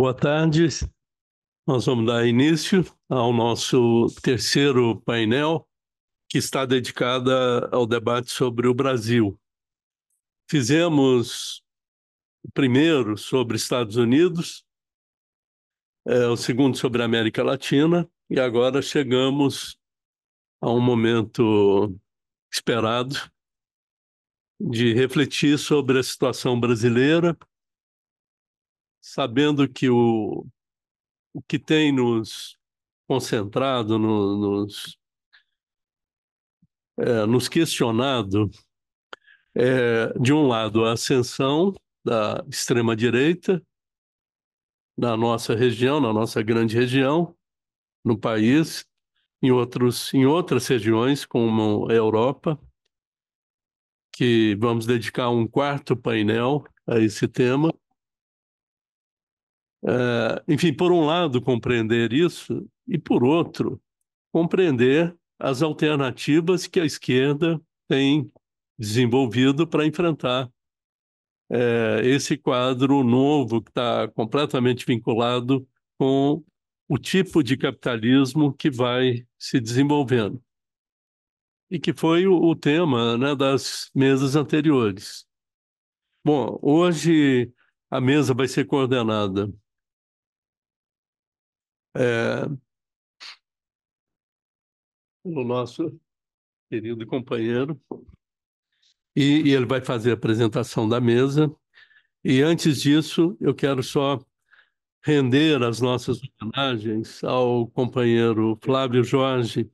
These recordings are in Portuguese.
Boa tarde. Nós vamos dar início ao nosso terceiro painel, que está dedicado ao debate sobre o Brasil. Fizemos o primeiro sobre Estados Unidos, é, o segundo sobre América Latina, e agora chegamos a um momento esperado de refletir sobre a situação brasileira sabendo que o, o que tem nos concentrado, no, nos, é, nos questionado, é, de um lado, a ascensão da extrema-direita na nossa região, na nossa grande região, no país, em, outros, em outras regiões, como a Europa, que vamos dedicar um quarto painel a esse tema. Eh, enfim, por um lado, compreender isso, e por outro, compreender as alternativas que a esquerda tem desenvolvido para enfrentar é, esse quadro novo que está completamente vinculado com o tipo de capitalismo que vai se desenvolvendo e que foi o, o tema né, das mesas anteriores. Bom, hoje a mesa vai ser coordenada é, pelo nosso querido companheiro. E, e ele vai fazer a apresentação da mesa. E antes disso, eu quero só render as nossas homenagens ao companheiro Flávio Jorge, que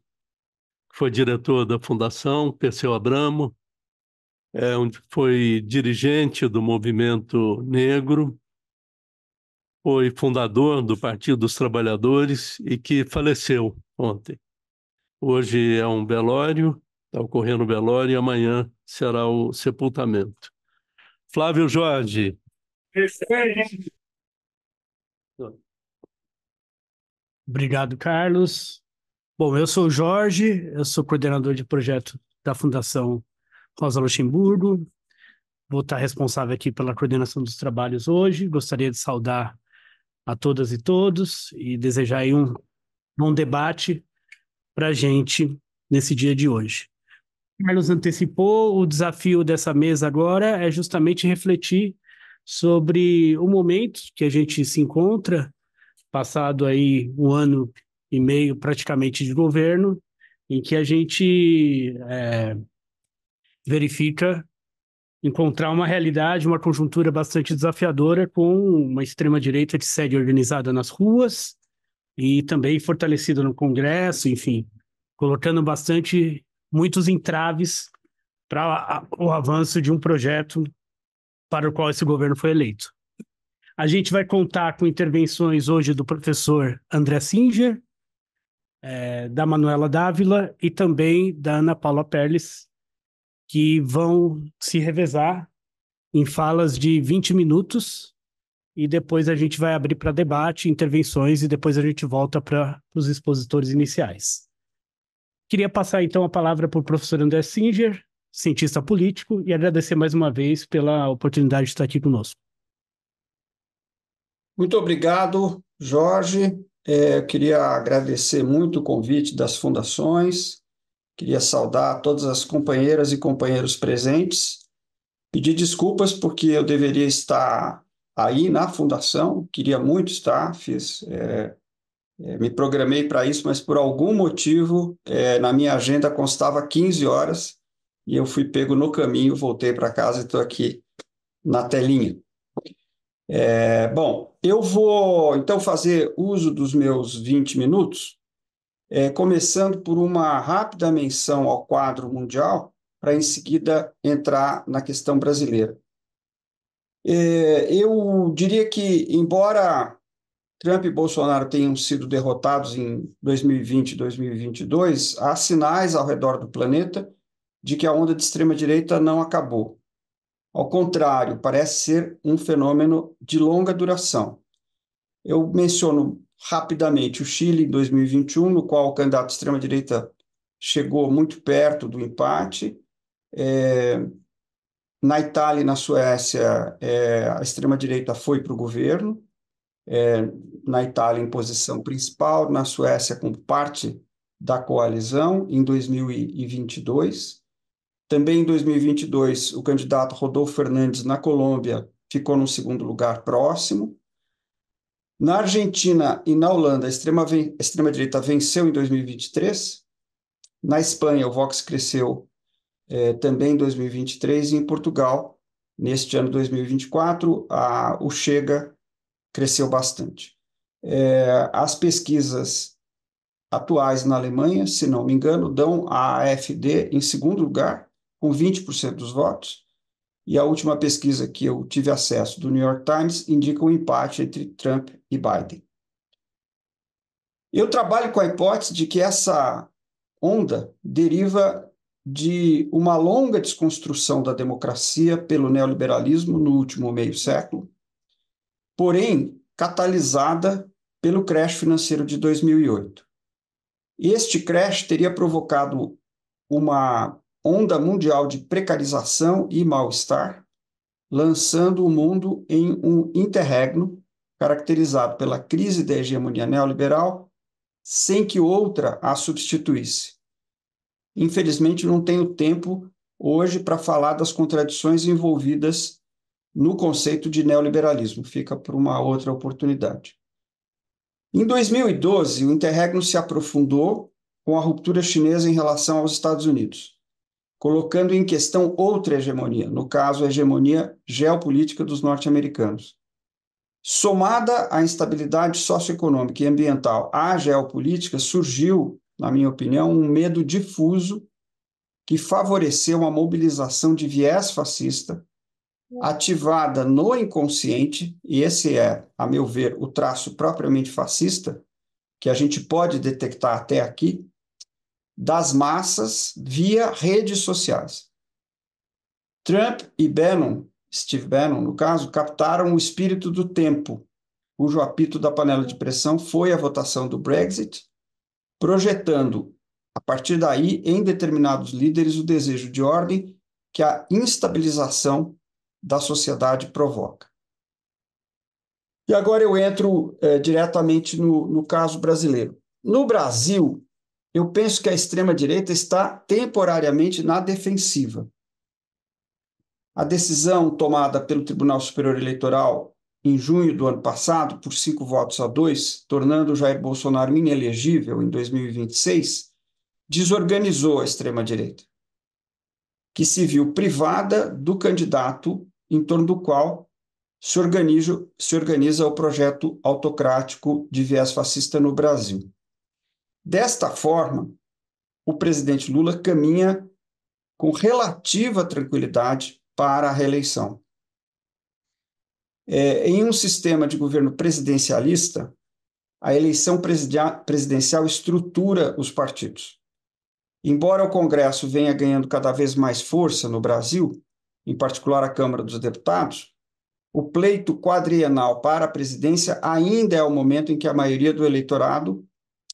foi diretor da Fundação Perseu Abramo, é, foi dirigente do movimento negro, foi fundador do Partido dos Trabalhadores e que faleceu ontem. Hoje é um velório, está ocorrendo o velório e amanhã será o sepultamento. Flávio Jorge. Perfeito. Obrigado, Carlos. Bom, eu sou o Jorge, eu sou coordenador de projeto da Fundação Rosa Luxemburgo. Vou estar responsável aqui pela coordenação dos trabalhos hoje. Gostaria de saudar a todas e todos e desejar aí um bom debate para a gente nesse dia de hoje. Carlos antecipou, o desafio dessa mesa agora é justamente refletir sobre o momento que a gente se encontra, passado aí um ano e meio praticamente de governo, em que a gente é, verifica encontrar uma realidade, uma conjuntura bastante desafiadora com uma extrema-direita de sede organizada nas ruas e também fortalecida no Congresso, enfim, colocando bastante, muitos entraves para o avanço de um projeto para o qual esse governo foi eleito. A gente vai contar com intervenções hoje do professor André Singer, é, da Manuela Dávila e também da Ana Paula Perles, que vão se revezar em falas de 20 minutos e depois a gente vai abrir para debate, intervenções e depois a gente volta para os expositores iniciais. Queria passar então a palavra para o professor André Singer, cientista político, e agradecer mais uma vez pela oportunidade de estar aqui conosco. Muito obrigado, Jorge. É, queria agradecer muito o convite das fundações Queria saudar todas as companheiras e companheiros presentes, pedir desculpas porque eu deveria estar aí na fundação, queria muito estar, fiz, é, é, me programei para isso, mas por algum motivo é, na minha agenda constava 15 horas e eu fui pego no caminho, voltei para casa e estou aqui na telinha. É, bom, eu vou então fazer uso dos meus 20 minutos é, começando por uma rápida menção ao quadro mundial, para em seguida entrar na questão brasileira. É, eu diria que, embora Trump e Bolsonaro tenham sido derrotados em 2020 e 2022, há sinais ao redor do planeta de que a onda de extrema-direita não acabou. Ao contrário, parece ser um fenômeno de longa duração. Eu menciono rapidamente o Chile em 2021, no qual o candidato de extrema-direita chegou muito perto do empate. É, na Itália e na Suécia, é, a extrema-direita foi para o governo, é, na Itália em posição principal, na Suécia como parte da coalizão em 2022. Também em 2022, o candidato Rodolfo Fernandes na Colômbia ficou no segundo lugar próximo. Na Argentina e na Holanda, a extrema-direita extrema venceu em 2023. Na Espanha, o Vox cresceu é, também em 2023. E em Portugal, neste ano 2024, a, o Chega cresceu bastante. É, as pesquisas atuais na Alemanha, se não me engano, dão a AFD em segundo lugar, com 20% dos votos. E a última pesquisa que eu tive acesso do New York Times indica um empate entre Trump e Biden. Eu trabalho com a hipótese de que essa onda deriva de uma longa desconstrução da democracia pelo neoliberalismo no último meio século, porém catalisada pelo crash financeiro de 2008. Este crash teria provocado uma onda mundial de precarização e mal-estar, lançando o mundo em um interregno caracterizado pela crise da hegemonia neoliberal, sem que outra a substituísse. Infelizmente, não tenho tempo hoje para falar das contradições envolvidas no conceito de neoliberalismo, fica para uma outra oportunidade. Em 2012, o interregno se aprofundou com a ruptura chinesa em relação aos Estados Unidos colocando em questão outra hegemonia, no caso, a hegemonia geopolítica dos norte-americanos. Somada à instabilidade socioeconômica e ambiental à geopolítica, surgiu, na minha opinião, um medo difuso que favoreceu a mobilização de viés fascista ativada no inconsciente, e esse é, a meu ver, o traço propriamente fascista, que a gente pode detectar até aqui, das massas via redes sociais. Trump e Bannon, Steve Bannon, no caso, captaram o espírito do tempo, cujo apito da panela de pressão foi a votação do Brexit, projetando, a partir daí, em determinados líderes, o desejo de ordem que a instabilização da sociedade provoca. E agora eu entro é, diretamente no, no caso brasileiro. No Brasil, eu penso que a extrema-direita está temporariamente na defensiva. A decisão tomada pelo Tribunal Superior Eleitoral em junho do ano passado, por cinco votos a dois, tornando Jair Bolsonaro inelegível em 2026, desorganizou a extrema-direita, que se viu privada do candidato em torno do qual se organiza, se organiza o projeto autocrático de viés fascista no Brasil. Desta forma, o presidente Lula caminha com relativa tranquilidade para a reeleição. É, em um sistema de governo presidencialista, a eleição presidencial estrutura os partidos. Embora o Congresso venha ganhando cada vez mais força no Brasil, em particular a Câmara dos Deputados, o pleito quadrienal para a presidência ainda é o momento em que a maioria do eleitorado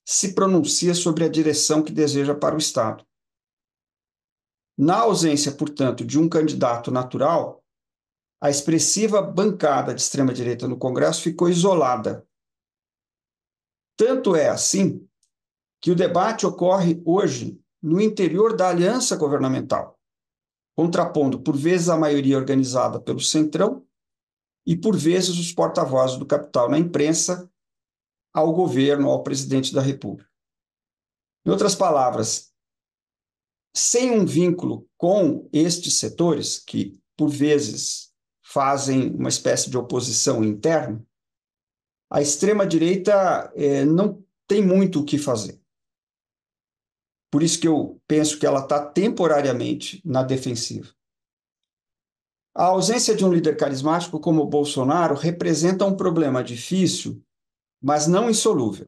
se pronuncia sobre a direção que deseja para o Estado. Na ausência, portanto, de um candidato natural, a expressiva bancada de extrema-direita no Congresso ficou isolada. Tanto é assim que o debate ocorre hoje no interior da aliança governamental, contrapondo por vezes a maioria organizada pelo Centrão e por vezes os porta-vozes do capital na imprensa ao governo, ao presidente da República. Em outras palavras, sem um vínculo com estes setores, que por vezes fazem uma espécie de oposição interna, a extrema-direita é, não tem muito o que fazer. Por isso que eu penso que ela está temporariamente na defensiva. A ausência de um líder carismático como Bolsonaro representa um problema difícil mas não insolúvel.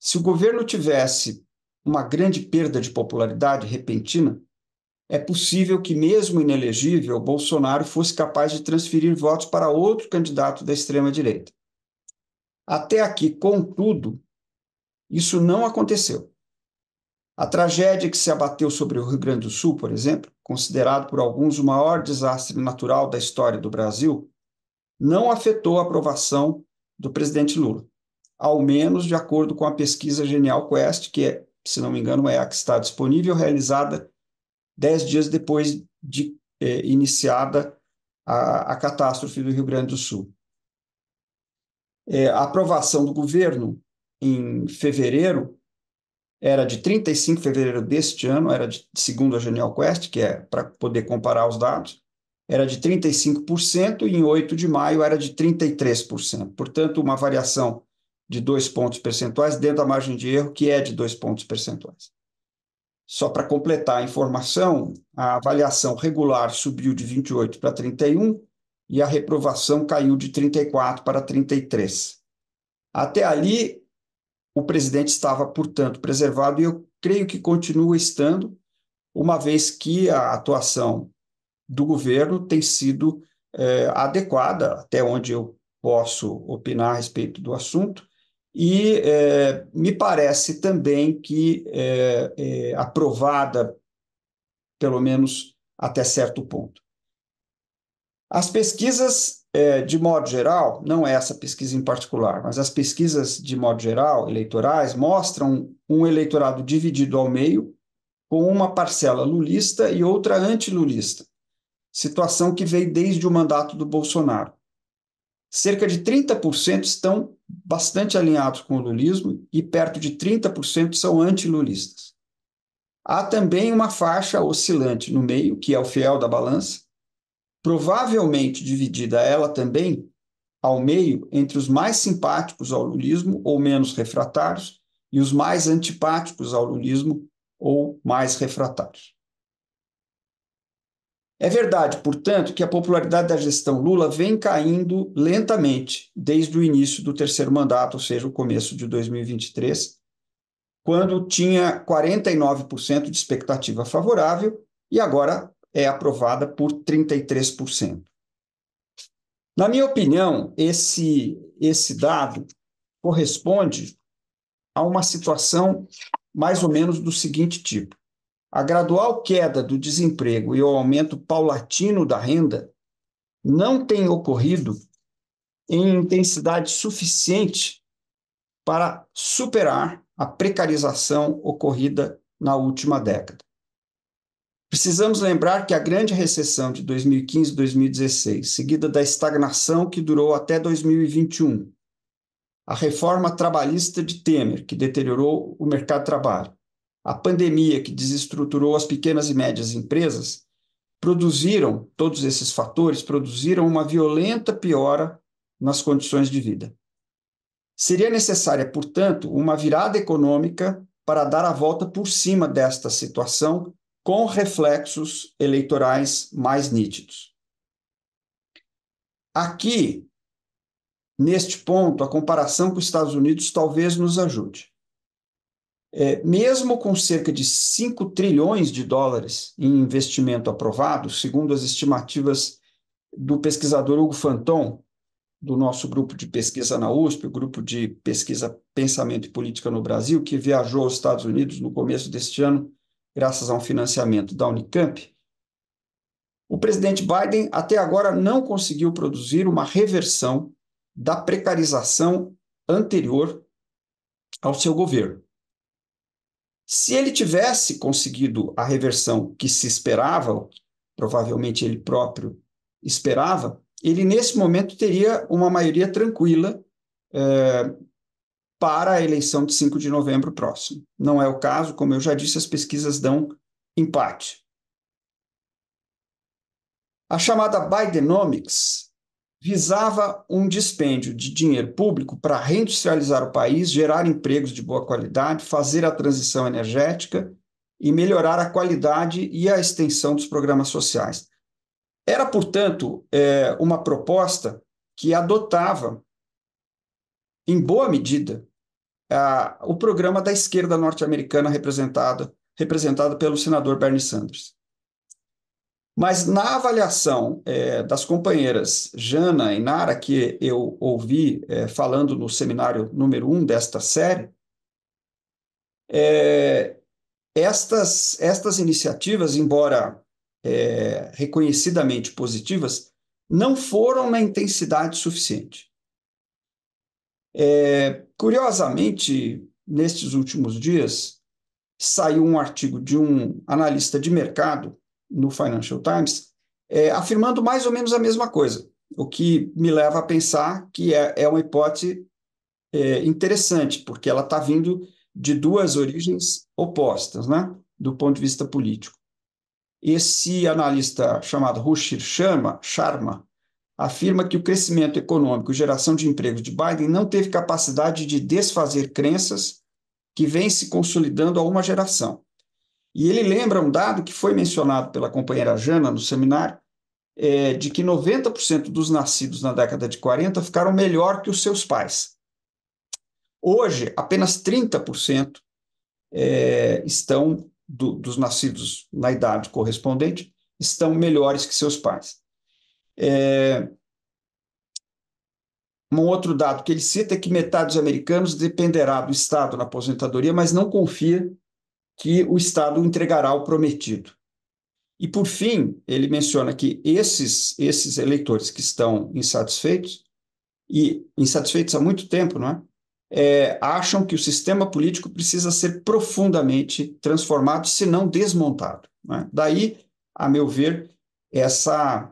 Se o governo tivesse uma grande perda de popularidade repentina, é possível que, mesmo inelegível, Bolsonaro fosse capaz de transferir votos para outro candidato da extrema-direita. Até aqui, contudo, isso não aconteceu. A tragédia que se abateu sobre o Rio Grande do Sul, por exemplo, considerado por alguns o maior desastre natural da história do Brasil, não afetou a aprovação do presidente Lula ao menos de acordo com a pesquisa Genial Quest, que é, se não me engano, é a que está disponível, realizada dez dias depois de eh, iniciada a, a, catástrofe do Rio Grande do Sul. É, a aprovação do governo em fevereiro era de 35 de fevereiro deste ano, era de, segundo a Genial Quest, que é para poder comparar os dados, era de 35% e em 8 de maio era de 33%. Portanto, uma variação de dois pontos percentuais dentro da margem de erro, que é de dois pontos percentuais. Só para completar a informação, a avaliação regular subiu de 28 para 31 e a reprovação caiu de 34 para 33. Até ali, o presidente estava, portanto, preservado e eu creio que continua estando, uma vez que a atuação do governo tem sido é, adequada, até onde eu posso opinar a respeito do assunto, e é, me parece também que é, é, aprovada, pelo menos até certo ponto. As pesquisas, é, de modo geral, não é essa pesquisa em particular, mas as pesquisas de modo geral, eleitorais, mostram um eleitorado dividido ao meio, com uma parcela lulista e outra antilulista, situação que veio desde o mandato do Bolsonaro. Cerca de 30% estão bastante alinhados com o lulismo e perto de 30% são antilulistas. Há também uma faixa oscilante no meio, que é o fiel da balança, provavelmente dividida ela também ao meio entre os mais simpáticos ao lulismo ou menos refratários e os mais antipáticos ao lulismo ou mais refratários. É verdade, portanto, que a popularidade da gestão Lula vem caindo lentamente desde o início do terceiro mandato, ou seja, o começo de 2023, quando tinha 49% de expectativa favorável e agora é aprovada por 33%. Na minha opinião, esse, esse dado corresponde a uma situação mais ou menos do seguinte tipo: a gradual queda do desemprego e o aumento paulatino da renda não tem ocorrido em intensidade suficiente para superar a precarização ocorrida na última década. Precisamos lembrar que a grande recessão de 2015 2016, seguida da estagnação que durou até 2021, a reforma trabalhista de Temer, que deteriorou o mercado de trabalho, a pandemia que desestruturou as pequenas e médias empresas, produziram, todos esses fatores produziram uma violenta piora nas condições de vida. Seria necessária, portanto, uma virada econômica para dar a volta por cima desta situação com reflexos eleitorais mais nítidos. Aqui, neste ponto, a comparação com os Estados Unidos talvez nos ajude. É, mesmo com cerca de 5 trilhões de dólares em investimento aprovado, segundo as estimativas do pesquisador Hugo Fanton, do nosso grupo de pesquisa na USP, o grupo de pesquisa Pensamento e Política no Brasil, que viajou aos Estados Unidos no começo deste ano, graças a um financiamento da Unicamp, o presidente Biden até agora não conseguiu produzir uma reversão da precarização anterior ao seu governo. Se ele tivesse conseguido a reversão que se esperava, provavelmente ele próprio esperava, ele nesse momento teria uma maioria tranquila eh, para a eleição de 5 de novembro próximo. Não é o caso, como eu já disse, as pesquisas dão empate. A chamada Bidenomics visava um dispêndio de dinheiro público para reindustrializar o país, gerar empregos de boa qualidade, fazer a transição energética e melhorar a qualidade e a extensão dos programas sociais. Era, portanto, é, uma proposta que adotava, em boa medida, o programa da esquerda norte-americana representada representado pelo senador Bernie Sanders. Mas na avaliação é, das companheiras Jana e Nara, que eu ouvi é, falando no seminário número um desta série, é, estas, estas iniciativas, embora é, reconhecidamente positivas, não foram na intensidade suficiente. É, curiosamente, nestes últimos dias, saiu um artigo de um analista de mercado no Financial Times, é, afirmando mais ou menos a mesma coisa, o que me leva a pensar que é, é uma hipótese é, interessante, porque ela está vindo de duas origens opostas, né, do ponto de vista político. Esse analista chamado Rushir Sharma, Sharma afirma que o crescimento econômico e geração de emprego de Biden não teve capacidade de desfazer crenças que vêm se consolidando há uma geração e ele lembra um dado que foi mencionado pela companheira Jana no seminário, é, de que 90% dos nascidos na década de 40 ficaram melhor que os seus pais. Hoje, apenas 30% é, estão do, dos nascidos na idade correspondente estão melhores que seus pais. É, um outro dado que ele cita é que metade dos americanos dependerá do Estado na aposentadoria, mas não confia que o Estado entregará o prometido. E, por fim, ele menciona que esses, esses eleitores que estão insatisfeitos, e insatisfeitos há muito tempo, não é? É, acham que o sistema político precisa ser profundamente transformado, se não desmontado. É? Daí, a meu ver, essa,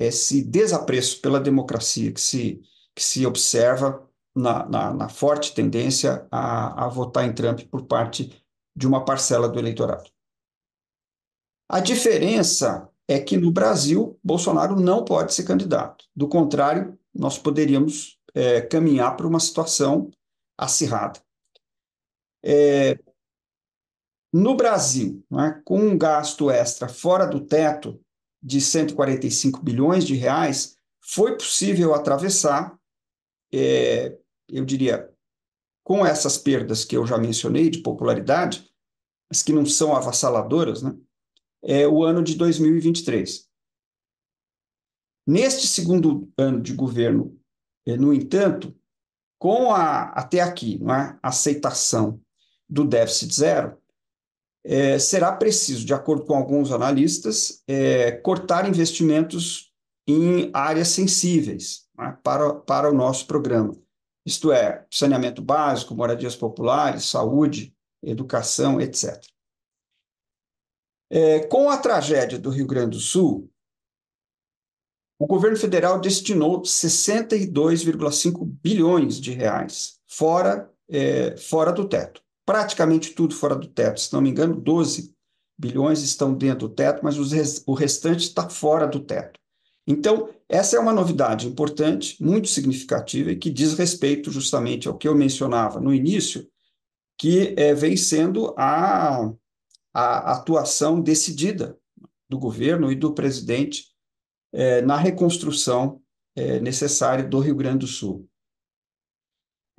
esse desapreço pela democracia que se, que se observa na, na, na forte tendência a, a votar em Trump por parte de uma parcela do eleitorado. A diferença é que no Brasil, Bolsonaro não pode ser candidato. Do contrário, nós poderíamos é, caminhar para uma situação acirrada. É, no Brasil, né, com um gasto extra fora do teto de 145 bilhões de reais, foi possível atravessar, é, eu diria, com essas perdas que eu já mencionei de popularidade, mas que não são avassaladoras, né? é o ano de 2023. Neste segundo ano de governo, eh, no entanto, com a, até aqui, não é, aceitação do déficit zero, é, será preciso, de acordo com alguns analistas, é, cortar investimentos em áreas sensíveis é, para, para o nosso programa. Isto é, saneamento básico, moradias populares, saúde, educação, etc. É, com a tragédia do Rio Grande do Sul, o governo federal destinou 62,5 bilhões de reais fora, é, fora do teto. Praticamente tudo fora do teto, se não me engano, 12 bilhões estão dentro do teto, mas o restante está fora do teto. Então, essa é uma novidade importante, muito significativa e que diz respeito justamente ao que eu mencionava no início que é, vem sendo a, a atuação decidida do governo e do presidente é, na reconstrução é, necessária do Rio Grande do Sul.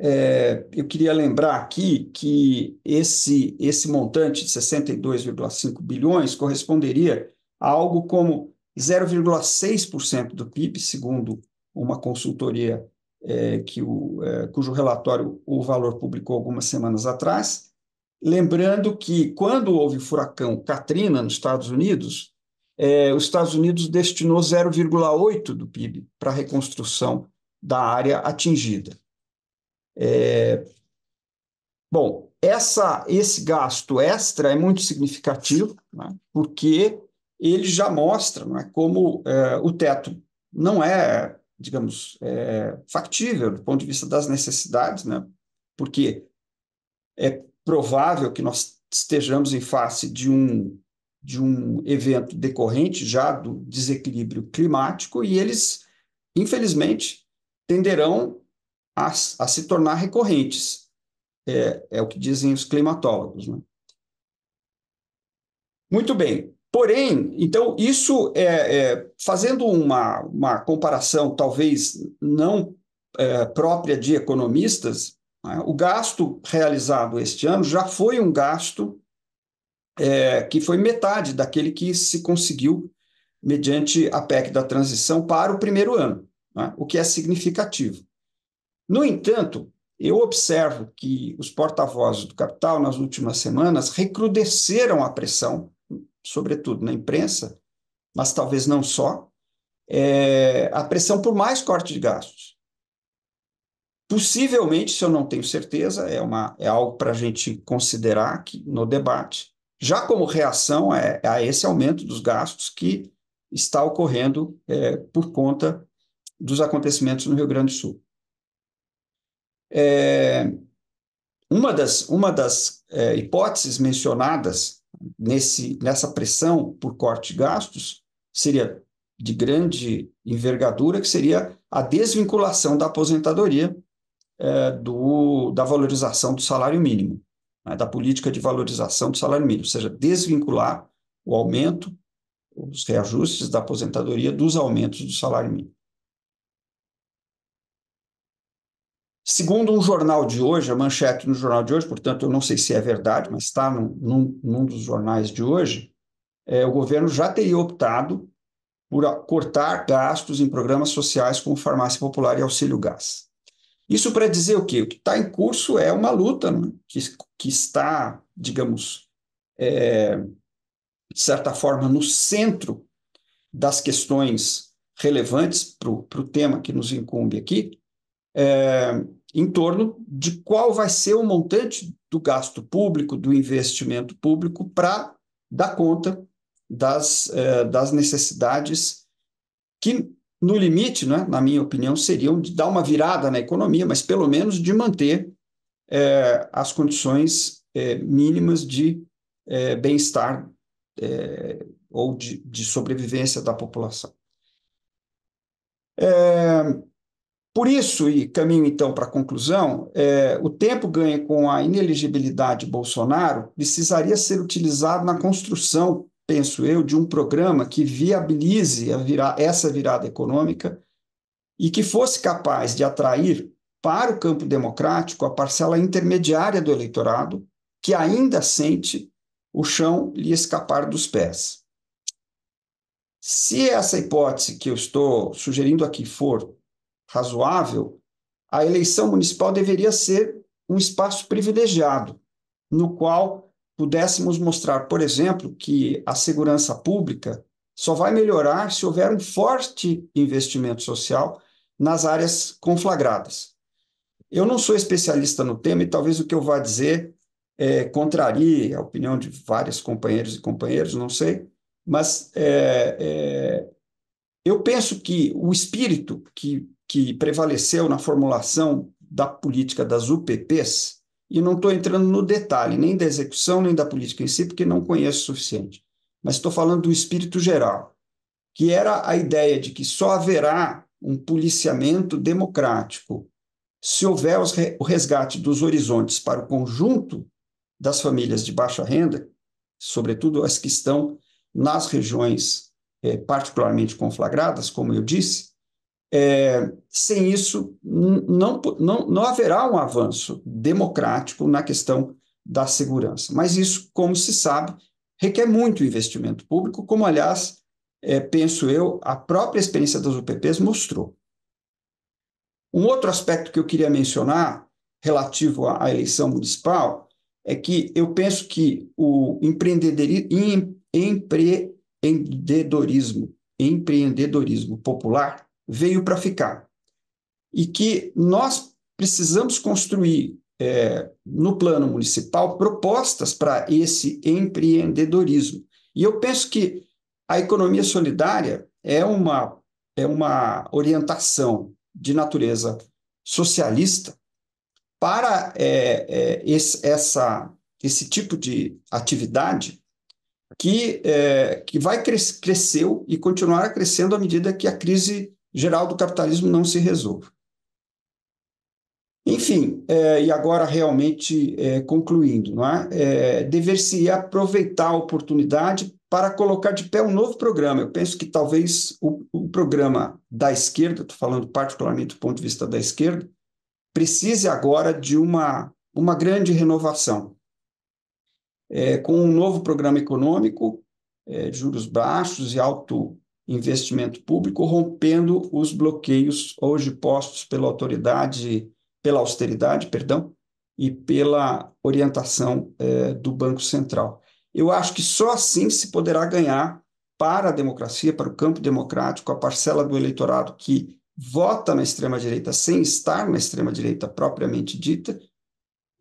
É, eu queria lembrar aqui que esse, esse montante de 62,5 bilhões corresponderia a algo como 0,6% do PIB, segundo uma consultoria é, que o, é, cujo relatório o Valor publicou algumas semanas atrás. Lembrando que, quando houve o furacão Katrina nos Estados Unidos, é, os Estados Unidos destinou 0,8% do PIB para a reconstrução da área atingida. É, bom, essa, esse gasto extra é muito significativo, né, porque ele já mostra né, como é, o teto não é digamos, é, factível do ponto de vista das necessidades, né? porque é provável que nós estejamos em face de um, de um evento decorrente já do desequilíbrio climático e eles, infelizmente, tenderão a, a se tornar recorrentes. É, é o que dizem os climatólogos. Né? Muito bem. Porém, então, isso é, é fazendo uma, uma comparação talvez não é, própria de economistas, né? o gasto realizado este ano já foi um gasto é, que foi metade daquele que se conseguiu mediante a PEC da transição para o primeiro ano, né? o que é significativo. No entanto, eu observo que os porta-vozes do capital, nas últimas semanas, recrudesceram a pressão sobretudo na imprensa, mas talvez não só, é a pressão por mais corte de gastos. Possivelmente, se eu não tenho certeza, é, uma, é algo para a gente considerar aqui no debate, já como reação a, é, a esse aumento dos gastos que está ocorrendo é, por conta dos acontecimentos no Rio Grande do Sul. É, uma das, uma das é, hipóteses mencionadas nesse, nessa pressão por corte de gastos seria de grande envergadura, que seria a desvinculação da aposentadoria é, do, da valorização do salário mínimo, né, da política de valorização do salário mínimo, ou seja, desvincular o aumento, os reajustes da aposentadoria dos aumentos do salário mínimo. Segundo um jornal de hoje, a manchete no jornal de hoje, portanto, eu não sei se é verdade, mas está num, num, num dos jornais de hoje, é, o governo já teria optado por cortar gastos em programas sociais como farmácia popular e auxílio gás. Isso para dizer o quê? O que está em curso é uma luta né? que, que está, digamos, é, de certa forma, no centro das questões relevantes para o tema que nos incumbe aqui, é, em torno de qual vai ser o montante do gasto público, do investimento público, para dar conta das, eh, das necessidades que, no limite, né, na minha opinião, seriam de dar uma virada na economia, mas pelo menos de manter eh, as condições eh, mínimas de eh, bem-estar eh, ou de, de sobrevivência da população. É, por isso, e caminho então para a conclusão, é, o tempo ganho com a ineligibilidade de Bolsonaro precisaria ser utilizado na construção, penso eu, de um programa que viabilize vira, essa virada econômica e que fosse capaz de atrair para o campo democrático a parcela intermediária do eleitorado que ainda sente o chão lhe escapar dos pés. Se essa hipótese que eu estou sugerindo aqui for razoável, a eleição municipal deveria ser um espaço privilegiado, no qual pudéssemos mostrar, por exemplo, que a segurança pública só vai melhorar se houver um forte investimento social nas áreas conflagradas. Eu não sou especialista no tema e talvez o que eu vá dizer é, contrarie a opinião de vários companheiros e companheiras, não sei, mas é, é, eu penso que o espírito que que prevaleceu na formulação da política das UPPs, e não estou entrando no detalhe nem da execução, nem da política em si, porque não conheço o suficiente, mas estou falando do espírito geral, que era a ideia de que só haverá um policiamento democrático se houver o resgate dos horizontes para o conjunto das famílias de baixa renda, sobretudo as que estão nas regiões eh, particularmente conflagradas, como eu disse, é, sem isso, não, não, não haverá um avanço democrático na questão da segurança. Mas isso, como se sabe, requer muito investimento público, como, aliás, é, penso eu, a própria experiência das UPPs mostrou. Um outro aspecto que eu queria mencionar, relativo à, à eleição municipal, é que eu penso que o empreendedorismo, empreendedorismo popular veio para ficar. E que nós precisamos construir é, no plano municipal propostas para esse empreendedorismo. E eu penso que a economia solidária é uma, é uma orientação de natureza socialista para é, é, esse, essa, esse tipo de atividade que, é, que vai cres cresceu e continuará crescendo à medida que a crise geral do capitalismo não se resolva. Enfim, é, e agora realmente é, concluindo, não é? é eh, Dever-se aproveitar a oportunidade para colocar de pé um novo programa. Eu penso que talvez o, o programa da esquerda, estou falando particularmente do ponto de vista da esquerda, precise agora de uma, uma grande renovação. É, com um novo programa econômico, é, juros baixos e alto investimento público, rompendo os bloqueios hoje postos pela autoridade, pela austeridade, perdão, e pela orientação eh, do Banco Central. Eu acho que só assim se poderá ganhar para a democracia, para o campo democrático, a parcela do eleitorado que vota na extrema-direita sem estar na extrema-direita propriamente dita,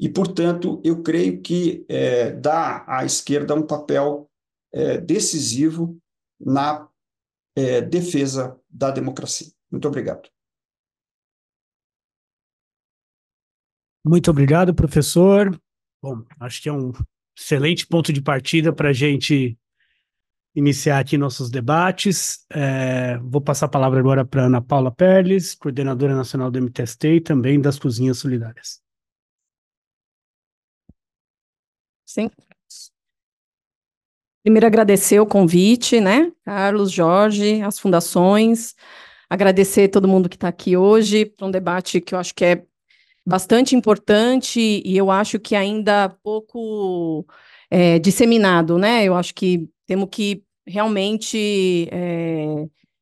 e, portanto, eu creio que eh, dá à esquerda um papel eh, decisivo na é, defesa da democracia. Muito obrigado. Muito obrigado, professor. Bom, acho que é um excelente ponto de partida para a gente iniciar aqui nossos debates. É, vou passar a palavra agora para Ana Paula Perles, coordenadora nacional do MTST e também das Cozinhas Solidárias. Sim, Primeiro, agradecer o convite, né? Carlos, Jorge, as fundações, agradecer todo mundo que está aqui hoje para um debate que eu acho que é bastante importante e eu acho que ainda pouco é, disseminado, né? Eu acho que temos que realmente é,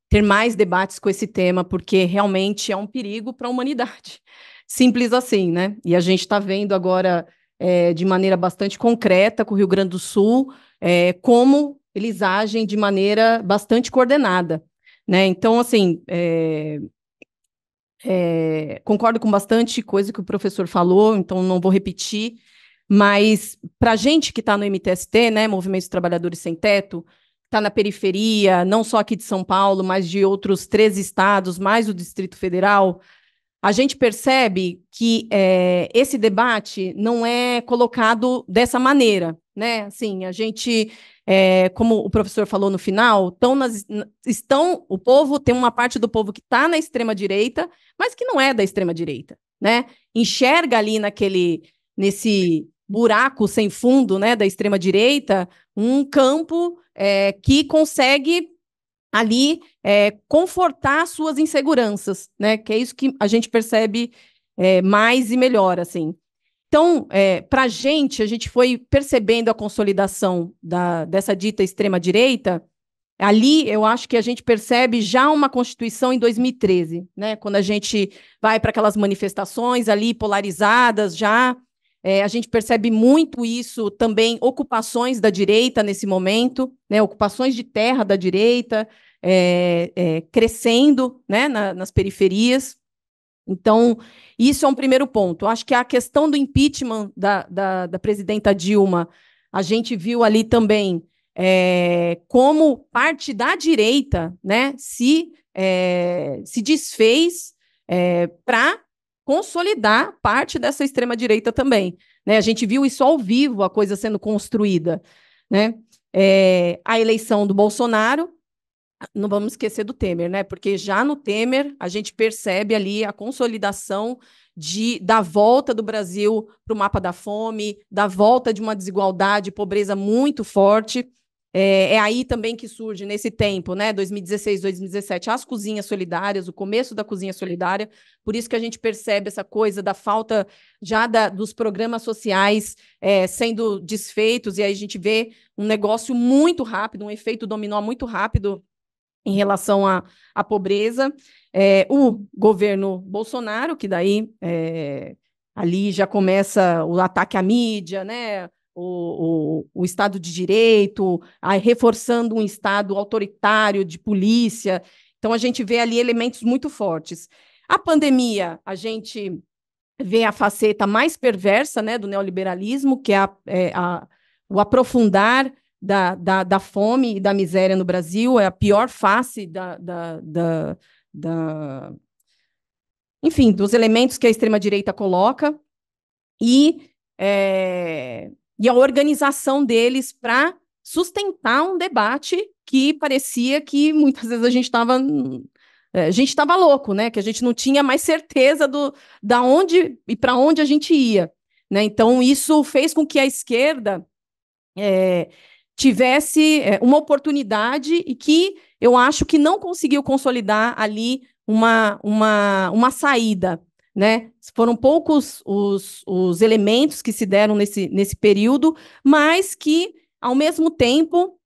ter mais debates com esse tema, porque realmente é um perigo para a humanidade. Simples assim, né? E a gente está vendo agora é, de maneira bastante concreta com o Rio Grande do Sul é, como eles agem de maneira bastante coordenada. Né? Então, assim, é, é, concordo com bastante coisa que o professor falou, então não vou repetir, mas para a gente que está no MTST, né, Movimento dos Trabalhadores Sem Teto, está na periferia, não só aqui de São Paulo, mas de outros três estados, mais o Distrito Federal, a gente percebe que é, esse debate não é colocado dessa maneira, né? Assim, a gente, é, como o professor falou no final, tão nas, estão o povo tem uma parte do povo que está na extrema direita, mas que não é da extrema direita, né? Enxerga ali naquele nesse buraco sem fundo, né, da extrema direita, um campo é, que consegue ali é, confortar suas inseguranças, né? Que é isso que a gente percebe é, mais e melhor, assim. Então, é, para a gente, a gente foi percebendo a consolidação da, dessa dita extrema-direita. Ali, eu acho que a gente percebe já uma Constituição em 2013, né? quando a gente vai para aquelas manifestações ali polarizadas já. É, a gente percebe muito isso também, ocupações da direita nesse momento, né? ocupações de terra da direita, é, é, crescendo né, na, nas periferias. Então, isso é um primeiro ponto. Acho que a questão do impeachment da, da, da presidenta Dilma, a gente viu ali também é, como parte da direita né, se, é, se desfez é, para consolidar parte dessa extrema-direita também. Né? A gente viu isso ao vivo, a coisa sendo construída. Né? É, a eleição do Bolsonaro, não vamos esquecer do Temer, né? Porque já no Temer a gente percebe ali a consolidação de da volta do Brasil para o mapa da fome, da volta de uma desigualdade, pobreza muito forte. É, é, aí também que surge nesse tempo, né? 2016, 2017, as cozinhas solidárias, o começo da cozinha solidária. Por isso que a gente percebe essa coisa da falta já da, dos programas sociais é, sendo desfeitos, e aí a gente vê um negócio muito rápido, um efeito dominó muito rápido em relação à, à pobreza. É, o governo Bolsonaro, que daí é, ali já começa o ataque à mídia, né? O, o, o, Estado de Direito, a, reforçando um Estado autoritário de polícia. Então, a gente vê ali elementos muito fortes. A pandemia, a gente vê a faceta mais perversa né, do neoliberalismo, que é, a, é a, o aprofundar da, da, da fome e da miséria no Brasil, é a pior face da, da, da, da enfim, dos elementos que a extrema-direita coloca e, é, e a organização deles para sustentar um debate que parecia que muitas vezes a gente estava é, a gente estava louco, né? Que a gente não tinha mais certeza do da onde e para onde a gente ia, né? Então isso fez com que a esquerda é, tivesse é, uma oportunidade e que eu acho que não conseguiu consolidar ali uma, uma, uma saída. Né? Foram poucos os, os elementos que se deram nesse, nesse período, mas que, ao mesmo tempo,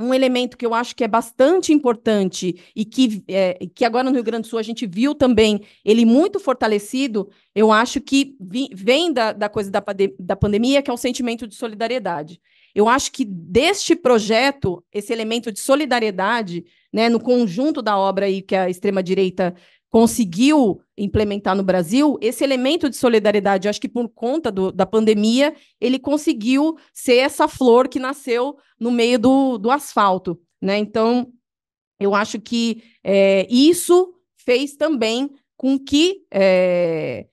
um elemento que eu acho que é bastante importante e que, é, que agora no Rio Grande do Sul a gente viu também ele muito fortalecido, eu acho que vi, vem da, da coisa da, da pandemia, que é o sentimento de solidariedade. Eu acho que deste projeto, esse elemento de solidariedade, né, no conjunto da obra aí que a extrema-direita conseguiu implementar no Brasil, esse elemento de solidariedade, acho que por conta do, da pandemia, ele conseguiu ser essa flor que nasceu no meio do, do asfalto. Né? Então, eu acho que é, isso fez também com que é,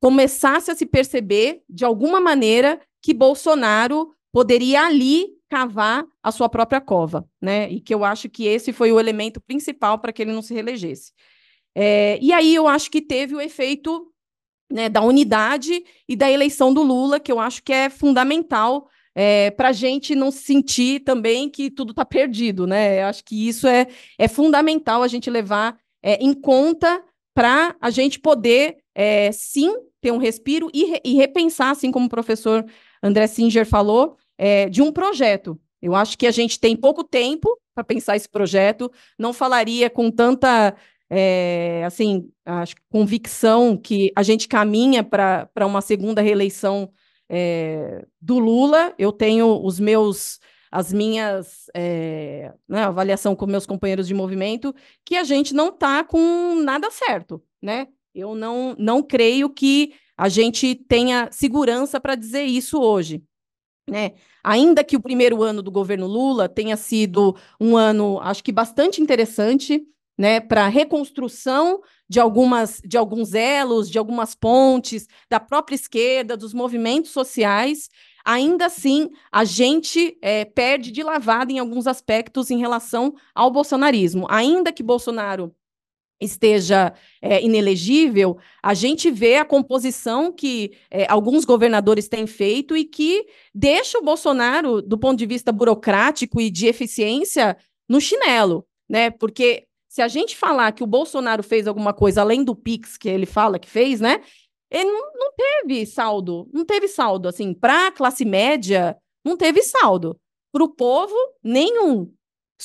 começasse a se perceber, de alguma maneira, que Bolsonaro poderia ali cavar a sua própria cova, né? E que eu acho que esse foi o elemento principal para que ele não se reelegesse. É, e aí eu acho que teve o efeito né, da unidade e da eleição do Lula, que eu acho que é fundamental é, para a gente não sentir também que tudo está perdido, né? Eu acho que isso é, é fundamental a gente levar é, em conta para a gente poder, é, sim, ter um respiro e, re e repensar, assim como o professor André Singer falou, é, de um projeto. Eu acho que a gente tem pouco tempo para pensar esse projeto, não falaria com tanta é, assim, acho, convicção que a gente caminha para uma segunda reeleição é, do Lula. Eu tenho os meus as minhas é, né, avaliação com meus companheiros de movimento que a gente não está com nada certo, né? Eu não não creio que a gente tenha segurança para dizer isso hoje. Né? Ainda que o primeiro ano do governo Lula tenha sido um ano, acho que bastante interessante, né, para reconstrução de algumas de alguns elos, de algumas pontes da própria esquerda, dos movimentos sociais, ainda assim a gente é, perde de lavada em alguns aspectos em relação ao bolsonarismo. Ainda que Bolsonaro esteja é, inelegível, a gente vê a composição que é, alguns governadores têm feito e que deixa o Bolsonaro, do ponto de vista burocrático e de eficiência, no chinelo, né? Porque se a gente falar que o Bolsonaro fez alguma coisa além do Pix que ele fala que fez, né? Ele não, não teve saldo, não teve saldo assim para a classe média, não teve saldo. Para o povo, nenhum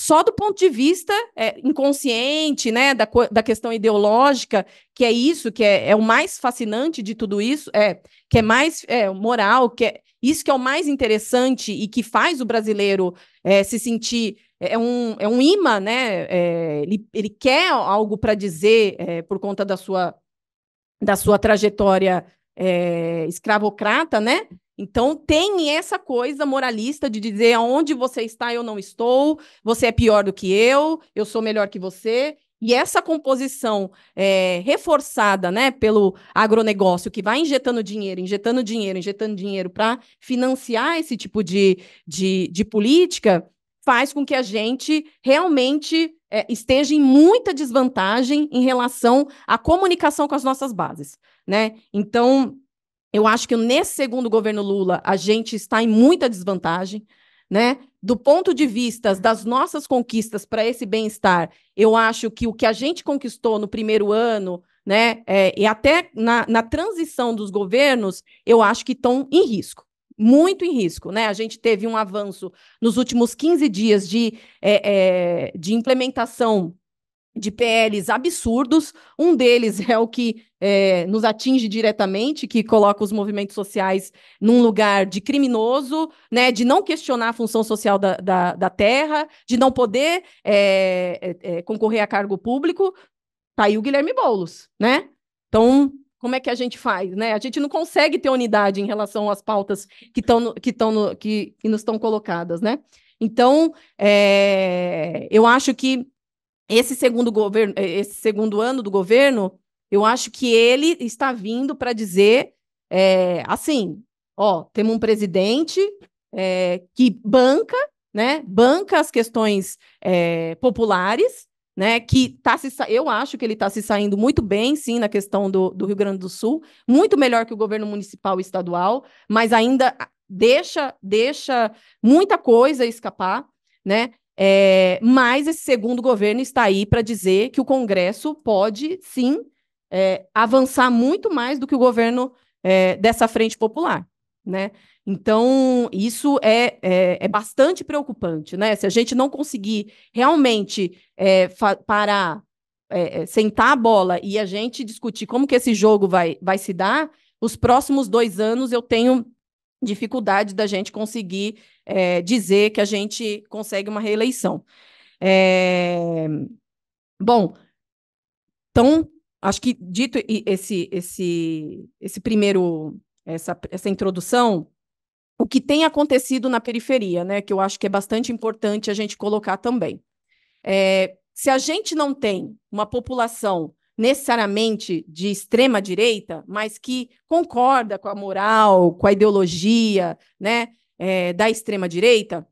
só do ponto de vista é, inconsciente, né, da, da questão ideológica, que é isso, que é, é, o mais fascinante de tudo isso, é que é mais é, moral, que é isso que é o mais interessante e que faz o brasileiro é, se sentir é, é um, é um imã, né? É, ele, ele quer algo para dizer por conta da sua da sua trajetória escravocrata, né? Então tem essa coisa moralista de dizer aonde você está, eu não estou, você é pior do que eu, eu sou melhor que você. E essa composição é, reforçada né, pelo agronegócio, que vai injetando dinheiro, injetando dinheiro, injetando dinheiro para financiar esse tipo de, de, de, política, faz com que a gente realmente é, esteja em muita desvantagem em relação à comunicação com as nossas bases. Né? Então, eu acho que nesse segundo governo Lula, a gente está em muita desvantagem, né? Do ponto de vista das nossas conquistas para esse bem-estar, eu acho que o que a gente conquistou no primeiro ano, né, é, e até na, na transição dos governos, eu acho que estão em risco muito em risco. Né? A gente teve um avanço nos últimos 15 dias de, é, é, de implementação de PLs absurdos. Um deles é o que é, nos atinge diretamente, que coloca os movimentos sociais num lugar de criminoso, né, de não questionar a função social da, da, da terra, de não poder é, é, é concorrer a cargo público. Tá aí o Guilherme Boulos, né? Então, como é que a gente faz, né? A gente não consegue ter unidade em relação às pautas que, tão, que, tão no, que, que nos estão colocadas, né? Então, é, eu acho que esse segundo governo, eh, esse segundo ano do governo, eu acho que ele está vindo para dizer é, assim, ó, temos um presidente é, que banca, né? Banca as questões é, populares, né? Que tá se eu acho que ele está se saindo muito bem, sim, na questão do, do Rio Grande do Sul, muito melhor que o governo municipal e estadual, mas ainda ah, deixa deixa muita coisa escapar, né? É, mas esse segundo governo está aí para dizer que o Congresso pode, sim, é, avançar muito mais do que o governo é, dessa frente popular. Né? Então, isso é, é, é, bastante preocupante, né? Se a gente não conseguir realmente é, parar, é, é, sentar a bola e a gente discutir como que esse jogo vai, vai se dar, os próximos dois anos eu tenho dificuldade da gente conseguir é, dizer que a gente consegue uma reeleição. É... Bom, então, acho que dito esse, esse, esse primeiro, essa, essa introdução, o que tem acontecido na periferia, né, que eu acho que é bastante importante a gente colocar também. É, se a gente não tem uma população necessariamente de extrema direita, mas que concorda com a moral, com a ideologia né, é, da extrema direita,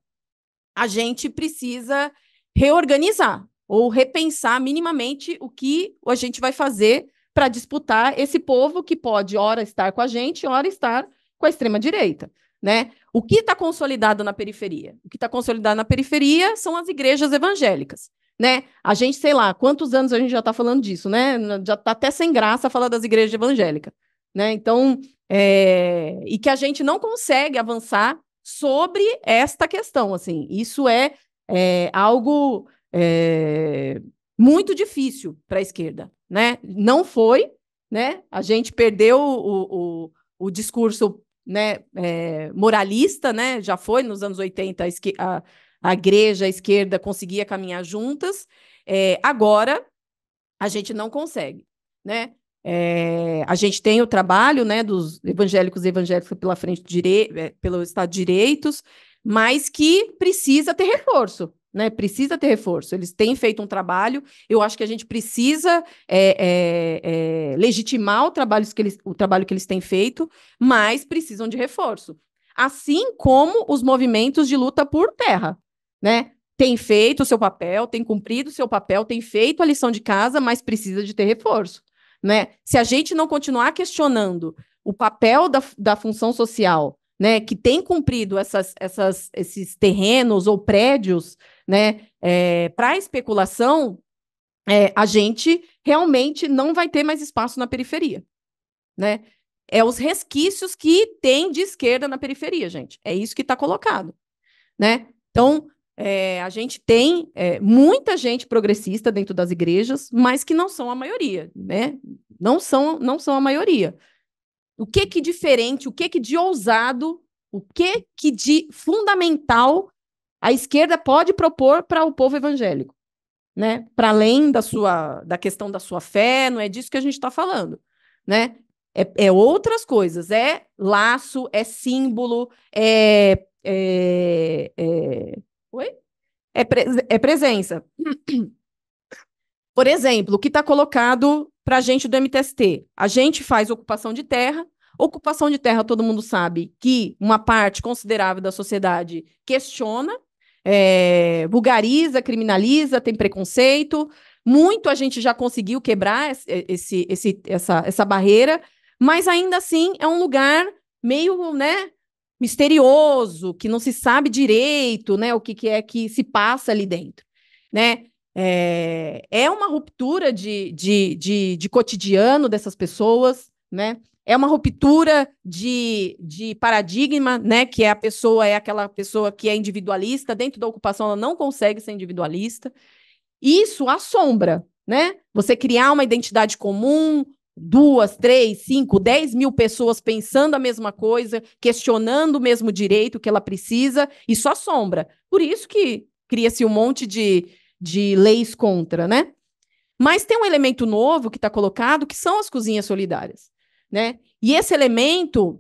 a gente precisa reorganizar ou repensar minimamente o que a gente vai fazer para disputar esse povo que pode, ora, estar com a gente, ora, estar com a extrema-direita. Né? O que está consolidado na periferia? O que está consolidado na periferia são as igrejas evangélicas né? A gente, sei lá, quantos anos a gente já está falando disso, né? Já está até sem graça falar das igrejas evangélicas, né? Então, é... e que a gente não consegue avançar sobre esta questão, assim. Isso é, é algo é, muito difícil para a esquerda, né? Não foi, né? A gente perdeu o, o, o discurso né, é, moralista, né? Já foi nos anos 80 a, a igreja, a esquerda conseguia caminhar juntas. É, agora a gente não consegue, né? É, a gente tem o trabalho né, dos evangélicos e evangélicos pela frente eh, pelo Estado de Direitos, mas que precisa ter reforço. Né, precisa ter reforço. Eles têm feito um trabalho. Eu acho que a gente precisa é, é, legitimar o trabalho, que eles, o trabalho que eles têm feito, mas precisam de reforço. Assim como os movimentos de luta por terra né? Tem feito o seu papel, tem cumprido o seu papel, tem feito a lição de casa, mas precisa de ter reforço, né? Se a gente não continuar questionando o papel da, da função social, né, que tem cumprido essas, essas, esses terrenos ou prédios, né, é, para especulação, é, a gente realmente não vai ter mais espaço na periferia, né? É os resquícios que tem de esquerda na periferia, gente. É isso que está colocado, né? Então, é, a gente tem é, muita gente progressista dentro das igrejas, mas que não são a maioria, né? Não são, não são a maioria. O que que diferente, o que que de ousado, o que que de fundamental a esquerda pode propor para o povo evangélico, né? Para além da sua, da questão da sua fé, não é disso que a gente está falando, né? É, é outras coisas, é laço, é símbolo, é, é, é Oi? É, pre é presença. Por exemplo, o que está colocado para a gente do MTST? A gente faz ocupação de terra. Ocupação de terra, todo mundo sabe que uma parte considerável da sociedade questiona, é, vulgariza, criminaliza, tem preconceito. Muito a gente já conseguiu quebrar esse, esse, essa, essa barreira, mas ainda assim é um lugar meio, né, misterioso, que não se sabe direito, né, o que, que é que se passa ali dentro, né? É, é uma ruptura de, de, de, de cotidiano dessas pessoas, né? é uma ruptura de, de, paradigma, né? Que é a pessoa, é aquela pessoa que é individualista, dentro da ocupação ela não consegue ser individualista. Isso assombra, né? Você criar uma identidade comum, duas, três, cinco, dez mil pessoas pensando a mesma coisa, questionando o mesmo direito que ela precisa, e só sombra. Por isso que cria-se um monte de, de leis contra, né? Mas tem um elemento novo que está colocado, que são as cozinhas solidárias, né? E esse elemento,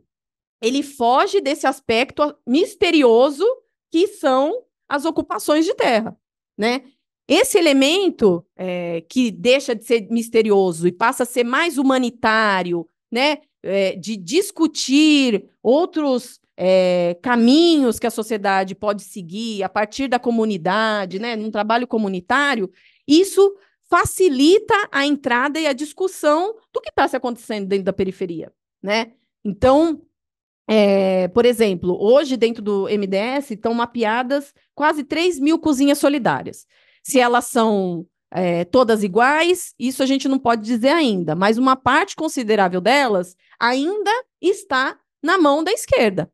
ele foge desse aspecto misterioso que são as ocupações de terra, né? Esse elemento é, que deixa de ser misterioso e passa a ser mais humanitário, né? É, de discutir outros é, caminhos que a sociedade pode seguir a partir da comunidade, né? Num trabalho comunitário, isso facilita a entrada e a discussão do que está se acontecendo dentro da periferia, né? Então, é, por exemplo, hoje dentro do MDS estão mapeadas quase 3 mil cozinhas solidárias. Se elas são é, todas iguais, isso a gente não pode dizer ainda, mas uma parte considerável delas ainda está na mão da esquerda.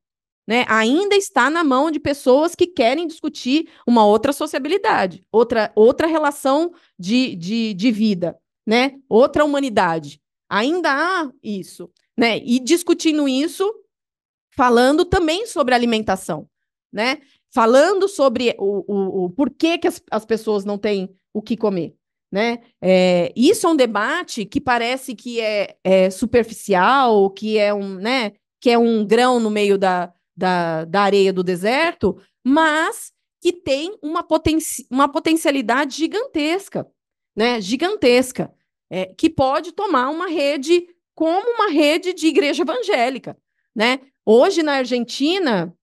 Né, ainda está na mão de pessoas que querem discutir uma outra sociabilidade, outra, outra relação de, de, de vida, né, outra humanidade. Ainda há isso. Né? E discutindo isso, falando também sobre alimentação. Né? falando sobre o, o, o porquê que as, as pessoas não têm o que comer. Né? É, isso é um debate que parece que é, é, superficial, que é um, né, que é um grão no meio da, da, da areia do deserto, mas que tem uma, poten uma potencialidade gigantesca, né? Gigantesca, é, que pode tomar uma rede como uma rede de igreja evangélica, né? Hoje na Argentina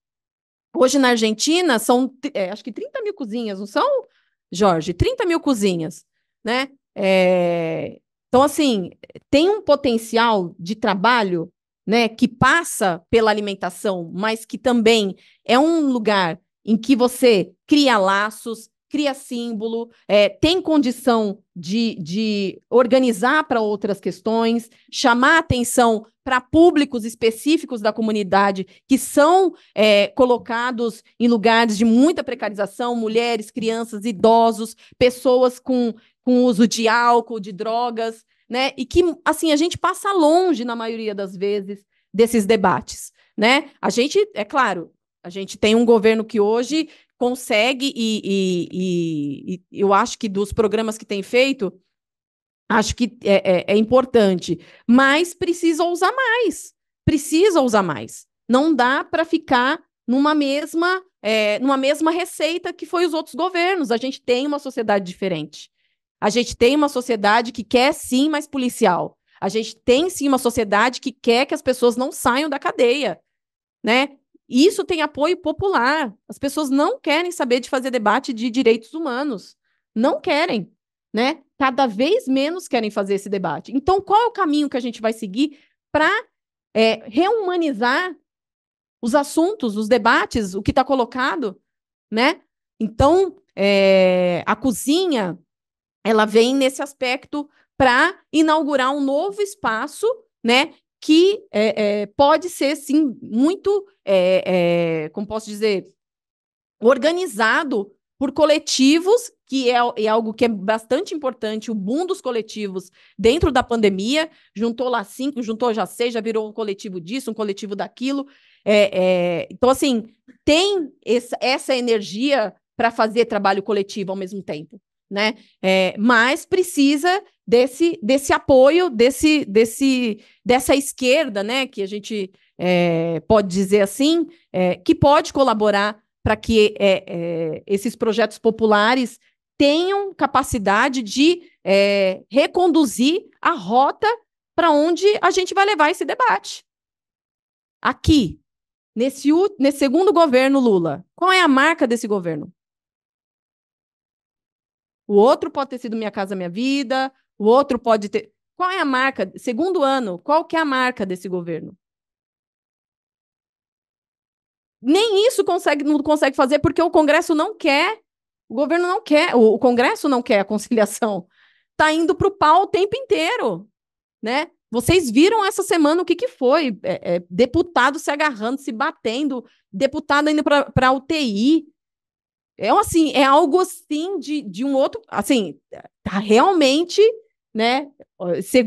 Hoje na Argentina são, é, acho que 30 mil cozinhas, não são, Jorge? 30 mil cozinhas, né? É... Então, assim, tem um potencial de trabalho né, que passa pela alimentação, mas que também é um lugar em que você cria laços, cria símbolo, é, tem condição de, de organizar para outras questões, chamar atenção para públicos específicos da comunidade que são é, colocados em lugares de muita precarização, mulheres, crianças, idosos, pessoas com, com uso de álcool, de drogas, né? E que, assim, a gente passa longe, na maioria das vezes, desses debates, né? A gente, é claro, a gente tem um governo que hoje consegue, e, e, e, eu acho que dos programas que tem feito, acho que é, é, é importante, mas precisa usar mais, precisa usar mais. Não dá para ficar numa mesma, é, numa mesma receita que foi os outros governos. A gente tem uma sociedade diferente. A gente tem uma sociedade que quer sim mais policial. A gente tem sim uma sociedade que quer que as pessoas não saiam da cadeia, né? E isso tem apoio popular. As pessoas não querem saber de fazer debate de direitos humanos. Não querem, né? Cada vez menos querem fazer esse debate. Então, qual é o caminho que a gente vai seguir para é, reumanizar os assuntos, os debates, o que está colocado, né? Então, é, a cozinha, ela vem nesse aspecto para inaugurar um novo espaço, né, que é, é, pode ser, sim, muito, é, é, como posso dizer, organizado por coletivos, que é, é, algo que é bastante importante, o boom dos coletivos dentro da pandemia, juntou lá cinco, juntou já seis, já virou um coletivo disso, um coletivo daquilo. É, é, então, assim, tem essa, essa energia para fazer trabalho coletivo ao mesmo tempo, né? É, mas precisa desse, desse apoio, desse, desse, dessa esquerda, né, que a gente é, pode dizer assim, é, que pode colaborar para que é, é esses projetos populares tenham capacidade de é, reconduzir a rota para onde a gente vai levar esse debate. Aqui, nesse, nesse segundo governo Lula, qual é a marca desse governo? O outro pode ter sido Minha Casa Minha Vida, o outro pode ter. Qual é a marca? Segundo ano, qual que é a marca desse governo? Nem isso consegue, não consegue fazer porque o Congresso não quer, o governo não quer, o, o Congresso não quer a conciliação. Está indo para o pau o tempo inteiro, né? Vocês viram essa semana o que, que foi? É, é, deputado se agarrando, se batendo, deputado indo para a UTI. É, assim, é algo assim de, de um outro. Assim, tá realmente né?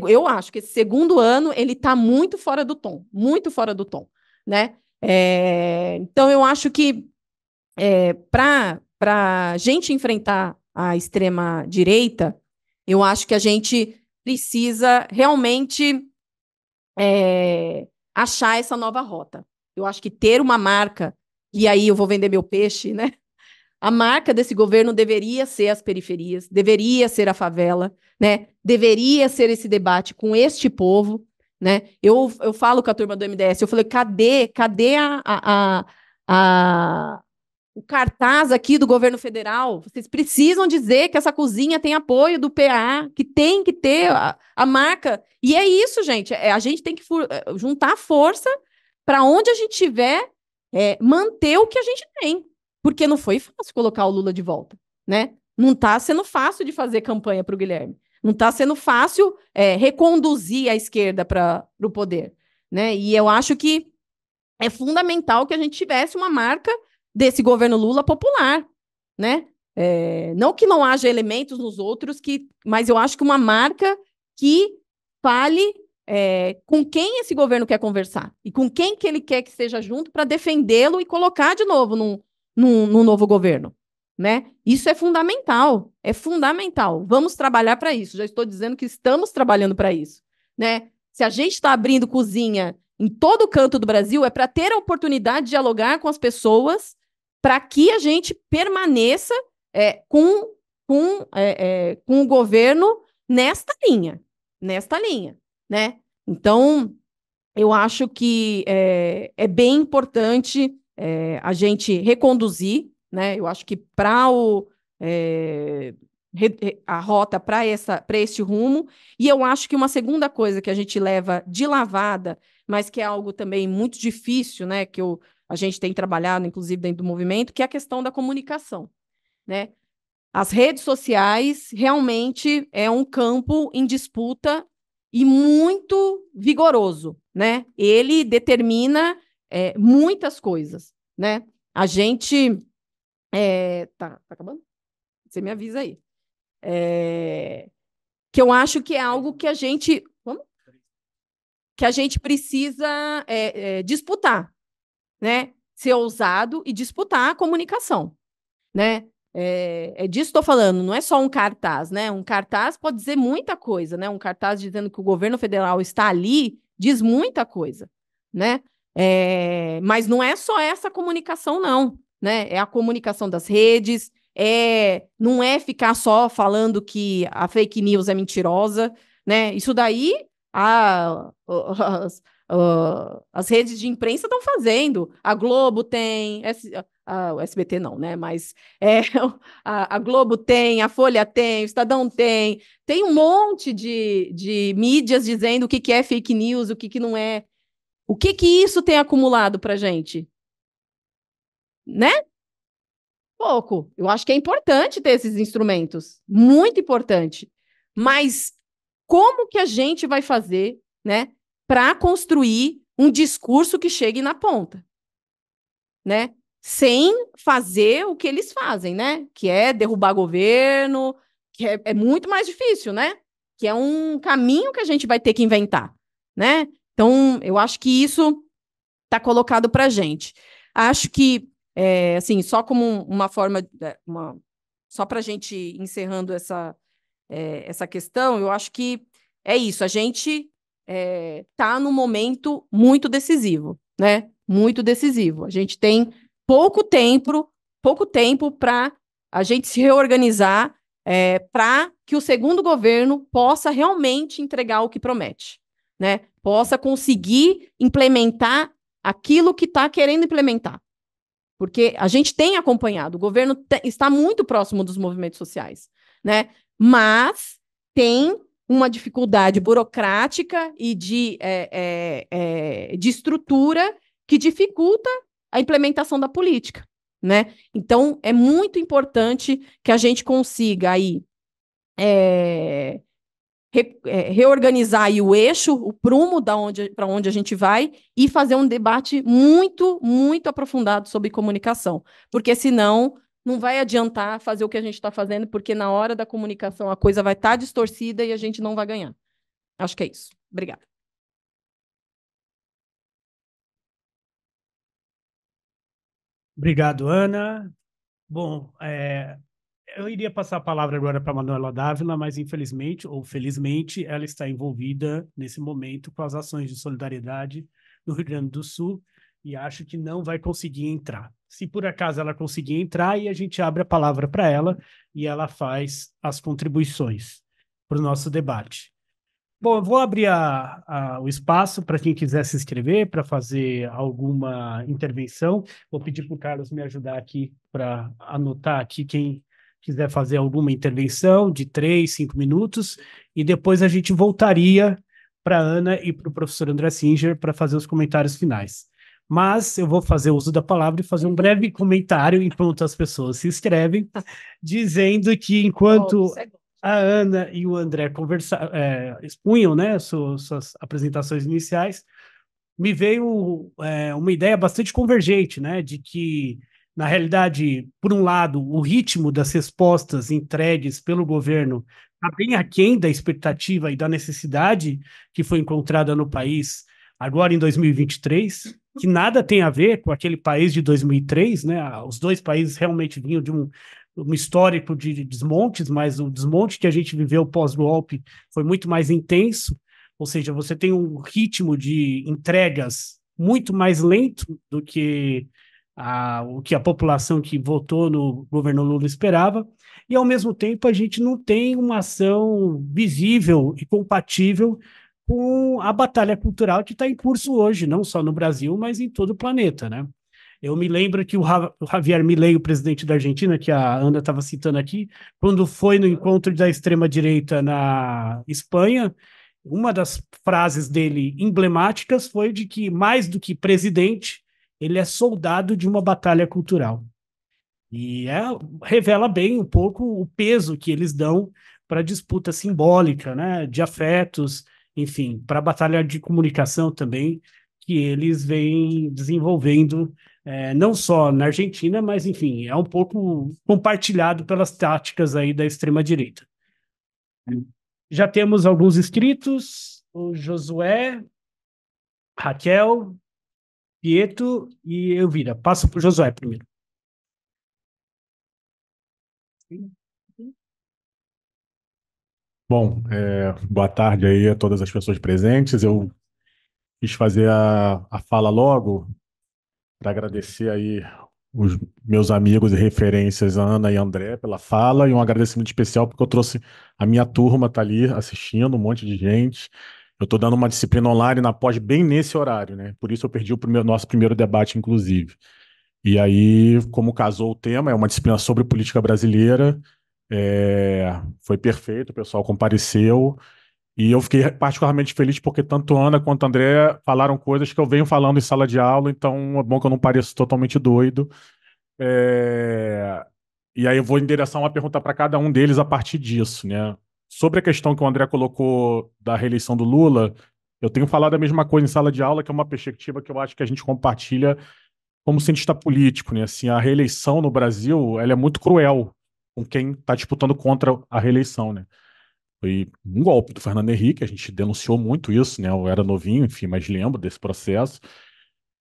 Eu acho que esse segundo ano ele está muito fora do tom, muito fora do tom, né? É, então eu acho que é, para para gente enfrentar a extrema direita, eu acho que a gente precisa realmente é, achar essa nova rota. Eu acho que ter uma marca e aí eu vou vender meu peixe, né? A marca desse governo deveria ser as periferias, deveria ser a favela, né? deveria ser esse debate com este povo, né? Eu, eu falo com a turma do MDS, eu falei, cadê, cadê a, a, a, o cartaz aqui do governo federal? Vocês precisam dizer que essa cozinha tem apoio do PA, que tem que ter a, a marca. E é isso, gente. É, a gente tem que é, juntar força para onde a gente tiver, é, manter o que a gente tem. Porque não foi fácil colocar o Lula de volta, né? Não está sendo fácil de fazer campanha para o Guilherme. Não está sendo fácil é, reconduzir a esquerda para o poder. Né? E eu acho que é fundamental que a gente tivesse uma marca desse governo Lula popular, né? É, não que não haja elementos nos outros, que, mas eu acho que uma marca que fale é, com quem esse governo quer conversar e com quem que ele quer que seja junto para defendê-lo e colocar de novo num, num, num novo governo né? Isso é fundamental, é fundamental. Vamos trabalhar para isso. Já estou dizendo que estamos trabalhando para isso, né? Se a gente está abrindo cozinha em todo canto do Brasil, é para ter a oportunidade de dialogar com as pessoas para que a gente permaneça é, com, com, é, é, com o governo nesta linha, nesta linha, né? Então, eu acho que é, é bem importante é, a gente reconduzir né? Eu acho que para o. É, a rota para essa para este rumo e eu acho que uma segunda coisa que a gente leva de lavada mas que é algo também muito difícil né que eu, a gente tem trabalhado inclusive dentro do movimento que é a questão da comunicação né as redes sociais realmente é um campo em disputa e muito vigoroso, né? Ele determina é, muitas coisas, né? A gente é, tá, tá acabando? Você me avisa aí. É, que eu acho que é algo que a gente. Como? Que a gente precisa é, é disputar, né? Ser ousado e disputar a comunicação, né? É, é, disso que estou falando, não é só um cartaz, né? Um cartaz pode dizer muita coisa, né? Um cartaz dizendo que o governo federal está ali diz muita coisa, né? É, mas não é só essa comunicação, não né? É a comunicação das redes, é não é ficar só falando que a fake news é mentirosa, né? Isso daí a, as, as redes de imprensa estão fazendo. A Globo tem, o SBT não, né? Mas é, a, a, Globo tem, a Folha tem, o Estadão tem, tem um monte de, de mídias dizendo o que, que é fake news, o que, que não é. O que, que isso tem acumulado para gente? né? Pouco. Eu acho que é importante ter esses instrumentos, muito importante. Mas como que a gente vai fazer, né, para construir um discurso que chegue na ponta, né? Sem fazer o que eles fazem, né? Que é derrubar governo, que é, é muito mais difícil, né? Que é um caminho que a gente vai ter que inventar, né? Então, eu acho que isso está colocado para gente. Acho que é, assim, só como uma forma, é, uma, só para a gente encerrando essa, é, essa questão, eu acho que é isso, a gente está é, tá num momento muito decisivo, né? Muito decisivo. A gente tem pouco tempo, pouco tempo para a gente se reorganizar é, para que o segundo governo possa realmente entregar o que promete, né? Possa conseguir implementar aquilo que está querendo implementar porque a gente tem acompanhado, o governo te, está muito próximo dos movimentos sociais, né? Mas tem uma dificuldade burocrática e de, é, é, é, de estrutura que dificulta a implementação da política, né? Então é muito importante que a gente consiga aí é, re, é, reorganizar o eixo, o prumo para onde a gente vai e fazer um debate muito, muito aprofundado sobre comunicação. Porque senão não vai adiantar fazer o que a gente está fazendo, porque na hora da comunicação a coisa vai estar tá distorcida e a gente não vai ganhar. Acho que é isso. Obrigada. Obrigado, Ana. Bom, é, eu iria passar a palavra agora para Manuela Dávila, mas infelizmente ou felizmente ela está envolvida nesse momento com as ações de solidariedade no Rio Grande do Sul e acho que não vai conseguir entrar. Se por acaso ela conseguir entrar, e a gente abre a palavra para ela e ela faz as contribuições para o nosso debate. Bom, eu vou abrir a, a, o espaço para quem quiser se inscrever, para fazer alguma intervenção. Vou pedir para o Carlos me ajudar aqui para anotar aqui quem quiser fazer alguma intervenção de três, cinco minutos, e depois a gente voltaria para a Ana e para o professor André Singer para fazer os comentários finais. Mas eu vou fazer uso da palavra e fazer um breve comentário enquanto as pessoas se inscrevem, dizendo que enquanto é a Ana e o André conversa, é, expunham né, suas, suas apresentações iniciais, me veio é, uma ideia bastante convergente, né, de que na realidade, por um lado, o ritmo das respostas entregues pelo governo está bem aquém da expectativa e da necessidade que foi encontrada no país agora em 2023, que nada tem a ver com aquele país de 2003, né? Ah, os dois países realmente vinham de um, um histórico de desmontes, mas o desmonte que a gente viveu pós-golpe foi muito mais intenso, ou seja, você tem um ritmo de entregas muito mais lento do que a, o que a população que votou no governo Lula esperava, e ao mesmo tempo a gente não tem uma ação visível e compatível com a batalha cultural que está em curso hoje, não só no Brasil, mas em todo o planeta, né? Eu me lembro que o Javier Milei, o presidente da Argentina, que a Ana estava citando aqui, quando foi no encontro da extrema-direita na Espanha, uma das frases dele emblemáticas foi de que, mais do que presidente, ele é soldado de uma batalha cultural. E é, revela bem um pouco o peso que eles dão para a disputa simbólica, né, de afetos, enfim, para a batalha de comunicação também que eles vêm desenvolvendo, é, não só na Argentina, mas, enfim, é um pouco compartilhado pelas táticas aí da extrema-direita. Já temos alguns inscritos, o Josué, Raquel, Pieto e Elvira. Passa para o Josué primeiro. Bom, é, boa tarde aí a todas as pessoas presentes. Eu quis fazer a, a fala logo para agradecer aí os meus amigos e referências, Ana e André, pela fala, e um agradecimento especial porque eu trouxe a minha turma, tá ali assistindo, um monte de gente, eu estou dando uma disciplina online na pós bem nesse horário, né? Por isso eu perdi o primeiro, nosso primeiro debate, inclusive. E aí, como casou o tema, é uma disciplina sobre política brasileira, é, foi perfeito, o pessoal compareceu. E eu fiquei particularmente feliz porque tanto Ana quanto André falaram coisas que eu venho falando em sala de aula, então é bom que eu não pareço totalmente doido. É, e aí eu vou endereçar uma pergunta para cada um deles a partir disso, né? Sobre a questão que o André colocou da reeleição do Lula, eu tenho falado a mesma coisa em sala de aula, que é uma perspectiva que eu acho que a gente compartilha como cientista político, né? Assim, a reeleição no Brasil, ela é muito cruel com quem está disputando contra a reeleição, né? Foi um golpe do Fernando Henrique, a gente denunciou muito isso, né? Eu era novinho, enfim, mas lembro desse processo.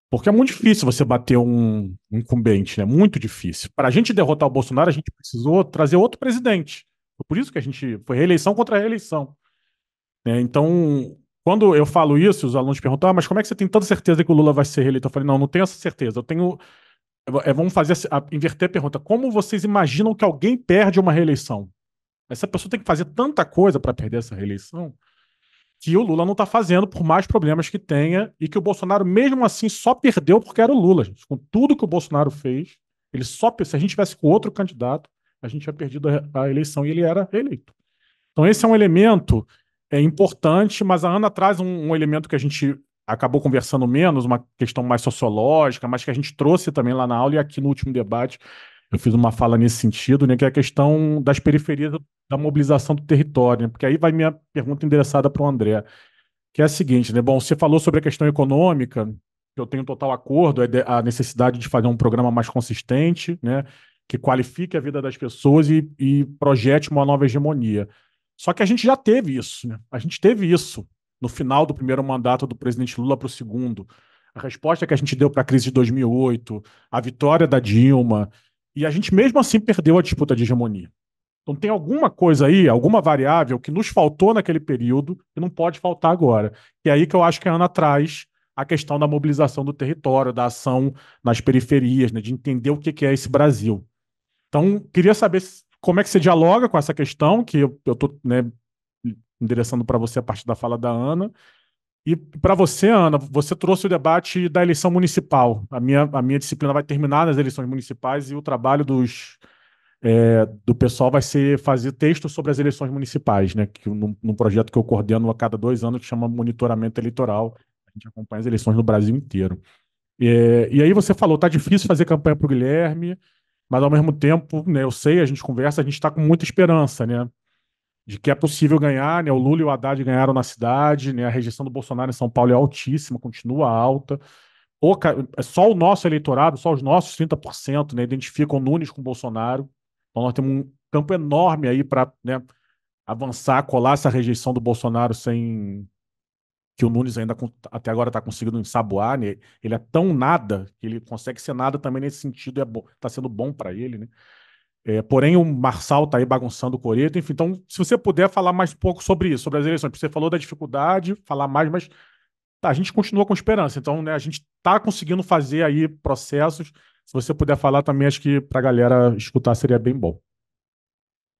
Porque é muito difícil você bater um, um incumbente, né? Muito difícil. Para a gente derrotar o Bolsonaro, a gente precisou trazer outro presidente. Por isso que a gente foi reeleição contra reeleição. É, então, quando eu falo isso, os alunos perguntam, ah, mas como é que você tem tanta certeza que o Lula vai ser reeleito? Eu falei, não, não tenho essa certeza. Eu tenho. É, vamos fazer a, inverter a pergunta. Como vocês imaginam que alguém perde uma reeleição? Essa pessoa tem que fazer tanta coisa para perder essa reeleição que o Lula não está fazendo, por mais problemas que tenha, e que o Bolsonaro, mesmo assim, só perdeu porque era o Lula, gente. Com tudo que o Bolsonaro fez, ele só. Se a gente tivesse com outro candidato, a gente tinha perdido a, a eleição e ele era eleito. Então, esse é um elemento é, importante, mas a Ana traz um, um elemento que a gente acabou conversando menos, uma questão mais sociológica, mas que a gente trouxe também lá na aula e aqui no último debate eu fiz uma fala nesse sentido, né, que é a questão das periferias da mobilização do território, né, porque aí vai minha pergunta endereçada para o André, que é a seguinte, né, bom, você falou sobre a questão econômica, eu tenho total acordo, a necessidade de fazer um programa mais consistente, né, que qualifique a vida das pessoas e, e projete uma nova hegemonia. Só que a gente já teve isso, né? A gente teve isso no final do primeiro mandato do presidente Lula para o segundo. A resposta que a gente deu para a crise de 2008, a vitória da Dilma, e a gente mesmo assim perdeu a disputa de hegemonia. Então tem alguma coisa aí, alguma variável que nos faltou naquele período e não pode faltar agora. E é aí que eu acho que a Ana traz a questão da mobilização do território, da ação nas periferias, né, de entender o que é esse Brasil. Então, queria saber como é que você dialoga com essa questão, que eu estou né, endereçando para você a partir da fala da Ana. E para você, Ana, você trouxe o debate da eleição municipal. A minha, a minha disciplina vai terminar nas eleições municipais e o trabalho dos, é, do pessoal vai ser fazer texto sobre as eleições municipais, né? Que, num, num, projeto que eu coordeno a cada dois anos que chama Monitoramento Eleitoral. A gente acompanha as eleições no Brasil inteiro. É, e aí você falou, tá difícil fazer campanha para o Guilherme, mas ao mesmo tempo, né, eu sei, a gente conversa, a gente está com muita esperança, né? De que é possível ganhar, né? O Lula e o Haddad ganharam na cidade, né? A rejeição do Bolsonaro em São Paulo é altíssima, continua alta. O, é só o nosso eleitorado, só os nossos 30%, né, identificam Nunes com Bolsonaro. Então nós temos um campo enorme aí para né, avançar, colar essa rejeição do Bolsonaro sem, que o Nunes ainda até agora está conseguindo ensaboar, né? ele é tão nada que ele consegue ser nada também nesse sentido, está é tá sendo bom para ele. Né? É, porém, o Marçal está aí bagunçando o Coreto. Enfim, então, se você puder falar mais um pouco sobre isso, sobre as eleições, você falou da dificuldade, falar mais, mas tá, a gente continua com esperança. Então, né, a gente está conseguindo fazer aí processos. Se você puder falar também, acho que para a galera escutar seria bem bom.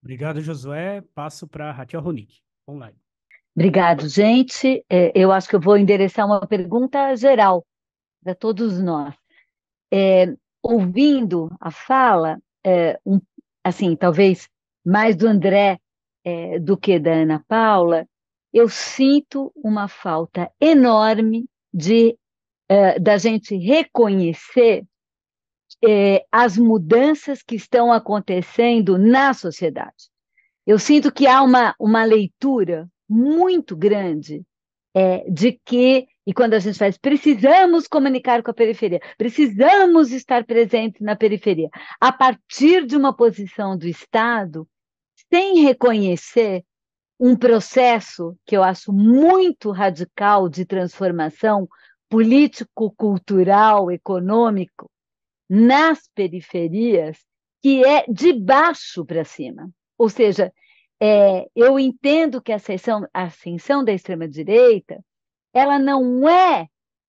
Obrigado, Josué. Passo para Raquel Ronick, online. Obrigado, gente. É, eu acho que eu vou endereçar uma pergunta geral para todos nós. É, ouvindo a fala, é, um, assim, talvez mais do André é, do que da Ana Paula, eu sinto uma falta enorme de é, da gente reconhecer é, as mudanças que estão acontecendo na sociedade. Eu sinto que há uma, uma leitura muito grande é, de que, e quando a gente faz, precisamos comunicar com a periferia, precisamos estar presente na periferia, a partir de uma posição do Estado, sem reconhecer um processo que eu acho muito radical de transformação político, cultural, econômico nas periferias, que é de baixo para cima. Ou seja, é, eu entendo que a ascensão, a ascensão da extrema-direita, ela não é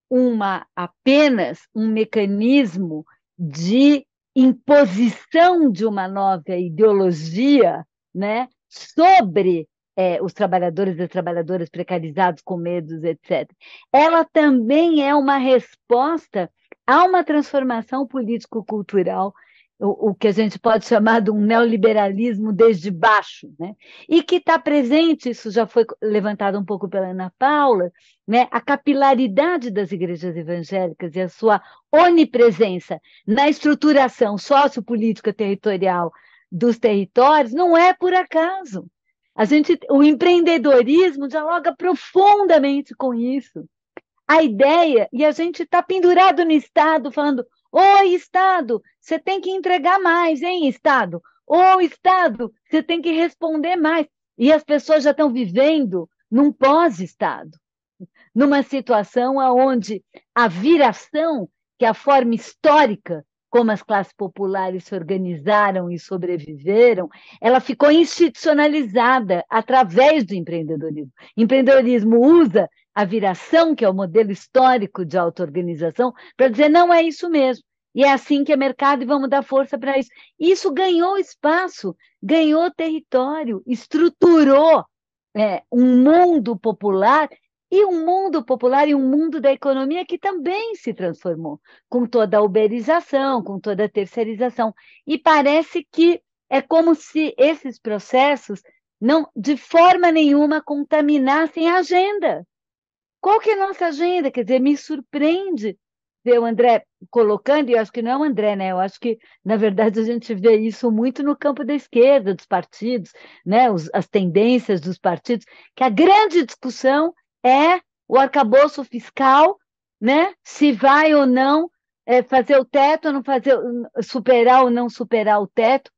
uma apenas um mecanismo de imposição de uma nova ideologia, né, sobre é, os trabalhadores e as trabalhadoras precarizados com medos, etc. Ela também é uma resposta a uma transformação político-cultural o, o que a gente pode chamar de um neoliberalismo desde baixo, né? e que está presente, isso já foi levantado um pouco pela Ana Paula, né? a capilaridade das igrejas evangélicas e a sua onipresença na estruturação sociopolítica territorial dos territórios não é por acaso. A gente, o empreendedorismo dialoga profundamente com isso. A ideia, e a gente está pendurado no Estado falando Ô, Estado, você tem que entregar mais, hein, Estado? Ô, Estado, você tem que responder mais. E as pessoas já estão vivendo num pós-Estado, numa situação onde a viração, que é a forma histórica como as classes populares se organizaram e sobreviveram, ela ficou institucionalizada através do empreendedorismo. O empreendedorismo usa a viração, que é o modelo histórico de auto-organização, para dizer não é isso mesmo. E é assim que é mercado e vamos dar força para isso. Isso ganhou espaço, ganhou território, estruturou é, um mundo popular e um mundo popular e um mundo da economia que também se transformou, com toda a uberização, com toda a terceirização. E parece que é como se esses processos não, de forma nenhuma, contaminassem a agenda qual que é a nossa agenda? Quer dizer, me surpreende ver o André colocando, e eu acho que não é o André, né? Eu acho que, na verdade, a gente vê isso muito no campo da esquerda, dos partidos, né? Os, as tendências dos partidos, que a grande discussão é o arcabouço fiscal, né? Se vai ou não é, fazer o teto, não fazer, superar ou não superar o teto,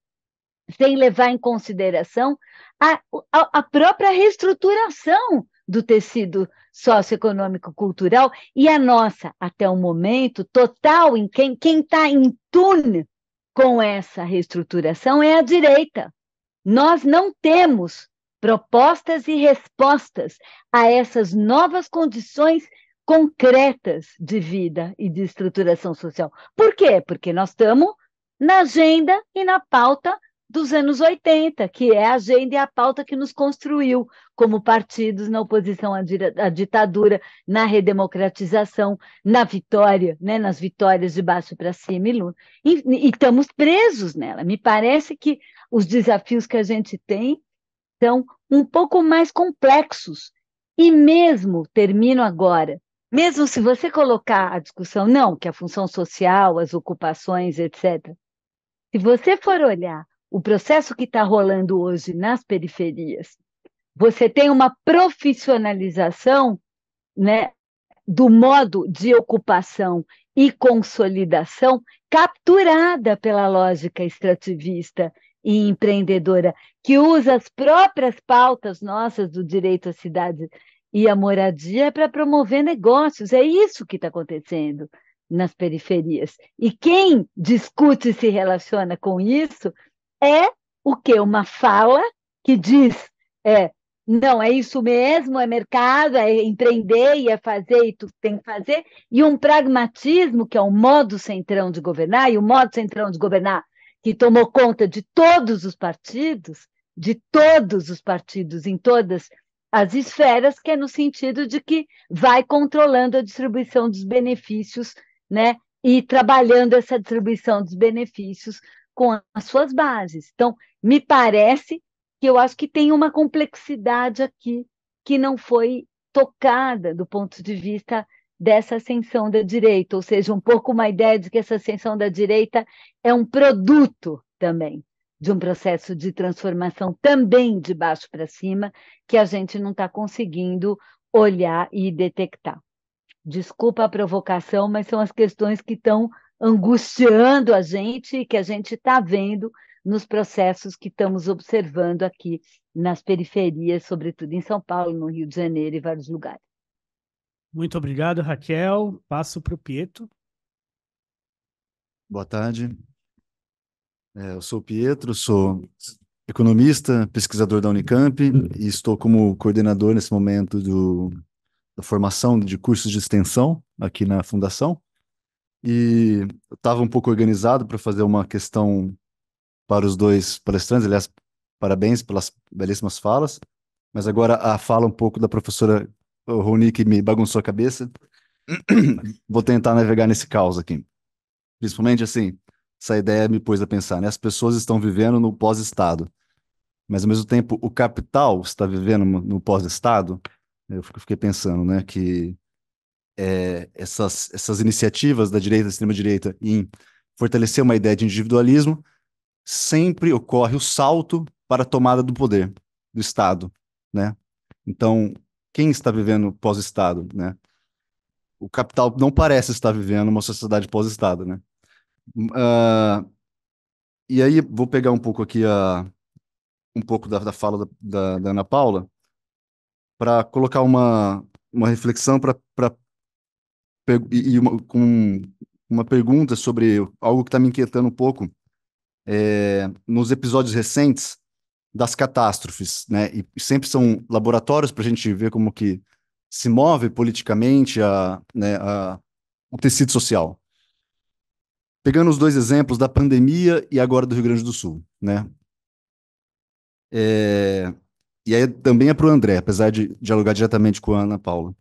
sem levar em consideração a, a, a própria reestruturação do tecido socioeconômico cultural e a nossa, até o momento, total em quem quem está em tune com essa reestruturação é a direita. Nós não temos propostas e respostas a essas novas condições concretas de vida e de estruturação social. Por quê? Porque nós estamos na agenda e na pauta dos anos 80, que é a agenda e a pauta que nos construiu como partidos na oposição à, ditadura, na redemocratização, na vitória, né, nas vitórias de baixo para cima e Lula. E, e estamos presos nela. Me parece que os desafios que a gente tem são um pouco mais complexos. E mesmo, termino agora, mesmo se você colocar a discussão, não, que a função social, as ocupações, etc., se você for olhar o processo que está rolando hoje nas periferias, você tem uma profissionalização né, do modo de ocupação e consolidação capturada pela lógica extrativista e empreendedora, que usa as próprias pautas nossas do direito à cidade e à moradia para promover negócios. É isso que está acontecendo nas periferias. E quem discute e se relaciona com isso é o que? Uma fala que diz, é, não, é isso mesmo, é mercado, é empreender e é fazer e tu tem que fazer, e um pragmatismo, que é o modo centrão de governar, e o modo centrão de governar que tomou conta de todos os partidos, de todos os partidos em todas as esferas, que é no sentido de que vai controlando a distribuição dos benefícios, né? E trabalhando essa distribuição dos benefícios com as suas bases. Então, me parece que eu acho que tem uma complexidade aqui que não foi tocada do ponto de vista dessa ascensão da direita, ou seja, um pouco uma ideia de que essa ascensão da direita é um produto também de um processo de transformação também de baixo para cima que a gente não está conseguindo olhar e detectar. Desculpa a provocação, mas são as questões que estão angustiando a gente, e que a gente está vendo nos processos que estamos observando aqui nas periferias, sobretudo em São Paulo, no Rio de Janeiro e vários lugares. Muito obrigado, Raquel. Passo para o Pietro. Boa tarde. É, eu sou o Pietro, sou economista, pesquisador da Unicamp e estou como coordenador nesse momento do, da formação de cursos de extensão aqui na Fundação e eu estava um pouco organizado para fazer uma questão para os dois palestrantes, aliás, parabéns pelas belíssimas falas, mas agora a fala um pouco da professora Roni que me bagunçou a cabeça. Vou tentar navegar nesse caos aqui. Principalmente assim, essa ideia me pôs a pensar, né? As pessoas estão vivendo no pós-estado, mas ao mesmo tempo o capital está vivendo no pós-estado. Eu fiquei pensando, né, que é, essas, essas iniciativas da direita, da extrema-direita, em fortalecer uma ideia de individualismo, sempre ocorre o salto para a tomada do poder do Estado, né? Então, quem está vivendo pós-Estado, né? O capital não parece estar vivendo uma sociedade pós-Estado, né? Uh, e aí, vou pegar um pouco aqui a, um pouco da, da fala da, da, da Ana Paula para colocar uma, uma reflexão para e uma, com uma pergunta sobre algo que está me inquietando um pouco. É, nos episódios recentes das catástrofes, né? E sempre são laboratórios para a gente ver como que se move politicamente a, né, a, o tecido social. Pegando os dois exemplos da pandemia e agora do Rio Grande do Sul, né? É, e aí também é para o André, apesar de dialogar diretamente com a Ana Paula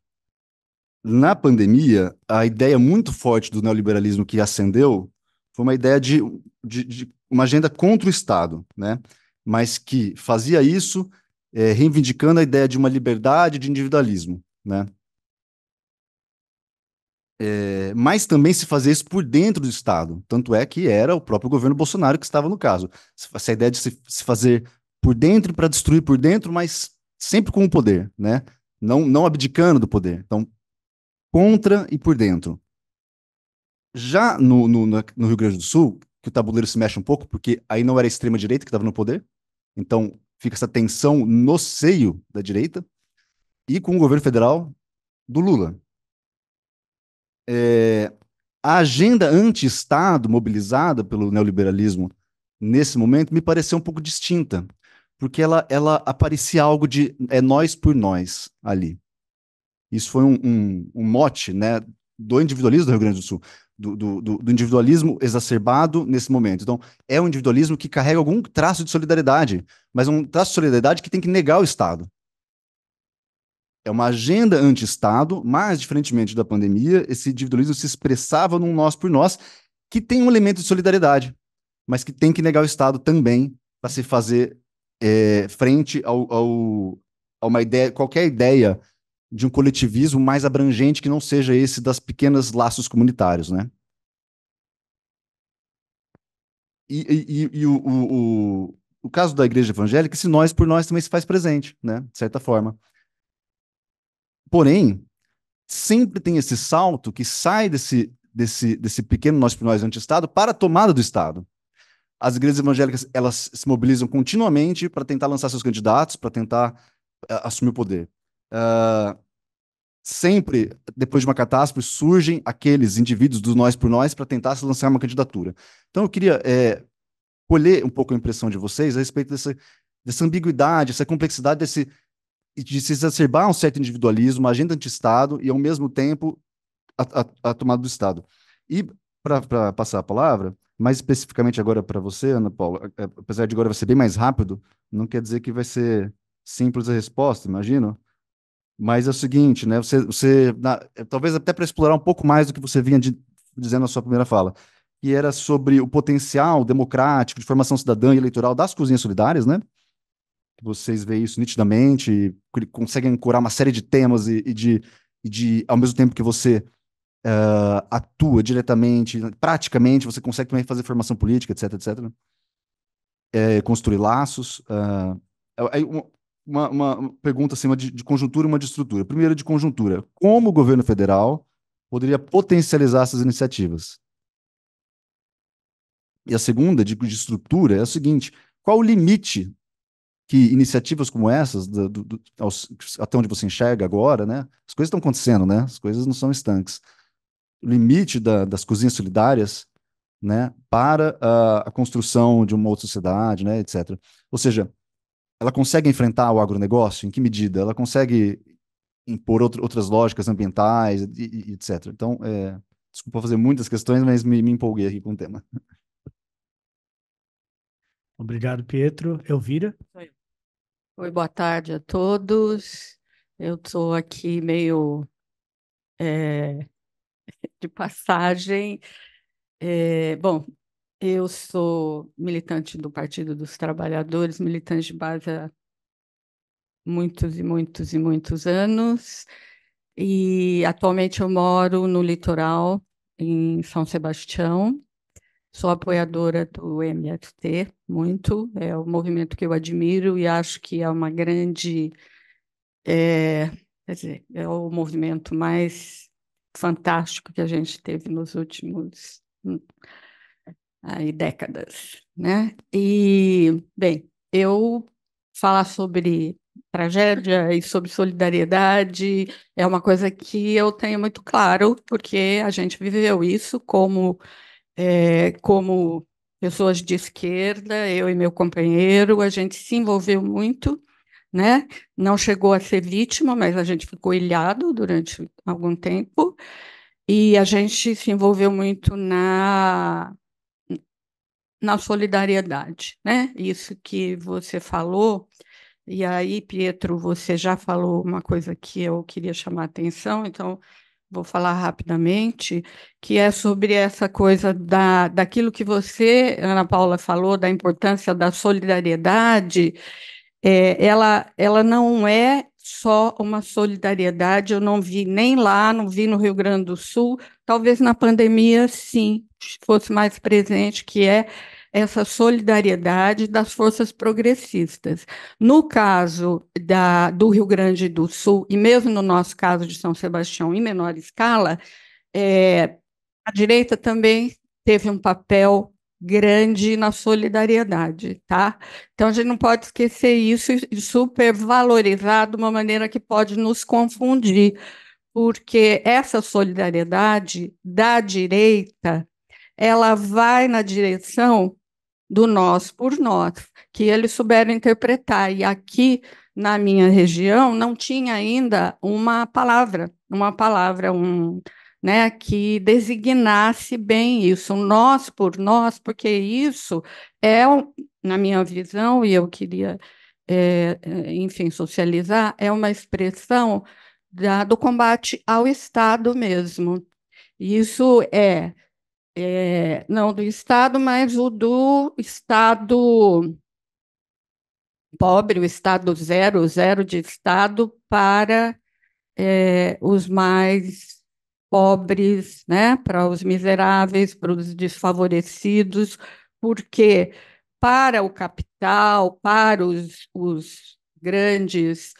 na pandemia, a ideia muito forte do neoliberalismo que ascendeu foi uma ideia de, de, de uma agenda contra o Estado, né? mas que fazia isso é, reivindicando a ideia de uma liberdade de individualismo. Né? É, mas também se fazia isso por dentro do Estado. Tanto é que era o próprio governo Bolsonaro que estava no caso. Essa ideia de se, se fazer por dentro para destruir por dentro, mas sempre com o poder, né? Não, não abdicando do poder. Então, contra e por dentro. Já no, no, no Rio Grande do Sul, que o tabuleiro se mexe um pouco, porque aí não era a extrema-direita que estava no poder, então fica essa tensão no seio da direita, e com o governo federal do Lula. É, a agenda anti-Estado mobilizada pelo neoliberalismo nesse momento me pareceu um pouco distinta, porque ela, ela aparecia algo de é nós por nós ali. Isso foi um, um, um mote né, do individualismo do Rio Grande do Sul, do, do, do, individualismo exacerbado nesse momento. Então, é um individualismo que carrega algum traço de solidariedade, mas um traço de solidariedade que tem que negar o Estado. É uma agenda anti-Estado, mas, diferentemente da pandemia, esse individualismo se expressava num nós por nós, que tem um elemento de solidariedade, mas que tem que negar o Estado também para se fazer é, frente ao, ao, a uma ideia, qualquer ideia de um coletivismo mais abrangente que não seja esse das pequenas laços comunitários, né? E, e, e o, o, o, o, caso da igreja evangélica, esse nós por nós também se faz presente, né? De certa forma. Porém, sempre tem esse salto que sai desse, desse, desse pequeno nós por nós anti-Estado para a tomada do Estado as igrejas evangélicas elas se mobilizam continuamente para tentar lançar seus candidatos, para tentar uh, assumir o poder. Ah, sempre, depois de uma catástrofe, surgem aqueles indivíduos dos nós por nós para tentar se lançar uma candidatura. Então, eu queria é, colher um pouco a impressão de vocês a respeito dessa, dessa ambiguidade, essa complexidade desse, de se exacerbar um certo individualismo, uma agenda anti-Estado e, ao mesmo tempo, a, a, a tomada do Estado. E, para passar a palavra, mais especificamente agora para você, Ana Paula, é, apesar de agora vai ser bem mais rápido, não quer dizer que vai ser simples a resposta, imagino. Mas é o seguinte, né? Você, você na, é, talvez até para explorar um pouco mais do que você vinha de, dizendo na sua primeira fala, que era sobre o potencial democrático de formação cidadã e eleitoral das cozinhas solidárias, né? Vocês veem isso nitidamente, conseguem ancorar uma série de temas e, e de, e de, ao mesmo tempo que você uh, atua diretamente, praticamente, você consegue também fazer formação política, etc, etc. É, construir laços. Uh, é, é, uma, uma pergunta acima de, de conjuntura e uma de estrutura. Primeiro, de conjuntura. Como o governo federal poderia potencializar essas iniciativas? E a segunda, de, de estrutura, é a seguinte: qual o limite que iniciativas como essas, do, do, aos, até onde você enxerga agora, né? As coisas estão acontecendo, né? As coisas não são estanques. O limite da, das cozinhas solidárias, né? Para a, a, construção de uma outra sociedade, né? Etc. Ou seja, ela consegue enfrentar o agronegócio? Em que medida? Ela consegue impor outro, outras lógicas ambientais e, e etc. Então, é, desculpa fazer muitas questões, mas me, me empolguei aqui com o tema. Obrigado, Pietro. Elvira? Oi, boa tarde a todos. Eu estou aqui meio é, de passagem. É, bom, eu sou militante do Partido dos Trabalhadores, militante de base há muitos e muitos e muitos anos. E atualmente eu moro no litoral, em São Sebastião. Sou apoiadora do MFT, muito. É um movimento que eu admiro e acho que é uma grande. É, quer dizer, é o movimento mais fantástico que a gente teve nos últimos aí décadas, né? E, bem, eu falar sobre tragédia e sobre solidariedade é uma coisa que eu tenho muito claro, porque a gente viveu isso como, é, como pessoas de esquerda, eu e meu companheiro, a gente se envolveu muito, né? Não chegou a ser vítima, mas a gente ficou ilhado durante algum tempo. E a gente se envolveu muito na na solidariedade, né? Isso que você falou, e aí, Pietro, você já falou uma coisa que eu queria chamar a atenção, então vou falar rapidamente, que é sobre essa coisa da, daquilo que você, Ana Paula, falou, da importância da solidariedade, é, ela, ela não é só uma solidariedade. Eu não vi nem lá, não vi no Rio Grande do Sul. Talvez na pandemia, sim, fosse mais presente, que é essa solidariedade das forças progressistas. No caso da, do Rio Grande do Sul, e mesmo no nosso caso de São Sebastião, em menor escala, é, a direita também teve um papel grande na solidariedade, tá? Então a gente não pode esquecer isso e supervalorizar de uma maneira que pode nos confundir, porque essa solidariedade da direita, ela vai na direção do nós por nós, que eles souberam interpretar. E aqui na minha região não tinha ainda uma palavra, uma palavra, um né, que designasse bem isso, nós por nós, porque isso é, na minha visão, e eu queria, é, é, enfim, socializar, é uma expressão da, do combate ao Estado mesmo. Isso é, é, não do Estado, mas o do Estado pobre, o Estado zero, zero de Estado para é, os mais pobres, né, para os miseráveis, para os desfavorecidos, porque para o capital, para os, os grandes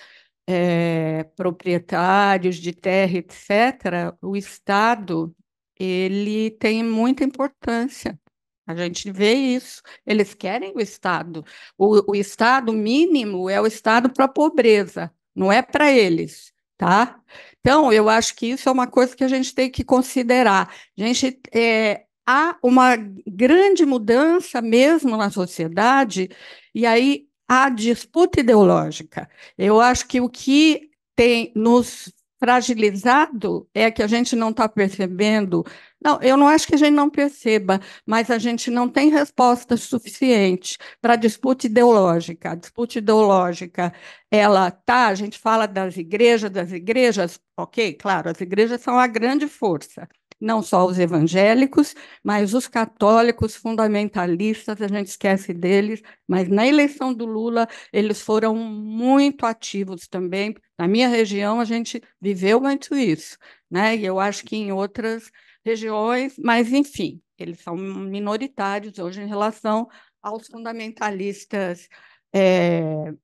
é, proprietários de terra, etc., o Estado ele tem muita importância. A gente vê isso. Eles querem o Estado. O, o Estado mínimo é o Estado para a pobreza, não é para eles tá? Então, eu acho que isso é uma coisa que a gente tem que considerar. A gente é, há uma grande mudança mesmo na sociedade, e aí há disputa ideológica. Eu acho que o que tem nos fragilizado é que a gente não está percebendo. Não, eu não acho que a gente não perceba, mas a gente não tem respostas suficientes para a disputa ideológica. A disputa ideológica, ela tá, a gente fala das igrejas, das igrejas, ok, claro, as igrejas são a grande força, não só os evangélicos, mas os católicos fundamentalistas, a gente esquece deles, mas na eleição do Lula eles foram muito ativos também. Na minha região a gente viveu muito isso, né? E eu acho que em outras regiões, mas enfim, eles são minoritários hoje em relação aos fundamentalistas é,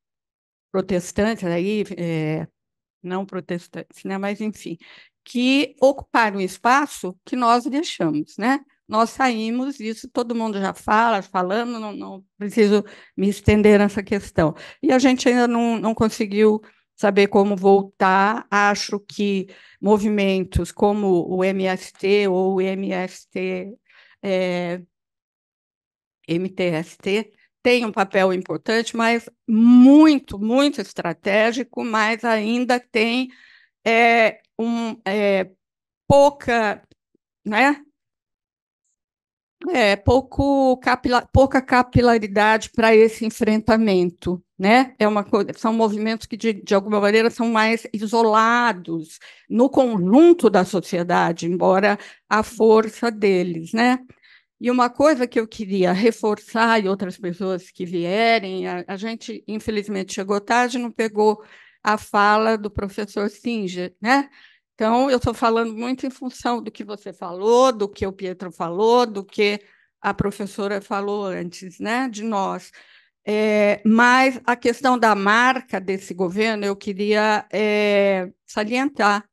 protestantes aí, é, não protestantes, né? mas enfim, que ocuparam o espaço que nós deixamos, né? Nós saímos, isso todo mundo já fala, falando, não, não preciso me estender nessa questão. E a gente ainda não, não conseguiu saber como voltar. Acho que movimentos como o MST ou o MST, é, MTST, têm um papel importante, mas muito, muito estratégico, mas ainda tem é, um, é, pouca, né? É, pouco capila, pouca capilaridade para esse enfrentamento, né? É uma coisa, são movimentos que de, de alguma maneira são mais isolados no conjunto da sociedade, embora a força deles, né? E uma coisa que eu queria reforçar e outras pessoas que vierem, a, a gente infelizmente chegou tarde, não pegou a fala do professor Singer, né? Então, eu estou falando muito em função do que você falou, do que o Pietro falou, do que a professora falou antes, né, de nós. É, mas a questão da marca desse governo, eu queria é, salientar.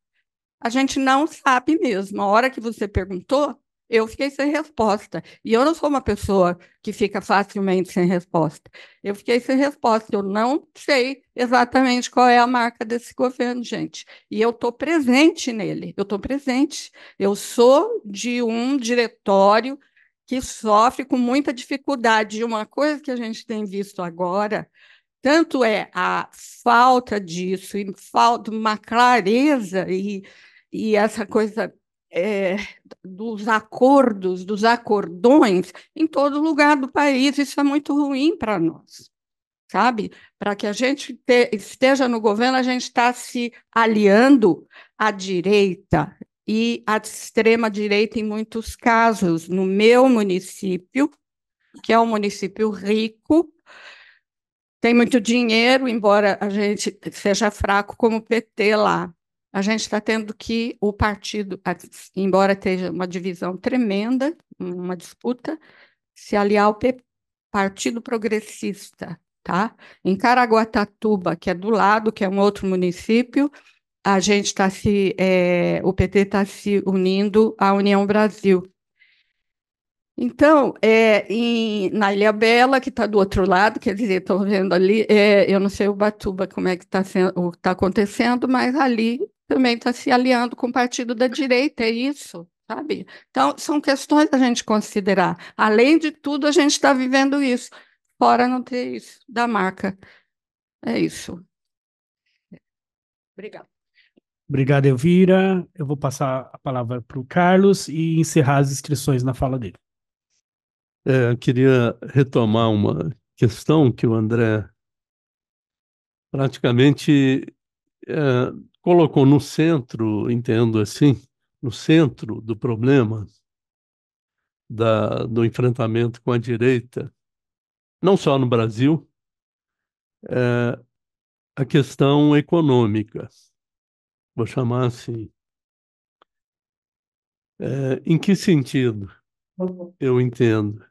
A gente não sabe mesmo. A hora que você perguntou, eu fiquei sem resposta. E eu não sou uma pessoa que fica facilmente sem resposta. Eu fiquei sem resposta. Eu não sei exatamente qual é a marca desse governo, gente. E eu estou presente nele. Eu estou presente. Eu sou de um diretório que sofre com muita dificuldade. E uma coisa que a gente tem visto agora. Tanto é a falta disso, e falta uma clareza e, e essa coisa é, dos acordos, dos acordões em todo lugar do país. Isso é muito ruim para nós, sabe? Para que a gente te, esteja no governo, a gente está se aliando à direita e à extrema-direita em muitos casos. No meu município, que é um município rico, tem muito dinheiro, embora a gente seja fraco como PT lá a gente está tendo que o partido, embora esteja uma divisão tremenda, uma disputa, se aliar ao P Partido Progressista, tá? Em Caraguatatuba, que é do lado, que é um outro município, a gente está se, é, o PT está se unindo à União Brasil. Então, é, em, na Ilha Bela, que está do outro lado, quer dizer, estou vendo ali, é, eu não sei o Batuba como é que está tá acontecendo, mas ali também está se aliando com o partido da direita, é isso, sabe? Então, são questões a gente considerar. Além de tudo, a gente está vivendo isso, fora não ter isso da marca. É isso. Obrigada. Obrigado, Elvira. Eu vou passar a palavra para o Carlos e encerrar as inscrições na fala dele. É, eu queria retomar uma questão que o André praticamente é, colocou no centro, entendo assim, no centro do problema da, do enfrentamento com a direita, não só no Brasil, é, a questão econômica, vou chamar assim. É, em que sentido? Eu entendo.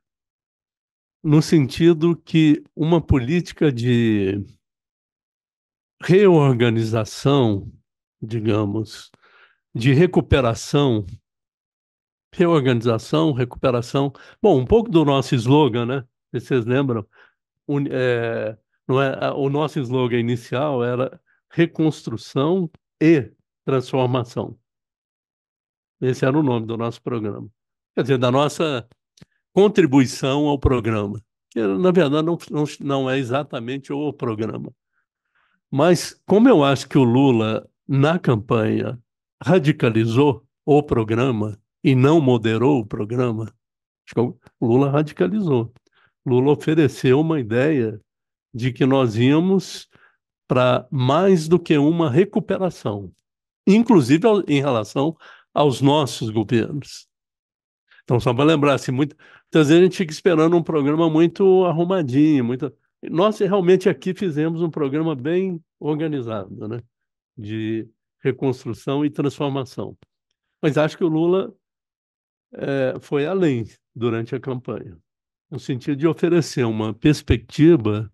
No sentido que uma política de reorganização digamos, de recuperação, reorganização, recuperação. Bom, um pouco do nosso slogan, né? Vocês lembram? O, é, não é, o nosso slogan inicial era reconstrução e transformação. Esse era o nome do nosso programa. Quer dizer, da nossa contribuição ao programa, que na verdade não, não, não é exatamente o programa. Mas como eu acho que o Lula na campanha radicalizou o programa e não moderou o programa, Lula radicalizou. Lula ofereceu uma ideia de que nós íamos para mais do que uma recuperação, inclusive em relação aos nossos governos. Então, só para lembrar, assim, muito, muitas vezes a gente fica esperando um programa muito arrumadinho. Muito... Nós realmente aqui fizemos um programa bem organizado, né? de reconstrução e transformação. Mas acho que o Lula é, foi além durante a campanha, no sentido de oferecer uma perspectiva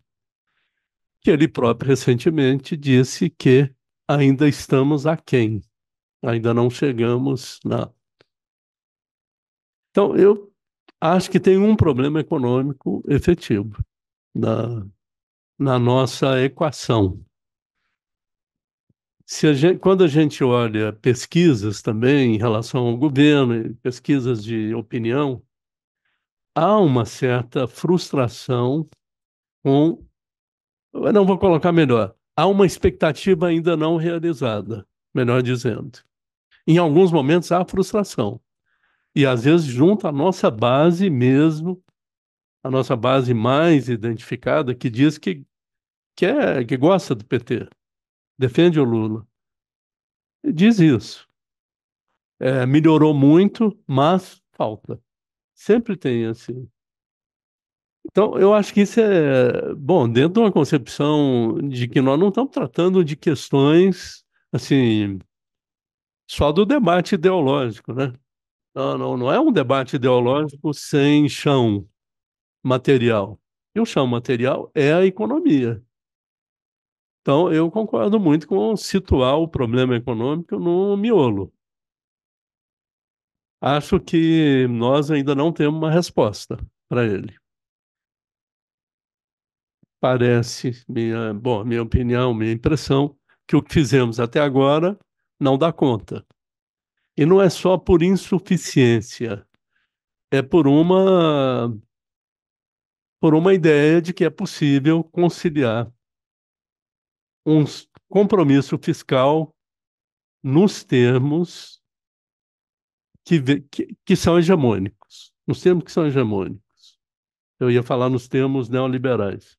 que ele próprio recentemente disse que ainda estamos aquém, ainda não chegamos na. Então, eu acho que tem um problema econômico efetivo na, na nossa equação. A gente, quando a gente olha pesquisas também em relação ao governo, pesquisas de opinião, há uma certa frustração com. não vou colocar melhor. Há uma expectativa ainda não realizada, melhor dizendo. Em alguns momentos há frustração. E às vezes junto à nossa base mesmo, a nossa base mais identificada, que diz que, que, é, que gosta do PT defende o Lula. diz isso. É, melhorou muito, mas falta. Sempre tem assim. Então, eu acho que isso é, bom, dentro de uma concepção de que nós não estamos tratando de questões, assim, só do debate ideológico, né? Não, não, não é um debate ideológico sem chão material. E o chão material é a economia. Então, eu concordo muito com situar o problema econômico no miolo. Acho que nós ainda não temos uma resposta para ele. Parece, minha, bom, minha opinião, minha impressão, que o que fizemos até agora não dá conta. E não é só por insuficiência, é por uma por uma ideia de que é possível conciliar um compromisso fiscal nos termos que, que, que são hegemônicos, nos termos que são hegemônicos. Eu ia falar nos termos neoliberais,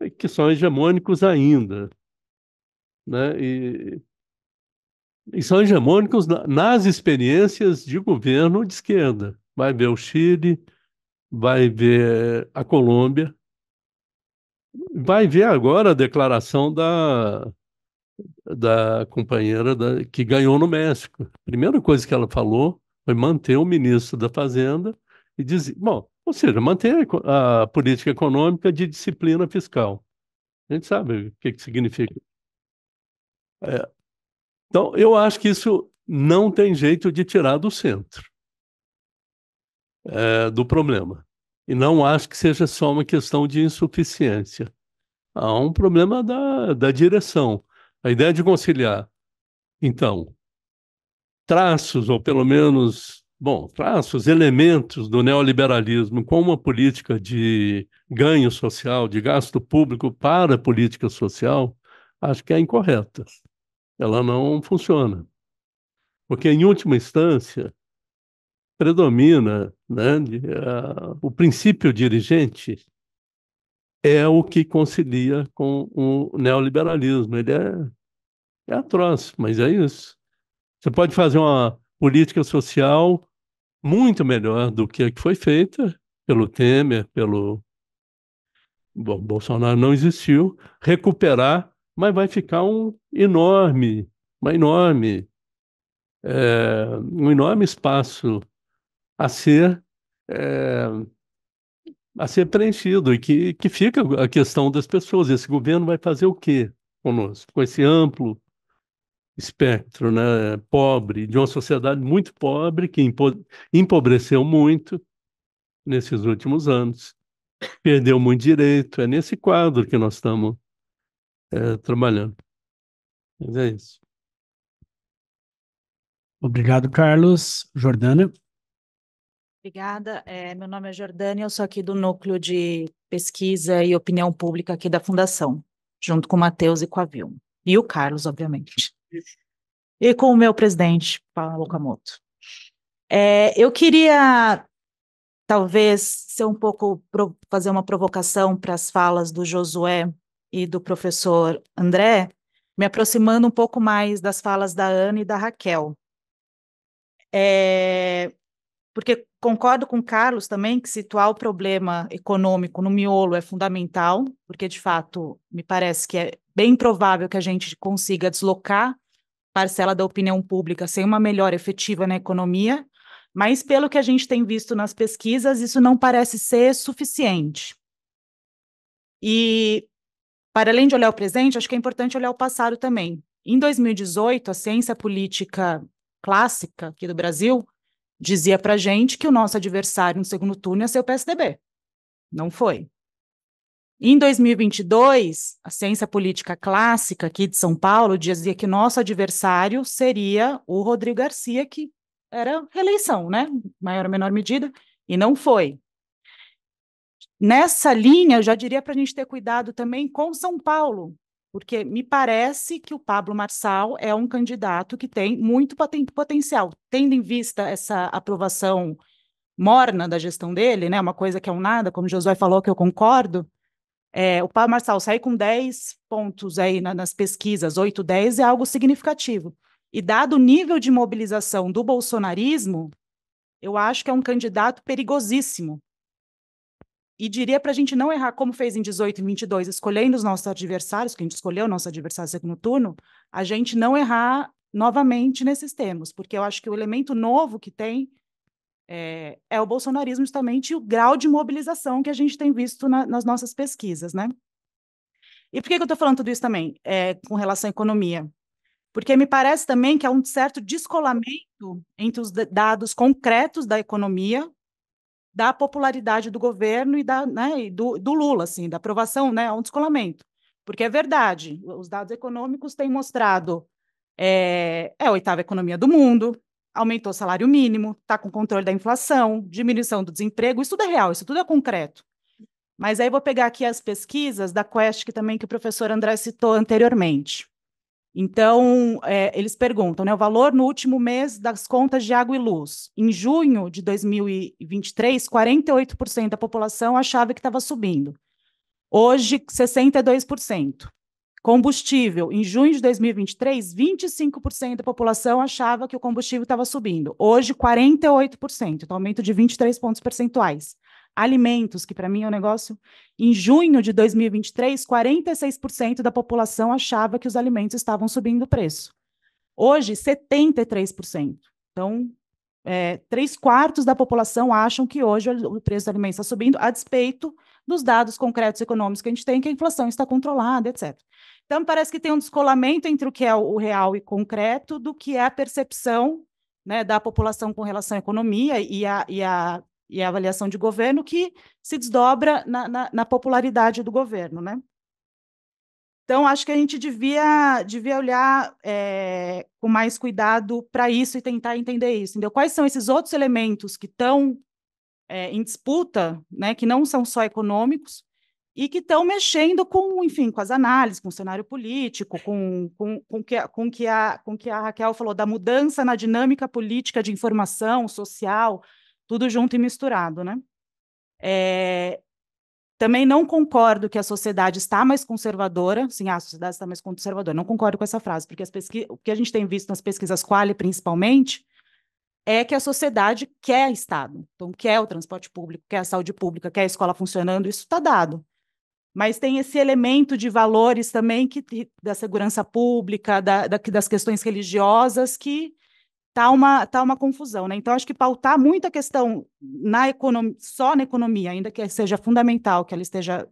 é que são hegemônicos ainda. Né? E, e são hegemônicos nas experiências de governo de esquerda. Vai ver o Chile, vai ver a Colômbia, Vai ver agora a declaração da, da companheira da, que ganhou no México. A primeira coisa que ela falou foi manter o ministro da Fazenda e dizer, bom, ou seja, manter a, a política econômica de disciplina fiscal. A gente sabe o que, que significa. É, então, eu acho que isso não tem jeito de tirar do centro é, do problema. E não acho que seja só uma questão de insuficiência. Há um problema da, da direção. A ideia de conciliar, então, traços, ou pelo menos, bom, traços, elementos do neoliberalismo com uma política de ganho social, de gasto público para a política social, acho que é incorreta. Ela não funciona. Porque, em última instância, predomina, né, uh, o princípio dirigente é o que concilia com o neoliberalismo. Ele é, é atroz, mas é isso. Você pode fazer uma política social muito melhor do que a que foi feita pelo Temer, pelo Bom, Bolsonaro não existiu, recuperar, mas vai ficar um enorme, uma enorme, é, um enorme espaço a ser é, a ser preenchido e que, que fica a questão das pessoas. Esse governo vai fazer o quê conosco? Com esse amplo espectro né, pobre, de uma sociedade muito pobre, que empobreceu muito nesses últimos anos, perdeu muito direito. É nesse quadro que nós estamos é, trabalhando. Mas é isso. Obrigado, Carlos. Jordana? Obrigada. É, meu nome é Jordânia, eu sou aqui do Núcleo de Pesquisa e Opinião Pública aqui da Fundação, junto com o Matheus e com a Vilma. E o Carlos, obviamente. E com o meu presidente, Paulo Camoto. É, eu queria, talvez, ser um pouco, fazer uma provocação para as falas do Josué e do professor André, me aproximando um pouco mais das falas da Ana e da Raquel. É, porque concordo com o Carlos também que situar o problema econômico no miolo é fundamental, porque de fato me parece que é bem provável que a gente consiga deslocar parcela da opinião pública sem uma melhora efetiva na economia, mas pelo que a gente tem visto nas pesquisas, isso não parece ser suficiente. E para além de olhar o presente, acho que é importante olhar o passado também. Em 2018, a ciência política clássica aqui do Brasil dizia para gente que o nosso adversário no segundo turno ia ser o PSDB. Não foi. Em 2022, a ciência política clássica aqui de São Paulo dizia que nosso adversário seria o Rodrigo Garcia, que era reeleição, né? Maior ou menor medida, e não foi. Nessa linha, eu já diria para a gente ter cuidado também com São Paulo, porque me parece que o Pablo Marçal é um candidato que tem muito potencial, tendo em vista essa aprovação morna da gestão dele, né? Uma coisa que é um nada, como o Josué falou, que eu concordo. É, o Pablo Marçal sair com 10 pontos aí na, nas pesquisas, 8, 10, é algo significativo. E dado o nível de mobilização do bolsonarismo, eu acho que é um candidato perigosíssimo, e diria para a gente não errar, como fez em 18 e 22, escolhendo os nossos adversários, que a gente escolheu o nosso adversário no segundo turno, a gente não errar novamente nesses termos, porque eu acho que o elemento novo que tem é, é o bolsonarismo justamente e o grau de mobilização que a gente tem visto na, nas nossas pesquisas, né? E por que, que eu estou falando tudo isso também é, com relação à economia? Porque me parece também que há um certo descolamento entre os dados concretos da economia da popularidade do governo e, da, né, e do, do, Lula, assim, da aprovação, né, a um descolamento. Porque é verdade, os dados econômicos têm mostrado é, é a oitava economia do mundo, aumentou o salário mínimo, está com controle da inflação, diminuição do desemprego, isso tudo é real, isso tudo é concreto. Mas aí vou pegar aqui as pesquisas da Quest, que também que o professor André citou anteriormente. Então, é, eles perguntam, né, o valor no último mês das contas de água e luz. Em junho de 2023, 48% da população achava que estava subindo. Hoje, 62%. Combustível, em junho de 2023, 25% da população achava que o combustível estava subindo. Hoje, 48%, então aumento de 23 pontos percentuais. Alimentos, que para mim é um negócio. Em junho de 2023, 46% da população achava que os alimentos estavam subindo o preço. Hoje, 73%. Então, é, três quartos da população acham que hoje o preço do alimento está subindo, a despeito dos dados concretos econômicos que a gente tem, que a inflação está controlada, etc. Então, parece que tem um descolamento entre o que é o real e concreto do que é a percepção né, da população com relação à economia e a, e a e a avaliação de governo que se desdobra na, na, na, popularidade do governo, né? Então, acho que a gente devia, devia olhar é, com mais cuidado para isso e tentar entender isso. Entendeu? Quais são esses outros elementos que estão é, em disputa, né, que não são só econômicos, e que estão mexendo com, enfim, com as análises, com o cenário político, com, com, com, que, com, que a, com que a Raquel falou da mudança na dinâmica política de informação social, tudo junto e misturado, né? É, também não concordo que a sociedade está mais conservadora, sim, a sociedade está mais conservadora, não concordo com essa frase, porque o que a gente tem visto nas pesquisas Quali, principalmente, é que a sociedade quer Estado, então quer o transporte público, quer a saúde pública, quer a escola funcionando, isso está dado. Mas tem esse elemento de valores também que, da segurança pública, da, da, das questões religiosas, que tá uma, tá uma confusão, né? Então, acho que pautar muita questão na economia, só na economia, ainda que seja fundamental que ela esteja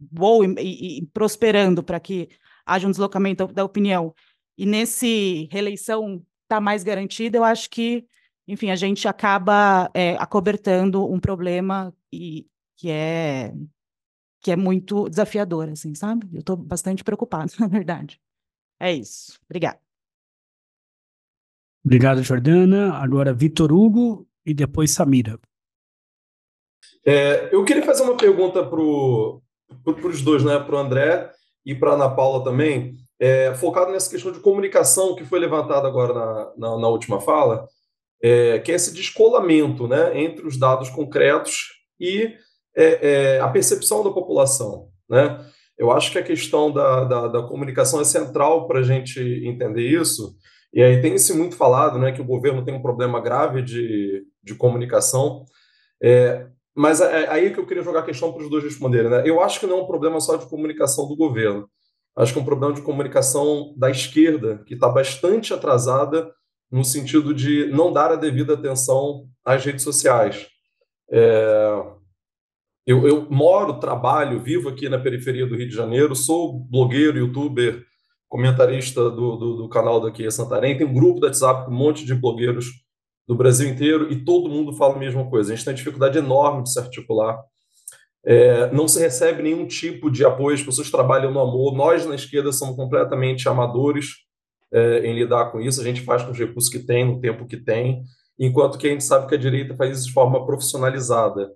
boa e, e, e prosperando para que haja um deslocamento da opinião, e nesse reeleição tá mais garantida, eu acho que, enfim, a gente acaba é, acobertando um problema e, que é que é muito desafiador, assim, sabe? Eu estou bastante preocupado na verdade. É isso. Obrigada. Obrigado, Jordana. Agora, Vitor Hugo e depois Samira. É, eu queria fazer uma pergunta para pro, os dois, né? para o André e para a Ana Paula também, é, focado nessa questão de comunicação que foi levantada agora na, na, na última fala, é, que é esse descolamento né? entre os dados concretos e é, é, a percepção da população. Né? Eu acho que a questão da, da, da comunicação é central para a gente entender isso. E aí tem se muito falado né, que o governo tem um problema grave de, de comunicação. É, mas é, é, aí que eu queria jogar a questão para os dois responderem. Né? Eu acho que não é um problema só de comunicação do governo. Acho que é um problema de comunicação da esquerda, que está bastante atrasada no sentido de não dar a devida atenção às redes sociais. É, eu, eu moro, trabalho, vivo aqui na periferia do Rio de Janeiro, sou blogueiro, youtuber, comentarista do, do, do canal daqui é Santarém, tem um grupo da WhatsApp com um monte de blogueiros do Brasil inteiro e todo mundo fala a mesma coisa. A gente tem dificuldade enorme de se articular. É, não se recebe nenhum tipo de apoio, as pessoas trabalham no amor. Nós, na esquerda, somos completamente amadores é, em lidar com isso. A gente faz com os recursos que tem, no tempo que tem, enquanto que a gente sabe que a direita faz isso de forma profissionalizada.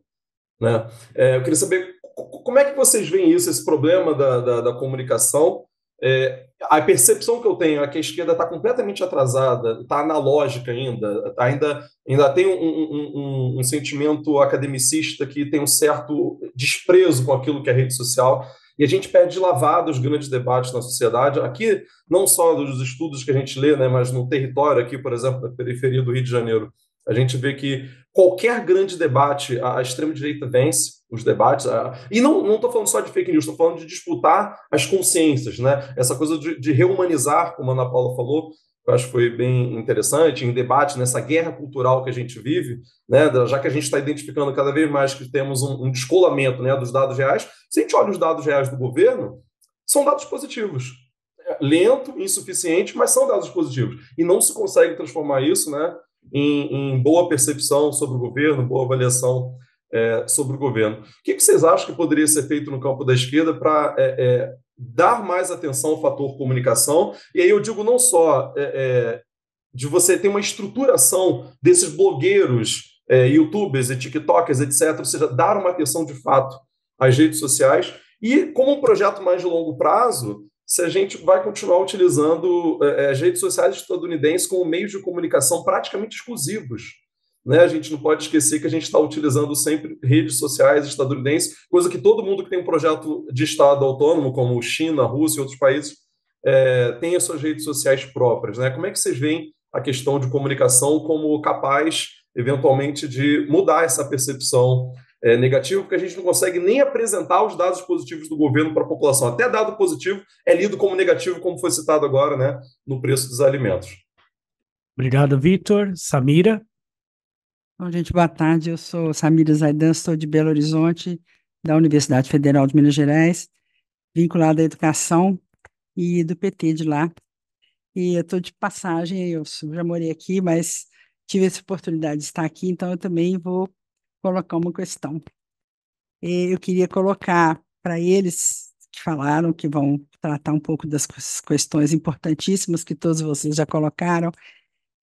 Né? É, eu queria saber como é que vocês veem isso, esse problema da, da, da comunicação, é, a percepção que eu tenho é que a esquerda está completamente atrasada, está analógica ainda, ainda, ainda tem um, um, um, um, sentimento academicista que tem um certo desprezo com aquilo que é rede social, e a gente perde lavado os grandes debates na sociedade, aqui não só dos estudos que a gente lê, né, mas no território aqui, por exemplo, na periferia do Rio de Janeiro, a gente vê que qualquer grande debate, a extrema-direita vence, os debates. Ah, e não estou falando só de fake news, estou falando de disputar as consciências, né? Essa coisa de, de reumanizar, como a Ana Paula falou, eu acho que foi bem interessante, em debate nessa guerra cultural que a gente vive, né, já que a gente está identificando cada vez mais que temos um, um, descolamento né, dos dados reais, se a gente olha os dados reais do governo, são dados positivos. É, lento, insuficiente, mas são dados positivos. E não se consegue transformar isso né, em, em boa percepção sobre o governo, boa avaliação é, sobre o governo. O que, vocês acham que poderia ser feito no campo da esquerda para é, é, dar mais atenção ao fator comunicação? E aí eu digo não só é, é, de você ter uma estruturação desses blogueiros, é, youtubers e tiktokers, etc., ou seja, dar uma atenção de fato às redes sociais, e como um projeto mais de longo prazo, se a gente vai continuar utilizando as redes sociais estadunidenses como meios de comunicação praticamente exclusivos né? A gente não pode esquecer que a gente está utilizando sempre redes sociais estadunidenses, coisa que todo mundo que tem um projeto de Estado autônomo, como China, Rússia e outros países, é, tem as suas redes sociais próprias. Né? Como é que vocês veem a questão de comunicação como capaz, eventualmente, de mudar essa percepção é, negativa, porque a gente não consegue nem apresentar os dados positivos do governo para a população. Até dado positivo é lido como negativo, como foi citado agora, né, no preço dos alimentos. Obrigado, Vitor. Samira? Bom, gente, boa tarde. Eu sou Samira Zaidan, estou de Belo Horizonte, da Universidade Federal de Minas Gerais, vinculada à educação e do PT de lá. E eu estou de passagem, eu já morei aqui, mas tive essa oportunidade de estar aqui, então eu também vou colocar uma questão. Eu queria colocar para eles que falaram, que vão tratar um pouco das questões importantíssimas que todos vocês já colocaram,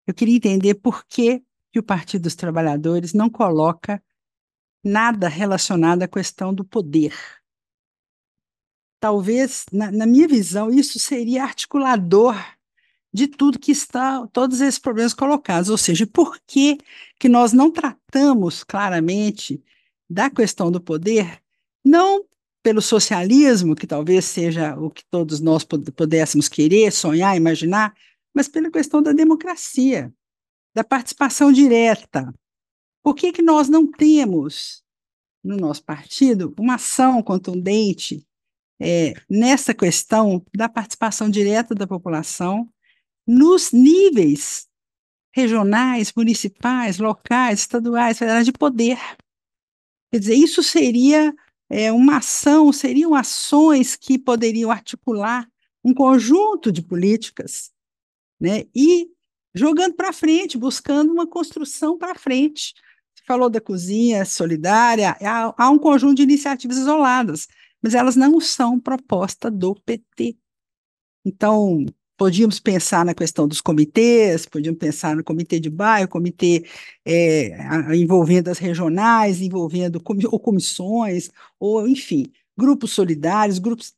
eu queria entender por que que o Partido dos Trabalhadores não coloca nada relacionado à questão do poder. Talvez, na, na minha visão, isso seria articulador de tudo que está, todos esses problemas colocados. Ou seja, por que, que nós não tratamos claramente da questão do poder, não pelo socialismo, que talvez seja o que todos nós pudéssemos querer, sonhar, imaginar, mas pela questão da democracia da participação direta. Por que, que nós não temos no nosso partido uma ação contundente é, nessa questão da participação direta da população nos níveis regionais, municipais, locais, estaduais, federais de poder? Quer dizer, isso seria é, uma ação, seriam ações que poderiam articular um conjunto de políticas né, e jogando para frente, buscando uma construção para frente. Você falou da cozinha solidária, há, há um conjunto de iniciativas isoladas, mas elas não são proposta do PT. Então, podíamos pensar na questão dos comitês, podíamos pensar no comitê de bairro, comitê é, envolvendo as regionais, envolvendo comi ou comissões, ou enfim, grupos solidários, grupos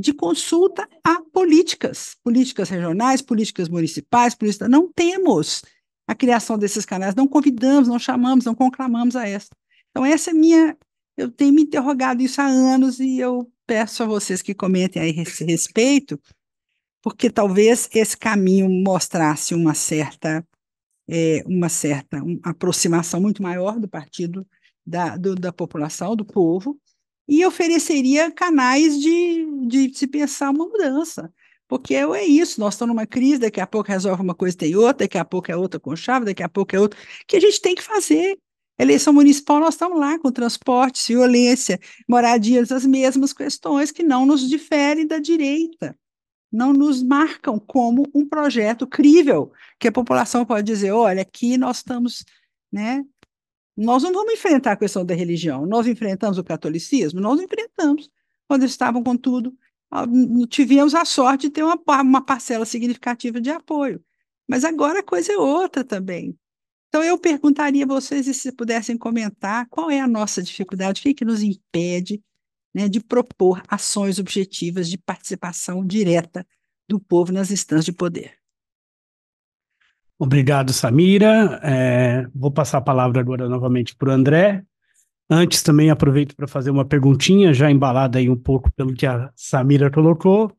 de consulta a políticas, políticas regionais, políticas municipais, políticas. Não temos a criação desses canais, não convidamos, não chamamos, não conclamamos a essa. Então, essa é minha. Eu tenho me interrogado isso há anos e eu peço a vocês que comentem a esse respeito, porque talvez esse caminho mostrasse uma certa, é, uma certa uma aproximação muito maior do partido da, do, da população, do povo, e ofereceria canais de, de se pensar uma mudança. Porque é, é isso, nós estamos numa crise, daqui a pouco resolve uma coisa, tem outra, daqui a pouco é outra com chave, daqui a pouco é outra, que a gente tem que fazer. Eleição municipal, nós estamos lá com transportes, violência, moradias, as mesmas questões que não nos diferem da direita, não nos marcam como um projeto crível, que a população pode dizer, olha, aqui nós estamos né, nós não vamos enfrentar a questão da religião. Nós enfrentamos o catolicismo? Nós enfrentamos quando estavam com tudo. Ah, tivemos a sorte de ter uma, uma parcela significativa de apoio. Mas agora a coisa é outra também. Então, eu perguntaria a vocês se pudessem comentar qual é a nossa dificuldade, o que, é que nos impede né, de propor ações objetivas de participação direta do povo nas instâncias de poder. Obrigado, Samira. É, vou passar a palavra agora novamente para o André. Antes, também aproveito para fazer uma perguntinha, já embalada aí um pouco pelo que a Samira colocou.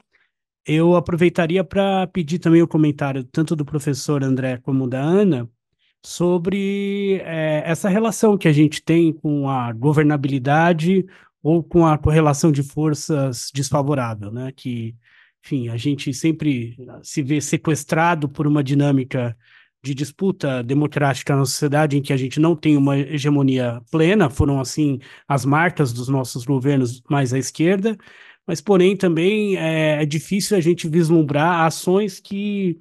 Eu aproveitaria para pedir também o comentário tanto do professor André como da Ana sobre é, essa relação que a gente tem com a governabilidade ou com a correlação de forças desfavorável, né? Que enfim, a gente sempre ah, se vê sequestrado por uma dinâmica de disputa democrática na sociedade em que a gente não tem uma hegemonia plena, foram assim as marcas dos nossos governos mais à esquerda, mas porém também é, é difícil a gente vislumbrar ações que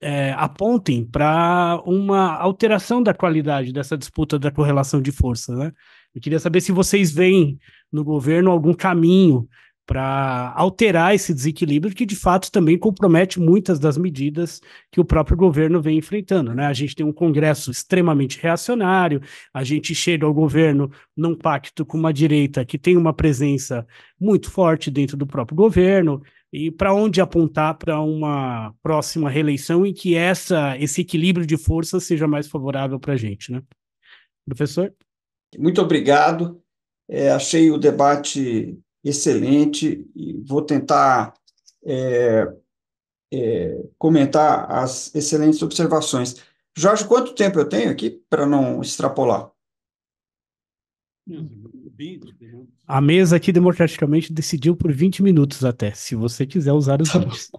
é, apontem para uma alteração da qualidade dessa disputa da correlação de força, né? Eu queria saber se vocês veem no governo algum caminho para alterar esse desequilíbrio que de fato também compromete muitas das medidas que o próprio governo vem enfrentando, né? A gente tem um congresso extremamente reacionário, a gente chega ao governo num pacto com uma direita que tem uma presença muito forte dentro do próprio governo, e para onde apontar para uma próxima reeleição em que essa, esse equilíbrio de forças seja mais favorável para a gente, né? Professor? Muito obrigado. É, achei o debate excelente e vou tentar é, é, comentar as excelentes observações. Jorge, quanto tempo eu tenho aqui para não extrapolar? A mesa aqui democraticamente decidiu por 20 minutos até, se você quiser usar os 20. Tá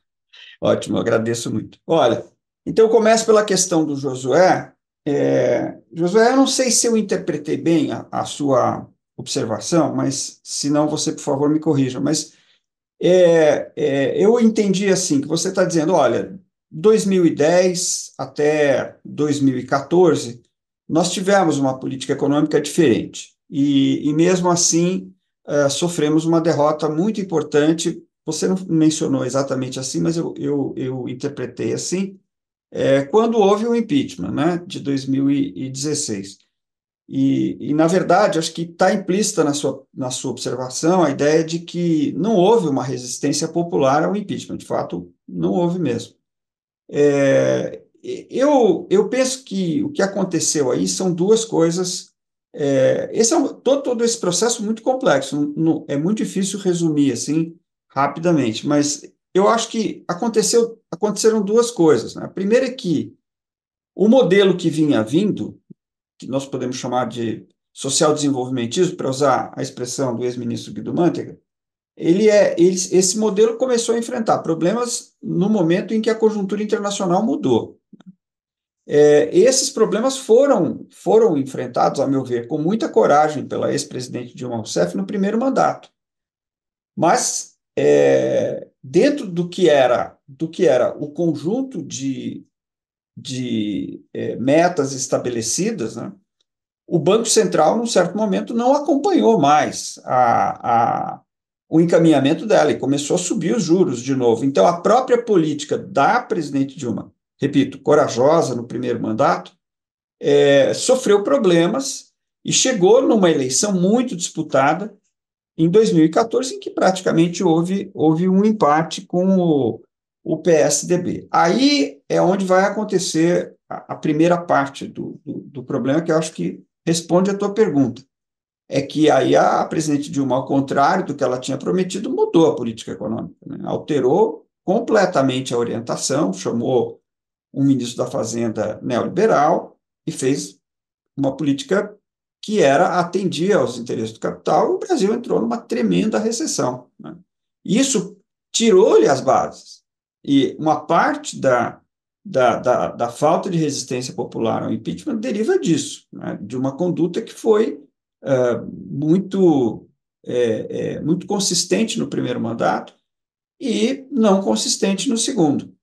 Ótimo, agradeço muito. Olha, então eu começo pela questão do Josué. É, Josué, eu não sei se eu interpretei bem a, a sua observação, mas se não, você, por favor, me corrija. Mas é, é, eu entendi assim, que você está dizendo, olha, 2010 até 2014, nós tivemos uma política econômica diferente. E, e mesmo assim, uh, sofremos uma derrota muito importante. Você não mencionou exatamente assim, mas eu, eu, eu interpretei assim, é, quando houve o impeachment né, de 2016. E, e, na verdade, acho que está implícita na sua, na sua observação a ideia de que não houve uma resistência popular ao impeachment. De fato, não houve mesmo. É, eu, eu penso que o que aconteceu aí são duas coisas. É, esse é, todo, todo esse processo muito complexo, não, é muito difícil resumir assim rapidamente, mas eu acho que aconteceu, aconteceram duas coisas. Né? A primeira é que o modelo que vinha vindo que nós podemos chamar de social desenvolvimentismo, para usar a expressão do ex-ministro Guido Mantega, ele é, ele, esse modelo começou a enfrentar problemas no momento em que a conjuntura internacional mudou. É, esses problemas foram, foram enfrentados, a meu ver, com muita coragem pela ex-presidente Dilma Rousseff no primeiro mandato. Mas, é, dentro do que era do que era o conjunto de de é, metas estabelecidas, né? o Banco Central, num certo momento, não acompanhou mais a, a, o encaminhamento dela e começou a subir os juros de novo. Então, a própria política da presidente Dilma, repito, corajosa no primeiro mandato, é, sofreu problemas e chegou numa eleição muito disputada em 2014, em que praticamente houve, houve um empate com o, o PSDB. Aí é onde vai acontecer a, a primeira parte do, do, do, problema, que eu acho que responde à tua pergunta. É que aí a, a presidente Dilma, ao contrário do que ela tinha prometido, mudou a política econômica, né? alterou completamente a orientação, chamou um ministro da Fazenda neoliberal e fez uma política que era atendia aos interesses do capital, e o Brasil entrou numa tremenda recessão. Né? Isso tirou-lhe as bases. E uma parte da, da, da, da, falta de resistência popular ao impeachment deriva disso, né? de uma conduta que foi uh, muito, é, é, muito consistente no primeiro mandato e não consistente no segundo.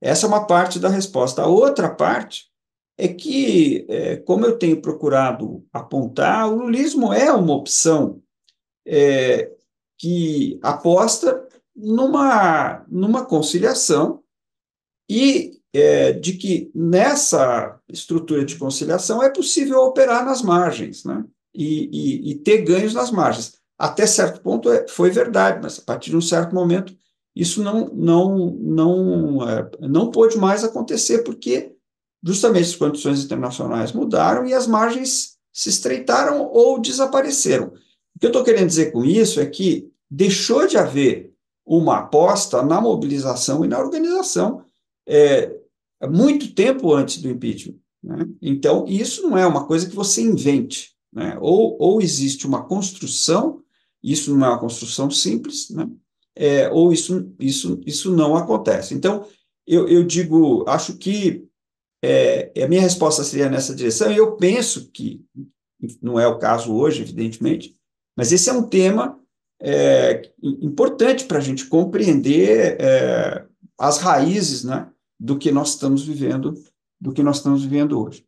Essa é uma parte da resposta. A outra parte é que, é, como eu tenho procurado apontar, o lulismo é uma opção é, que aposta numa, numa conciliação e é, de que nessa estrutura de conciliação é possível operar nas margens, né? E, e, e ter ganhos nas margens. Até certo ponto é, foi verdade, mas a partir de um certo momento isso não não não é, não pôde mais acontecer porque justamente as condições internacionais mudaram e as margens se estreitaram ou desapareceram. O que eu estou querendo dizer com isso é que deixou de haver uma aposta na mobilização e na organização é, muito tempo antes do impeachment. Né? Então, isso não é uma coisa que você invente. Né? Ou, ou existe uma construção, isso não é uma construção simples, né? É, ou isso, isso, isso não acontece. Então, eu, eu digo, acho que é, é a minha resposta seria nessa direção, e eu penso que, não é o caso hoje, evidentemente, mas esse é um tema é, importante para a gente compreender é, as raízes né, do que nós estamos vivendo, do que nós estamos vivendo hoje.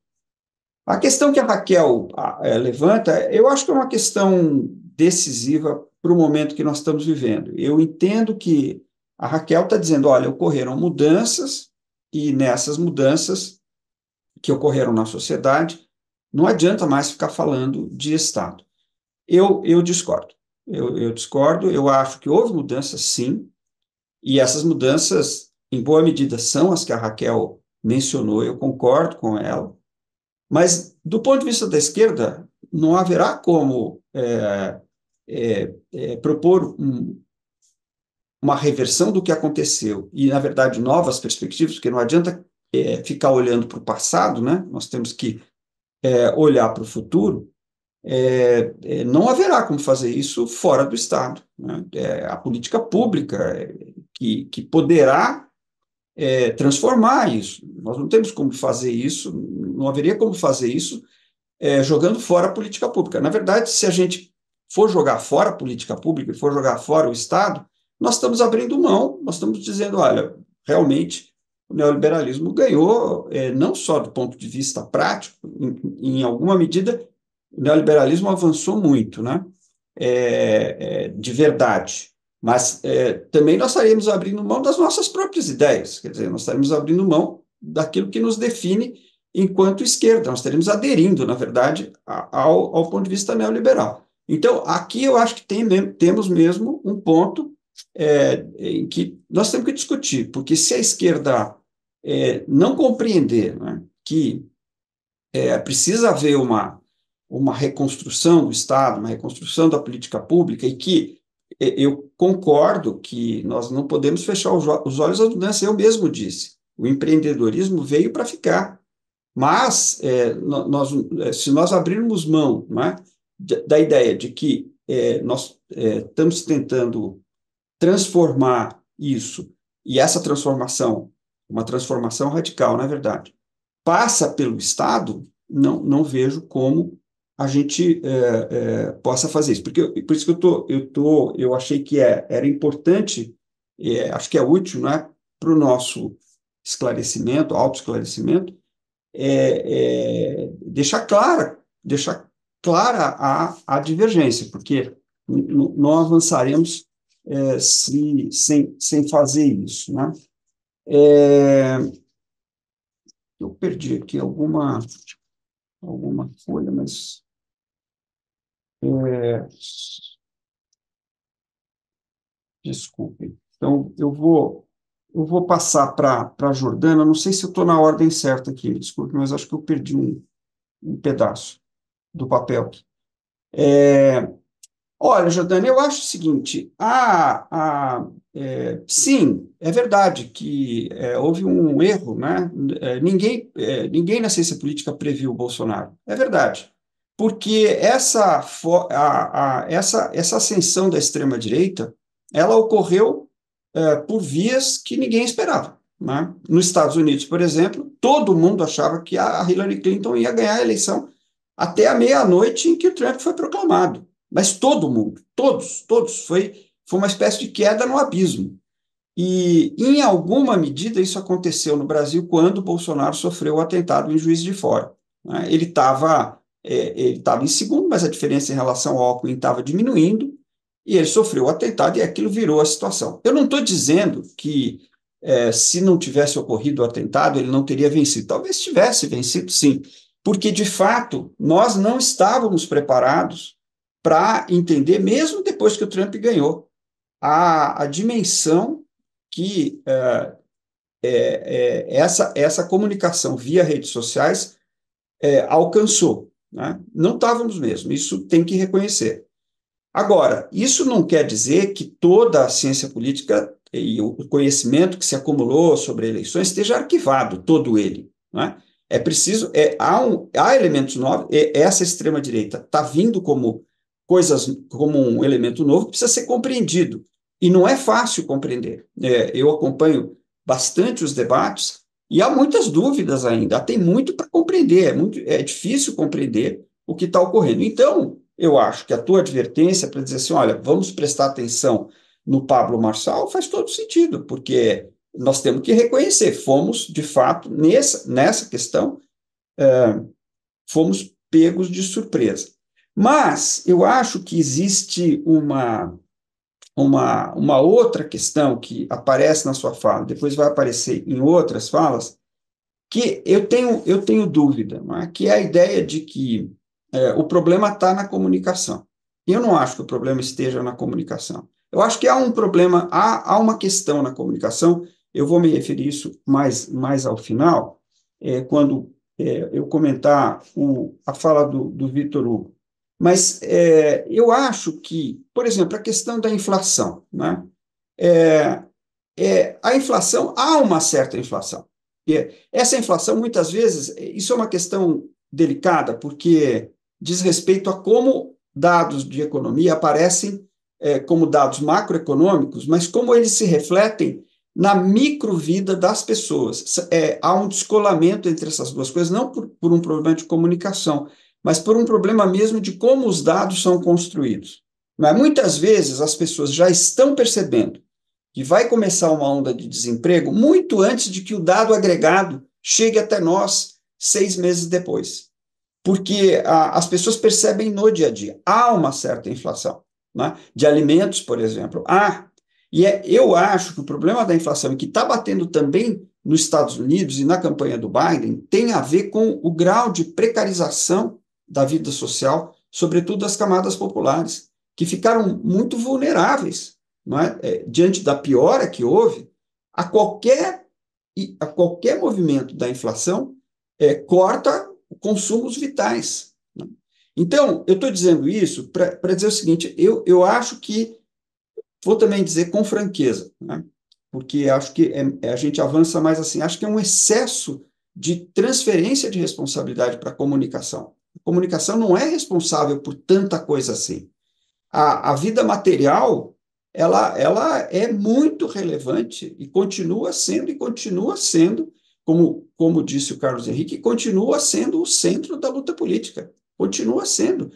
A questão que a Raquel eh, levanta, eu acho que é uma questão decisiva para o momento que nós estamos vivendo. Eu entendo que a Raquel está dizendo: olha, ocorreram mudanças, e nessas mudanças que ocorreram na sociedade, não adianta mais ficar falando de Estado. Eu, eu discordo. Eu, eu discordo, eu acho que houve mudanças, sim, e essas mudanças em boa medida, são as que a Raquel mencionou, eu concordo com ela, mas do ponto de vista da esquerda, não haverá como é, é, é, propor um, uma reversão do que aconteceu e, na verdade, novas perspectivas, porque não adianta é, ficar olhando para o passado, né? nós temos que é, olhar para o futuro. É, não haverá como fazer isso fora do Estado. Né? a política pública que, que poderá é, transformar isso. Nós não temos como fazer isso, não haveria como fazer isso é, jogando fora a política pública. Na verdade, se a gente for jogar fora a política pública e for jogar fora o Estado, nós estamos abrindo mão, nós estamos dizendo, olha, realmente o neoliberalismo ganhou, é, não só do ponto de vista prático, em, em, alguma medida, o neoliberalismo avançou muito, né? É, é, de verdade. Mas é, também nós estaremos abrindo mão das nossas próprias ideias, quer dizer, nós estaremos abrindo mão daquilo que nos define enquanto esquerda, nós estaremos aderindo, na verdade, ao, ao ponto de vista neoliberal. Então, aqui eu acho que tem, temos mesmo um ponto é, em que nós temos que discutir, porque se a esquerda é, não compreender né, que é, precisa haver uma, uma reconstrução do Estado, uma reconstrução da política pública, e que eu concordo que nós não podemos fechar os olhos à né, mudança, assim, eu mesmo disse. O empreendedorismo veio para ficar. Mas, é, nós, é, se nós abrirmos mão é, da ideia de que é, nós é, estamos tentando transformar isso, e essa transformação, uma transformação radical, na verdade, passa pelo Estado, não, não vejo como a gente é, é, possa fazer isso. Porque, por isso que eu, tô, eu, tô, eu achei que é, era importante, é, acho que é útil né, para o nosso esclarecimento, autoesclarecimento, é, é, deixar clara, deixar clara a, a divergência, porque não avançaremos é, se, sem, sem fazer isso. Né? É, eu perdi aqui alguma alguma folha, mas então, é, desculpe. Então, eu vou, eu vou passar para a Jordana. Não sei se eu estou na ordem certa aqui, desculpe, mas acho que eu perdi um, um pedaço do papel aqui. É... Olha, Jordana, eu acho o seguinte: a, a, é, sim, é verdade que é, houve um erro, né? É, ninguém, é, ninguém na ciência política previu o Bolsonaro. É verdade porque essa, a, a, essa, essa ascensão da extrema-direita ela ocorreu é, por vias que ninguém esperava. Né? Nos Estados Unidos, por exemplo, todo mundo achava que a Hillary Clinton ia ganhar a eleição até a meia-noite em que o Trump foi proclamado. Mas todo mundo, todos, todos, foi, foi uma espécie de queda no abismo. E, em alguma medida, isso aconteceu no Brasil quando Bolsonaro sofreu o atentado em Juiz de Fora. Né? Ele estava é, ele estava em segundo, mas a diferença em relação ao Alckmin estava diminuindo, e ele sofreu o atentado e aquilo virou a situação. Eu não estou dizendo que é, se não tivesse ocorrido o atentado, ele não teria vencido. Talvez tivesse vencido, sim, porque de fato nós não estávamos preparados para entender, mesmo depois que o Trump ganhou, a, a dimensão que é, é, é essa, essa comunicação via redes sociais é, alcançou. Né? Não estávamos mesmo, isso tem que reconhecer. Agora, isso não quer dizer que toda a ciência política e o conhecimento que se acumulou sobre eleições esteja arquivado, todo ele. Né? É preciso, é, há, um, há elementos novos, essa extrema-direita está vindo como coisas, como um elemento novo, precisa ser compreendido. E não é fácil compreender. É, eu acompanho bastante os debates, e há muitas dúvidas ainda, tem muito para compreender, é, muito, é difícil compreender o que está ocorrendo. Então, eu acho que a tua advertência para dizer assim, olha, vamos prestar atenção no Pablo Marçal faz todo sentido, porque nós temos que reconhecer, fomos, de fato, nessa, nessa questão, eh, fomos pegos de surpresa. Mas eu acho que existe uma uma, uma outra questão que aparece na sua fala, depois vai aparecer em outras falas, que eu tenho, eu tenho dúvida, é? que é a ideia de que é, o problema está na comunicação. Eu não acho que o problema esteja na comunicação. Eu acho que há um problema, há, há uma questão na comunicação, eu vou me referir isso mais, mais ao final, é, quando é, eu comentar o, a fala do, do Vitor Hugo. Mas é, eu acho que, por exemplo, a questão da inflação. Né? É, é, a inflação, há uma certa inflação. E essa inflação, muitas vezes, isso é uma questão delicada, porque diz respeito a como dados de economia aparecem é, como dados macroeconômicos, mas como eles se refletem na microvida das pessoas. É, há um descolamento entre essas duas coisas, não por, por um problema de comunicação, mas por um problema mesmo de como os dados são construídos. Mas muitas vezes as pessoas já estão percebendo que vai começar uma onda de desemprego muito antes de que o dado agregado chegue até nós seis meses depois. Porque a, ah, as pessoas percebem no dia a dia. Há uma certa inflação né? de alimentos, por exemplo. Há. E é, eu acho que o problema da inflação, que está batendo também nos Estados Unidos e na campanha do Biden, tem a ver com o grau de precarização da vida social, sobretudo das camadas populares, que ficaram muito vulneráveis é? É, diante da piora que houve a qualquer a qualquer movimento da inflação é, corta consumos vitais. Né? Então, eu estou dizendo isso para dizer o seguinte: eu, eu acho que, vou também dizer com franqueza, né? porque acho que é, é a gente avança mais assim, acho que é um excesso de transferência de responsabilidade para a comunicação comunicação não é responsável por tanta coisa assim. A, a vida material, ela, ela é muito relevante e continua sendo, e continua sendo, como, como disse o Carlos Henrique, continua sendo o centro da luta política. Continua sendo.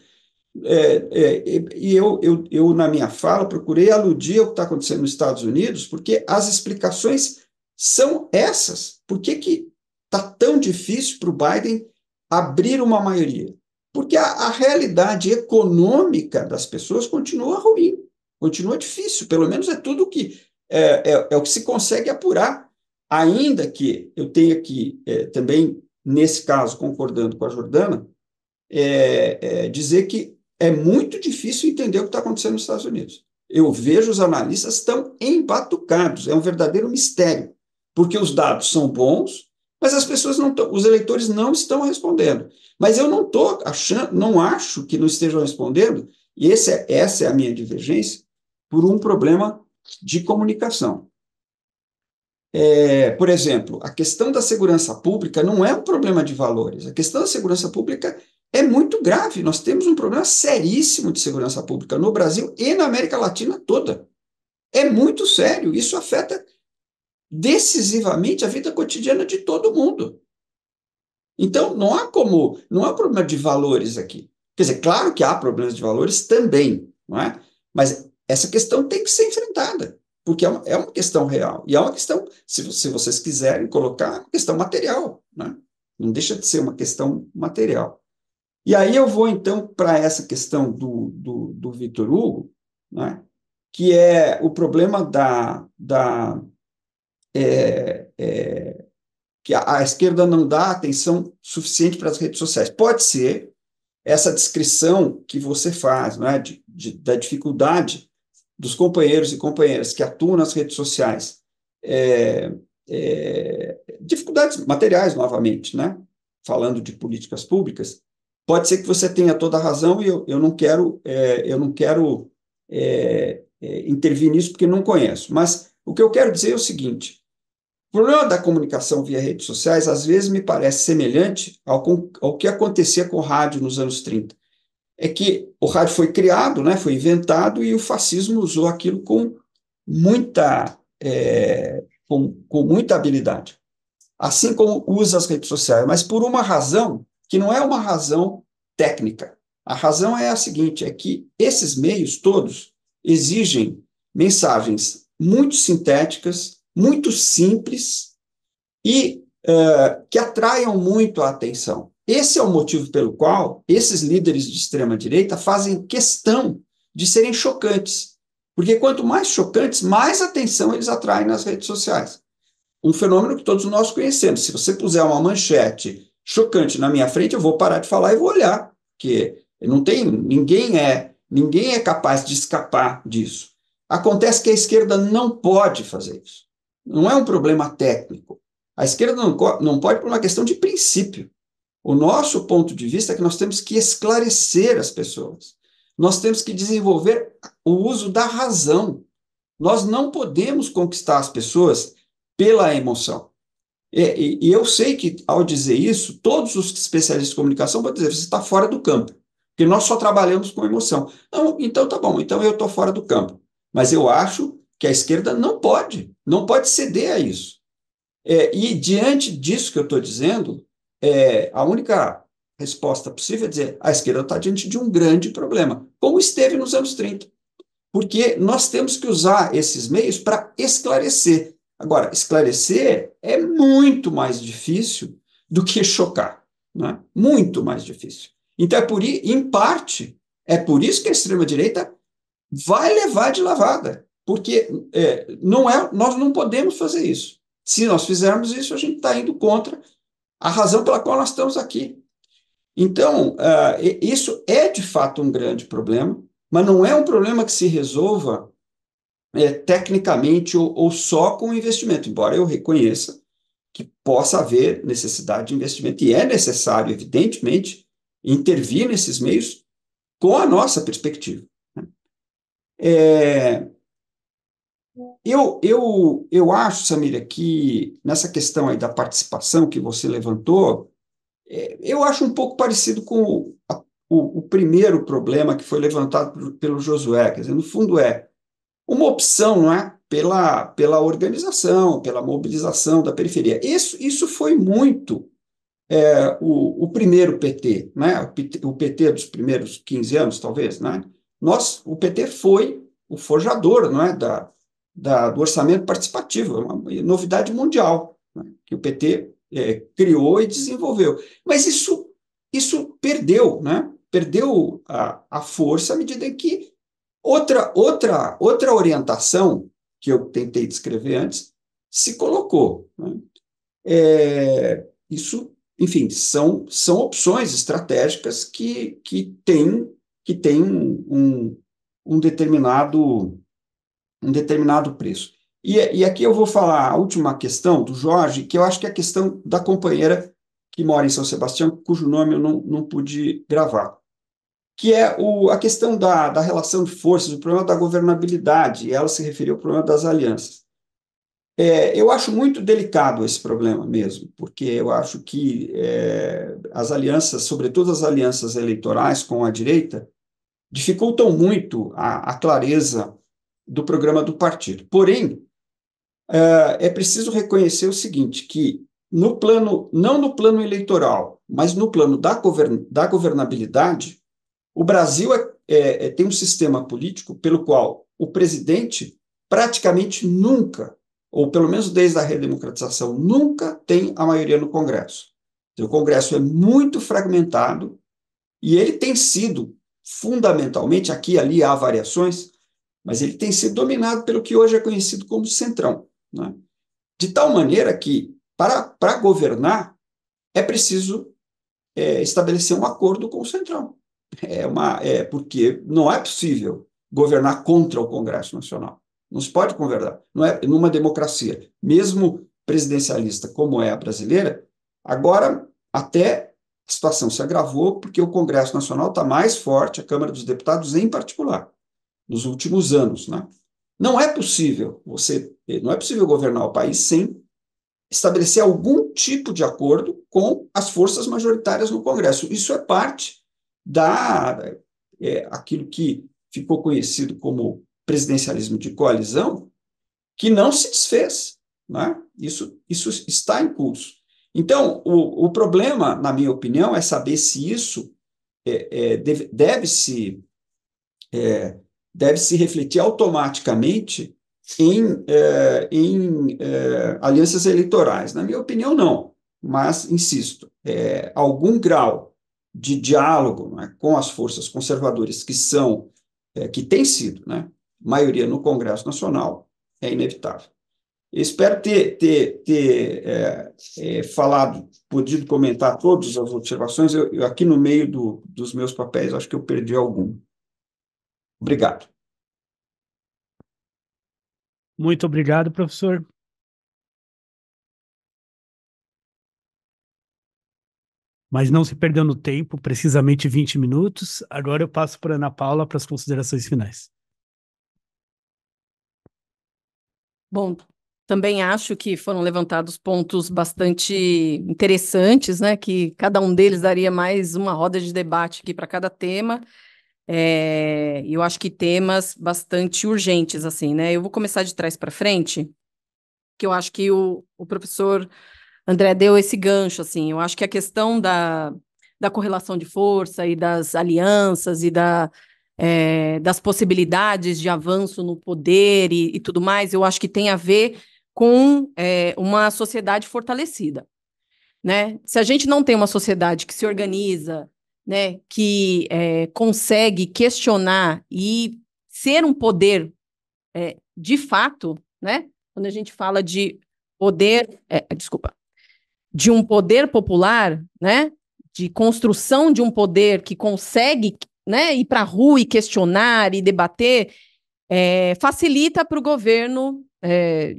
É, é, e eu, eu, eu, na minha fala, procurei aludir ao que está acontecendo nos Estados Unidos, porque as explicações são essas. Por que está tão difícil para o Biden abrir uma maioria? Porque a, a realidade econômica das pessoas continua ruim, continua difícil, pelo menos é tudo que é, é, é o que se consegue apurar. Ainda que eu tenha aqui é, também, nesse caso, concordando com a Jordana, é, é, dizer que é muito difícil entender o que está acontecendo nos Estados Unidos. Eu vejo os analistas estão embatucados, é um verdadeiro mistério, porque os dados são bons, mas as pessoas não os eleitores não estão respondendo. Mas eu não estou achando, não acho que não estejam respondendo, e é, essa é a minha divergência, por um problema de comunicação. É, por exemplo, a questão da segurança pública não é um problema de valores. A questão da segurança pública é muito grave. Nós temos um problema seríssimo de segurança pública no Brasil e na América Latina toda. É muito sério. Isso afeta decisivamente a vida cotidiana de todo mundo. Então, não há como, não há problema de valores aqui. Quer dizer, claro que há problemas de valores também, não é? Mas essa questão tem que ser enfrentada, porque é uma, é uma questão real. E é uma questão, se, se vocês quiserem colocar, é uma questão material, é? Não deixa de ser uma questão material. E aí eu vou, então, para essa questão do, do, do Vitor Hugo, é? que é o problema da, da é, é, que a, a, esquerda não dá atenção suficiente para as redes sociais. Pode ser essa descrição que você faz, né, de, de, da dificuldade dos companheiros e companheiras que atuam nas redes sociais, é, é, dificuldades materiais novamente, né, falando de políticas públicas, pode ser que você tenha toda a razão e eu, eu não quero é, eu não quero é, intervir nisso porque não conheço. Mas o que eu quero dizer é o seguinte: o problema da comunicação via redes sociais às vezes me parece semelhante ao, ao que acontecia com o rádio nos anos 30. É que o rádio foi criado, né, foi inventado e o fascismo usou aquilo com muita, é, com, com muita habilidade. Assim como usa as redes sociais, mas por uma razão que não é uma razão técnica. A razão é a seguinte: é que esses meios todos exigem mensagens muito sintéticas, muito simples e uh, que atraiam muito a atenção. Esse é o motivo pelo qual esses líderes de extrema-direita fazem questão de serem chocantes. Porque quanto mais chocantes, mais atenção eles atraem nas redes sociais. Um fenômeno que todos nós conhecemos. Se você puser uma manchete chocante na minha frente, eu vou parar de falar e vou olhar, porque não tem, ninguém é, ninguém é capaz de escapar disso. Acontece que a esquerda não pode fazer isso. Não é um problema técnico. A esquerda não, não pode por uma questão de princípio. O nosso ponto de vista é que nós temos que esclarecer as pessoas. Nós temos que desenvolver o uso da razão. Nós não podemos conquistar as pessoas pela emoção. É, e, e, eu sei que, ao dizer isso, todos os especialistas de comunicação vão dizer: você está fora do campo, porque nós só trabalhamos com emoção. Não, então tá bom, então eu estou fora do campo. Mas eu acho que a esquerda não pode, não pode ceder a isso. É, e diante disso que eu estou dizendo, é, a única resposta possível é dizer a esquerda está diante de um grande problema, como esteve nos anos 30. Porque nós temos que usar esses meios para esclarecer. Agora, esclarecer é muito mais difícil do que chocar. Né? Muito mais difícil. Então, é por, em parte, é por isso que a extrema-direita vai levar de lavada. Porque é, não é, nós não podemos fazer isso. Se nós fizermos isso, a gente está indo contra a razão pela qual nós estamos aqui. Então, uh, isso é de fato um grande problema, mas não é um problema que se resolva é, tecnicamente ou, ou só com investimento, embora eu reconheça que possa haver necessidade de investimento, e é necessário, evidentemente, intervir nesses meios com a nossa perspectiva. Né? É, eu, eu, eu acho, Samira, que nessa questão aí da participação que você levantou, é, eu acho um pouco parecido com o, o, o primeiro problema que foi levantado pelo, pelo Josué. Quer dizer, no fundo é uma opção, não é? Pela, pela organização, pela mobilização da periferia. Isso, isso foi muito é, o, o, primeiro PT, né? O PT, o PT dos primeiros 15 anos, talvez, né? Nós, o PT foi o forjador, não é? Da, da, do orçamento participativo, é uma novidade mundial né, que o PT é, criou e desenvolveu. Mas isso, isso perdeu, né? perdeu a, a força à medida em que outra, outra, outra orientação, que eu tentei descrever antes, se colocou. Né? É, isso, enfim, são, são opções estratégicas que, que têm que tem um, um determinado um determinado preço. E, e aqui eu vou falar a última questão do Jorge, que eu acho que é a questão da companheira que mora em São Sebastião, cujo nome eu não, não pude gravar, que é o, a questão da, da relação de forças, o problema da governabilidade, ela se referiu ao problema das alianças. É, eu acho muito delicado esse problema mesmo, porque eu acho que é, as alianças, sobretudo as alianças eleitorais com a direita, dificultam muito a, a clareza do programa do partido. Porém, eh, é preciso reconhecer o seguinte, que no plano, não no plano eleitoral, mas no plano da, govern, da governabilidade, o Brasil é, é, é, tem um sistema político pelo qual o presidente praticamente nunca, ou pelo menos desde a redemocratização, nunca tem a maioria no Congresso. Então, o Congresso é muito fragmentado e ele tem sido, fundamentalmente, aqui e ali há variações, mas ele tem sido dominado pelo que hoje é conhecido como centrão. Né? De tal maneira que, para, para governar, é preciso é, estabelecer um acordo com o centrão. É uma, é, porque não é possível governar contra o Congresso Nacional. Não se pode governar. Não é numa democracia, mesmo presidencialista como é a brasileira. Agora, até a situação se agravou porque o Congresso Nacional está mais forte, a Câmara dos Deputados em particular nos últimos anos. Né? Não é possível você, não é possível governar o país sem estabelecer algum tipo de acordo com as forças majoritárias no Congresso. Isso é parte da é, aquilo que ficou conhecido como presidencialismo de coalizão, que não se desfez. Né? Isso, isso está em curso. Então, o, o problema, na minha opinião, é saber se isso é, é, deve, deve se é, deve se refletir automaticamente em, eh, em eh, alianças eleitorais. Na minha opinião, não, mas, insisto, é, algum grau de diálogo né, com as forças conservadoras que são, que tem sido, né, maioria no Congresso Nacional, é inevitável. espero ter, ter, ter é, é, falado, podido comentar todas as observações. Eu, eu aqui no meio do, dos meus papéis, acho que eu perdi algum. Obrigado. Muito obrigado, professor. Mas não se perdendo tempo, precisamente 20 minutos. Agora eu passo para Ana Paula para as considerações finais. Bom, também acho que foram levantados pontos bastante interessantes, né? Que cada um deles daria mais uma roda de debate aqui para cada tema. É, eu acho que temas bastante urgentes, assim, né? Eu vou começar de trás para frente, que eu acho que o, o professor André deu esse gancho, assim. Eu acho que a questão da, da correlação de força e das alianças e da, é, das possibilidades de avanço no poder e, e, tudo mais, eu acho que tem a ver com é, uma sociedade fortalecida, né? Se a gente não tem uma sociedade que se organiza, né, que é, consegue questionar e ser um poder é, de fato, né? Quando a gente fala de poder, é, desculpa, de um poder popular, né? De construção de um poder que consegue, né? Ir para a rua e questionar e debater, facilita para o governo,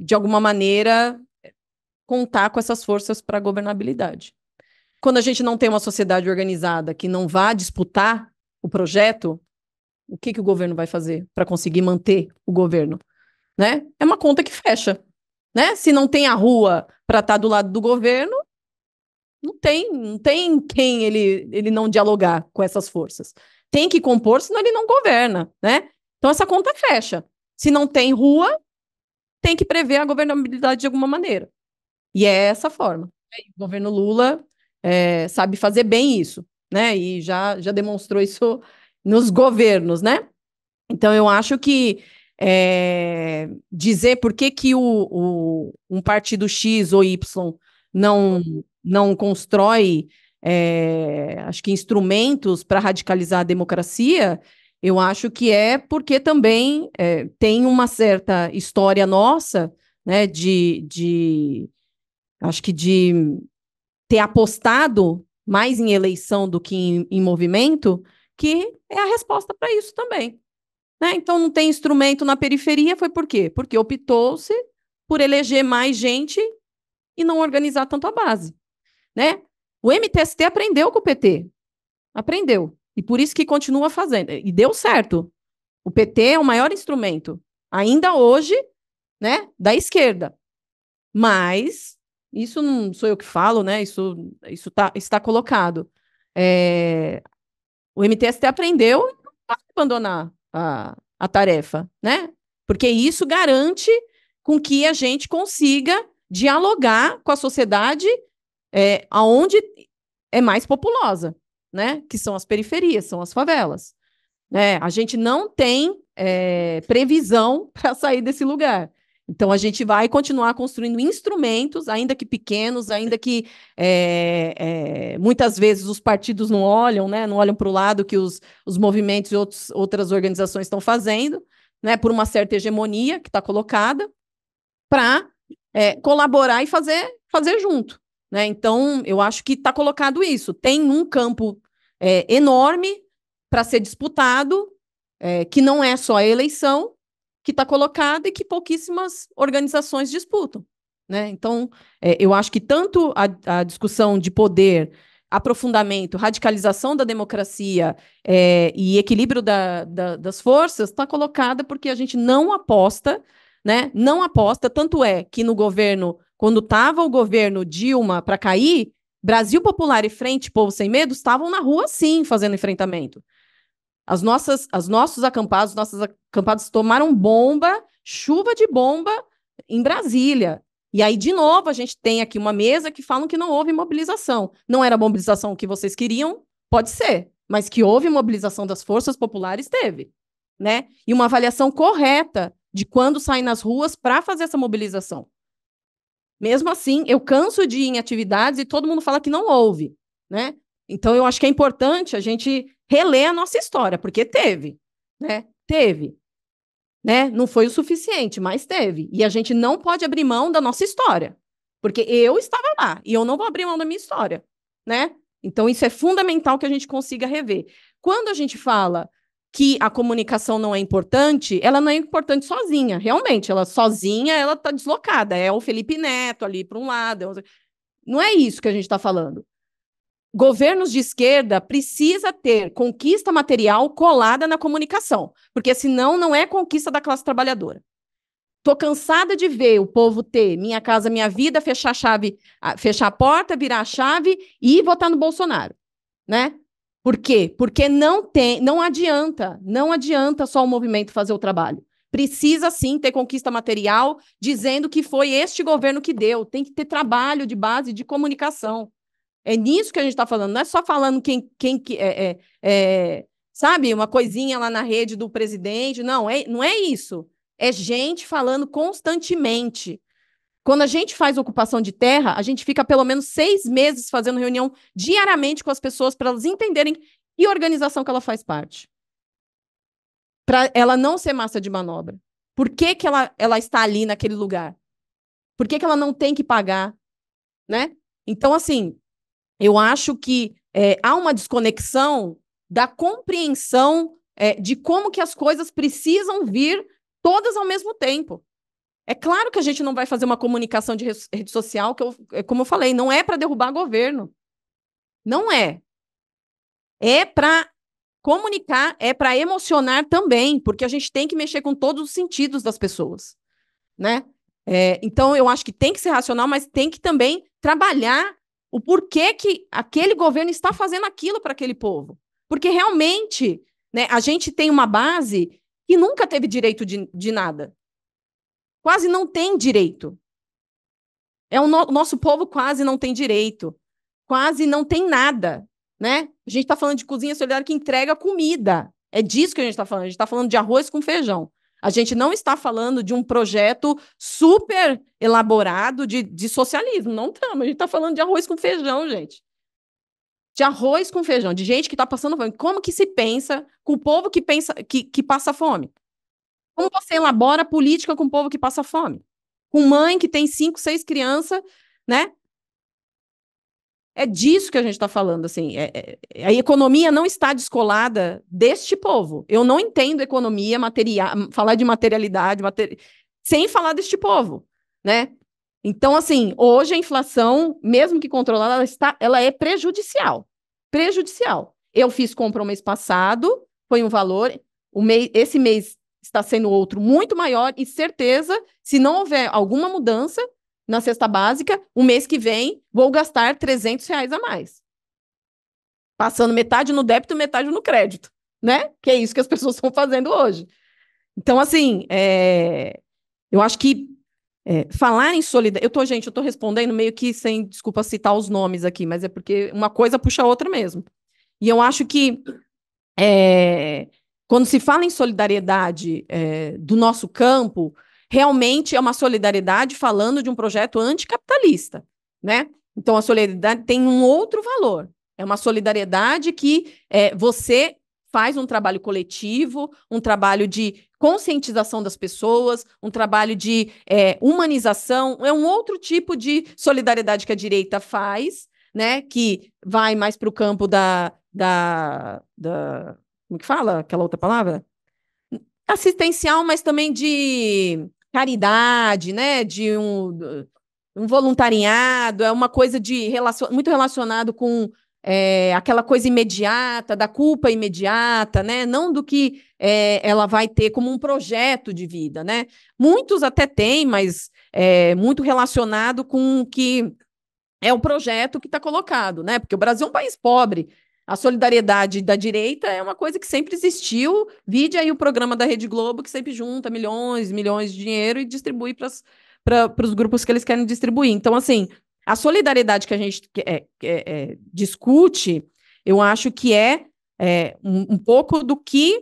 de alguma maneira, contar com essas forças para a governabilidade. Quando a gente não tem uma sociedade organizada que não vá disputar o projeto, o que, que o governo vai fazer para conseguir manter o governo? Né? É uma conta que fecha. Né? Se não tem a rua para estar tá do lado do governo, não tem, não tem quem ele, ele não dialogar com essas forças. Tem que compor, senão ele não governa, né? Então essa conta fecha. Se não tem rua, tem que prever a governabilidade de alguma maneira. E é essa forma. É, o governo Lula é, sabe fazer bem isso, né? E já, já demonstrou isso nos governos, né? Então, eu acho que é, dizer por que, que o, o, um partido X ou Y não, não constrói, é, acho que, instrumentos para radicalizar a democracia, eu acho que é porque também é, tem uma certa história nossa, né, de, de acho que de ter apostado mais em eleição do que em, em movimento, que é a resposta para isso também. Né? Então, não tem instrumento na periferia, foi por quê? Porque optou-se por eleger mais gente e não organizar tanto a base. Né? O MTST aprendeu com o PT. Aprendeu. E por isso que continua fazendo. E deu certo. O PT é o maior instrumento, ainda hoje, né, da esquerda. Mas isso não sou eu que falo, né? Isso, isso tá, está colocado. É, o MTST aprendeu e não abandonar a, a tarefa, né? Porque isso garante com que a gente consiga dialogar com a sociedade é, aonde é mais populosa, né? Que são as periferias, são as favelas. É, a gente não tem é, previsão para sair desse lugar. Então, a gente vai continuar construindo instrumentos, ainda que pequenos, ainda que é, é, muitas vezes os partidos não olham, né, não olham para o lado que os, os movimentos e outros, outras organizações estão fazendo, né, por uma certa hegemonia que está colocada, para é, eh, colaborar e fazer, fazer junto. Né? Então, eu acho que está colocado isso. Tem um campo enorme para ser disputado, que não é só a eleição, que está colocada e que pouquíssimas organizações disputam. Né? Então, é, eu acho que tanto a, a, discussão de poder, aprofundamento, radicalização da democracia é, e equilíbrio da, da, das forças está colocada porque a gente não aposta, né? não aposta, tanto é que no governo, quando estava o governo Dilma para cair, Brasil Popular e Frente Povo Sem Medo estavam na rua sim fazendo enfrentamento. As nossas, as nossos acampados, nossas acampados tomaram bomba, chuva de bomba em Brasília. E aí, de novo, a gente tem aqui uma mesa que falam que não houve mobilização. Não era a mobilização que vocês queriam? Pode ser, mas que houve mobilização das forças populares, teve. Né? E uma avaliação correta de quando saem nas ruas para fazer essa mobilização. Mesmo assim, eu canso de ir em atividades e todo mundo fala que não houve. Né? Então, eu acho que é importante a gente reler a nossa história, porque teve, né? Teve. Né? Não foi o suficiente, mas teve. E a gente não pode abrir mão da nossa história, porque eu estava lá e eu não vou abrir mão da minha história, né? Então, isso é fundamental que a gente consiga rever. Quando a gente fala que a comunicação não é importante, ela não é importante sozinha, realmente. Ela sozinha, ela está deslocada. É o Felipe Neto ali para um lado. É o... Não é isso que a gente está falando governos de esquerda precisa ter conquista material colada na comunicação, porque senão não é conquista da classe trabalhadora. Tô cansada de ver o povo ter minha casa, minha vida, fechar a chave, fechar a porta, virar a chave e votar no Bolsonaro, né? Por quê? Porque não tem, não adianta, não adianta só o movimento fazer o trabalho. Precisa sim ter conquista material, dizendo que foi este governo que deu. Tem que ter trabalho de base de comunicação. É nisso que a gente está falando, não é só falando quem, quem é, é, é, sabe, uma coisinha lá na rede do presidente. Não, é, não é isso. É gente falando constantemente. Quando a gente faz ocupação de terra, a gente fica pelo menos seis meses fazendo reunião diariamente com as pessoas para elas entenderem que organização que ela faz parte. Para ela não ser massa de manobra. Por que, que ela, ela está ali naquele lugar? Por que, que ela não tem que pagar? Né? Então, assim, eu acho que é, há uma desconexão da compreensão é, de como que as coisas precisam vir todas ao mesmo tempo. É claro que a gente não vai fazer uma comunicação de rede social, que eu, é, como eu falei, não é para derrubar governo. Não é. É para comunicar, é para emocionar também, porque a gente tem que mexer com todos os sentidos das pessoas, né? É, então eu acho que tem que ser racional, mas tem que também trabalhar o porquê que aquele governo está fazendo aquilo para aquele povo. Porque realmente né, a gente tem uma base que nunca teve direito de, de nada. Quase não tem direito. É o, no, o nosso povo quase não tem direito. Quase não tem nada. Né? A gente está falando de cozinha solidária que entrega comida. É disso que a gente está falando. A gente está falando de arroz com feijão. A gente não está falando de um projeto super elaborado de, de socialismo, não estamos. A gente está falando de arroz com feijão, gente. De arroz com feijão, de gente que está passando fome. Como que se pensa com o povo que pensa que, que passa fome? Como você elabora política com o povo que passa fome? Com mãe que tem cinco, seis crianças, né? É disso que a gente está falando, assim. É, é, é, a economia não está descolada deste povo. Eu não entendo economia, material, falar de materialidade, sem falar deste povo, né? Então, assim, hoje a inflação, mesmo que controlada, ela, está, ela é prejudicial. Prejudicial. Eu fiz compra o mês passado, foi um valor. O esse mês está sendo outro muito maior e certeza, se não houver alguma mudança, na cesta básica, o mês que vem vou gastar 300 reais a mais. Passando metade no débito, metade no crédito, né? Que é isso que as pessoas estão fazendo hoje. Então, assim, é... eu acho que é, falar em solidariedade. Eu tô, gente, eu tô respondendo meio que sem desculpa citar os nomes aqui, mas é porque uma coisa puxa a outra mesmo. E eu acho que é, quando se fala em solidariedade é, do nosso campo, realmente é uma solidariedade falando de um projeto anticapitalista, né? Então, a solidariedade tem um outro valor. É uma solidariedade que é, você faz um trabalho coletivo, um trabalho de conscientização das pessoas, um trabalho de é, humanização, é um outro tipo de solidariedade que a direita faz, né? Que vai mais para o campo da, da, da, Como que fala aquela outra palavra? Assistencial, mas também de caridade, né? De um, um voluntariado, é uma coisa de relacion, muito relacionado com é, aquela coisa imediata, da culpa imediata, né? Não do que é, ela vai ter como um projeto de vida, né? Muitos até têm, mas é muito relacionado com o que é o projeto que está colocado, né? Porque o Brasil é um país pobre, a solidariedade da direita é uma coisa que sempre existiu. Vide aí o programa da Rede Globo, que sempre junta milhões, milhões de dinheiro e distribui para os grupos que eles querem distribuir. Então, assim, a solidariedade que a gente é, é, é, discute, eu acho que é, é, um, um pouco do que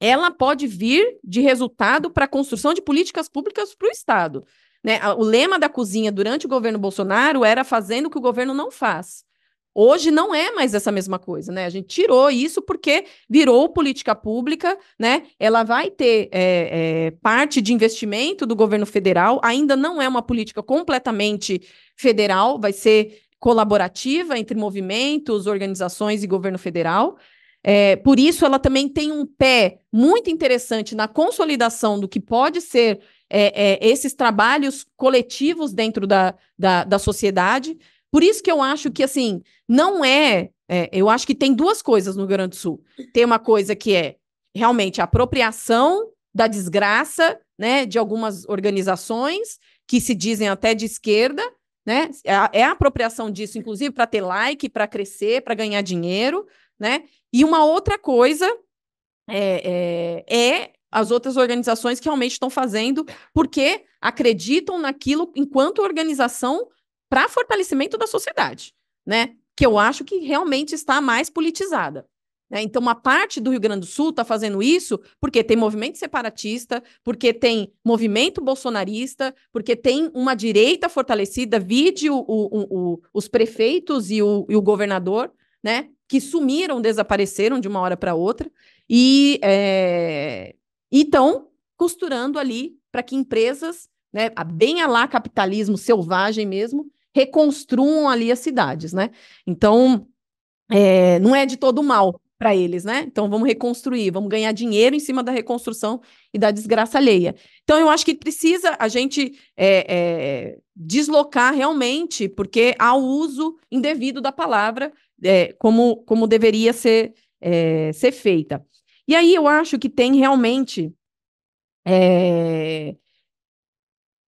ela pode vir de resultado para a construção de políticas públicas para o Estado. Né? O lema da cozinha durante o governo Bolsonaro era fazendo o que o governo não faz. Hoje não é mais essa mesma coisa, né? A gente tirou isso porque virou política pública, né? Ela vai ter é, é, parte de investimento do governo federal, ainda não é uma política completamente federal, vai ser colaborativa entre movimentos, organizações e governo federal. É, por isso, ela também tem um pé muito interessante na consolidação do que pode ser é, é, esses trabalhos coletivos dentro da, da, da sociedade. Por isso que eu acho que, assim, não é, é eu acho que tem duas coisas no Rio Grande do Sul. Tem uma coisa que é realmente a apropriação da desgraça, né, de algumas organizações que se dizem até de esquerda, né? É a apropriação disso, inclusive, para ter like, para crescer, para ganhar dinheiro, né? E uma outra coisa é, é, é as outras organizações que realmente estão fazendo, porque acreditam naquilo enquanto organização para fortalecimento da sociedade, né? Que eu acho que realmente está mais politizada. Né? Então, uma parte do Rio Grande do Sul está fazendo isso porque tem movimento separatista, porque tem movimento bolsonarista, porque tem uma direita fortalecida, vide o, o, o, os prefeitos e, e o, governador, né? Que sumiram, desapareceram de uma hora para outra e é, estão costurando ali para que empresas, né, bem a lá capitalismo selvagem mesmo, reconstruam ali as cidades, né? Então, é, não é de todo mal para eles, né? Então vamos reconstruir, vamos ganhar dinheiro em cima da reconstrução e da desgraça alheia. Então eu acho que precisa a gente é, é, deslocar realmente, porque há o uso indevido da palavra é, como, como deveria ser, é, ser feita. E aí eu acho que tem realmente é,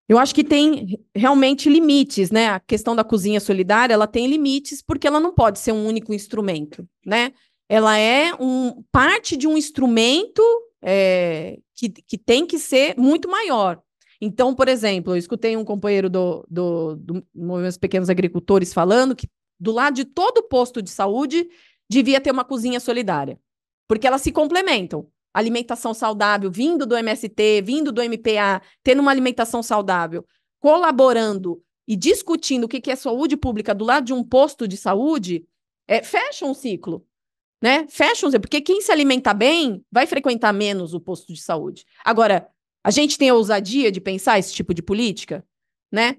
eu acho que tem realmente limites, né? A questão da cozinha solidária, ela tem limites porque ela não pode ser um único instrumento, né? Ela é um, parte de um instrumento é, que, que tem que ser muito maior. Então, por exemplo, eu escutei um companheiro do, do, do Movimento dos Pequenos Agricultores falando que do lado de todo posto de saúde devia ter uma cozinha solidária, porque elas se complementam alimentação saudável, vindo do MST, vindo do MPA, tendo uma alimentação saudável, colaborando e discutindo o que é saúde pública do lado de um posto de saúde, é, fecha um ciclo. Né? Fecha um ciclo, porque quem se alimenta bem vai frequentar menos o posto de saúde. Agora, a gente tem a ousadia de pensar esse tipo de política, né?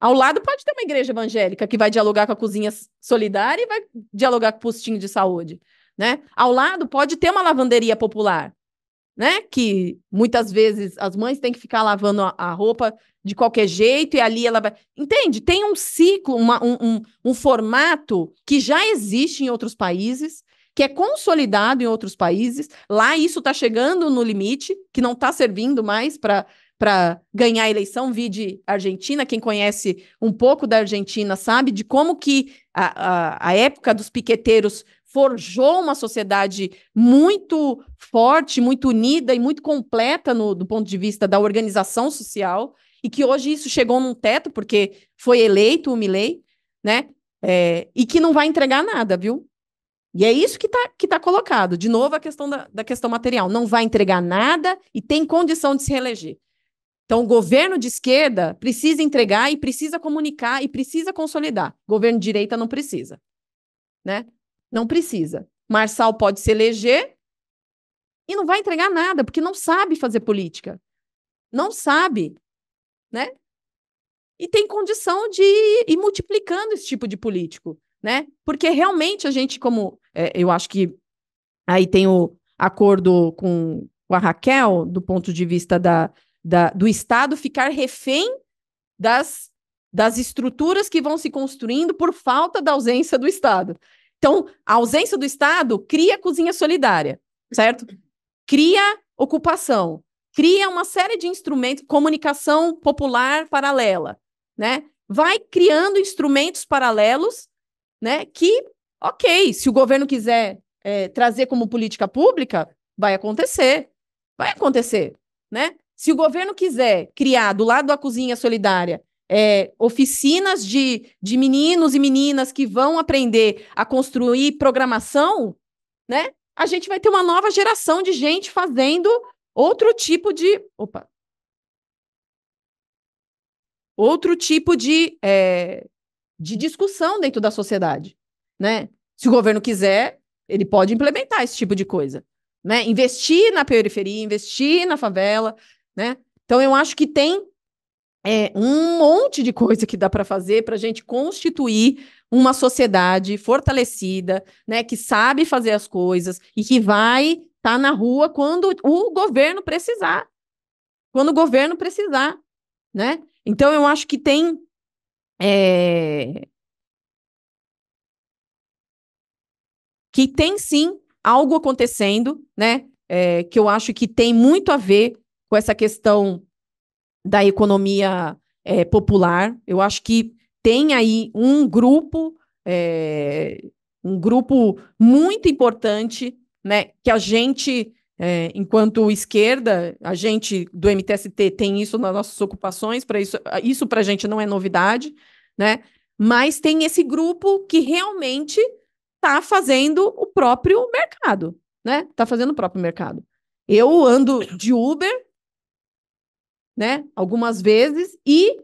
Ao lado pode ter uma igreja evangélica que vai dialogar com a cozinha solidária e vai dialogar com o postinho de saúde. Né? Ao lado pode ter uma lavanderia popular, né? Que muitas vezes as mães têm que ficar lavando a, a roupa de qualquer jeito e ali ela vai. Entende? Tem um ciclo, uma, um, um, um formato que já existe em outros países, que é consolidado em outros países. Lá isso está chegando no limite, que não está servindo mais para para ganhar a eleição, vi de Argentina. Quem conhece um pouco da Argentina sabe de como que a, a, a época dos piqueteiros forjou uma sociedade muito forte, muito unida e muito completa no, do ponto de vista da organização social, e que hoje isso chegou num teto, porque foi eleito o Milley, né? É, e que não vai entregar nada, viu? E é isso que está que tá colocado. De novo, a questão da, da questão material. Não vai entregar nada e tem condição de se reeleger. Então, o governo de esquerda precisa entregar e precisa comunicar e precisa consolidar. governo de direita não precisa. Né? Não precisa. Marçal pode se eleger e não vai entregar nada, porque não sabe fazer política. Não sabe, né? E tem condição de ir multiplicando esse tipo de político, né? Porque realmente a gente, como é, eu acho que aí tem o acordo com, com a Raquel, do ponto de vista da, da, do Estado ficar refém das, das estruturas que vão se construindo por falta da ausência do Estado. Então, a ausência do Estado cria cozinha solidária, certo? Cria ocupação, cria uma série de instrumentos, comunicação popular paralela, né? Vai criando instrumentos paralelos, né? Que, ok, se o governo quiser é, trazer como política pública, vai acontecer, vai acontecer, né? Se o governo quiser criar do lado da cozinha solidária é, oficinas de, de meninos e meninas que vão aprender a construir programação, né? A gente vai ter uma nova geração de gente fazendo outro tipo de. Opa! Outro tipo de, é, de discussão dentro da sociedade. Né? Se o governo quiser, ele pode implementar esse tipo de coisa. Né? Investir na periferia, investir na favela. Né? Então, eu acho que tem é, um monte de coisa que dá para fazer para a gente constituir uma sociedade fortalecida, né, que sabe fazer as coisas e que vai estar tá na rua quando o governo precisar, quando o governo precisar, né? Então eu acho que tem é... que tem sim algo acontecendo, né? É, que eu acho que tem muito a ver com essa questão da economia é, popular. Eu acho que tem aí um grupo, é, um grupo muito importante, né, que a gente, é, enquanto esquerda, a gente do MTST tem isso nas nossas ocupações, para isso, isso para a gente não é novidade, né? Mas tem esse grupo que realmente está fazendo o próprio mercado, né? Está fazendo o próprio mercado. Eu ando de Uber né? Algumas vezes e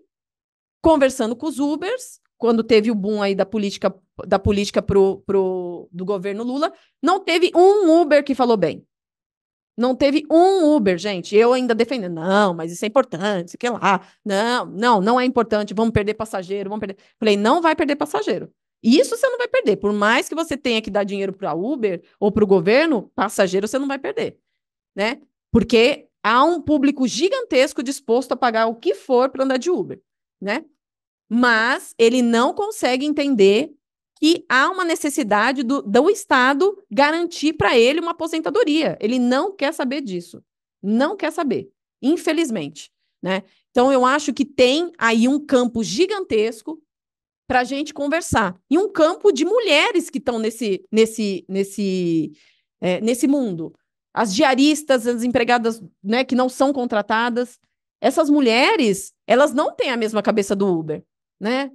conversando com os Ubers, quando teve o boom aí da política da política pro, pro, do governo Lula, não teve um Uber que falou bem. Não teve um Uber, gente. Eu ainda defendendo, não, mas isso é importante, sei que lá. Não, não, não é importante, vamos perder passageiro, vamos perder. Falei, não vai perder passageiro. Isso você não vai perder. Por mais que você tenha que dar dinheiro para Uber ou para o governo, passageiro você não vai perder, né? Porque há um público gigantesco disposto a pagar o que for para andar de Uber, né? Mas ele não consegue entender que há uma necessidade do, do Estado garantir para ele uma aposentadoria. Ele não quer saber disso. Não quer saber, infelizmente. Né? Então, eu acho que tem aí um campo gigantesco para a gente conversar. E um campo de mulheres que estão nesse, nesse, nesse, é, nesse mundo as diaristas, as empregadas né, que não são contratadas. Essas mulheres, elas não têm a mesma cabeça do Uber, né?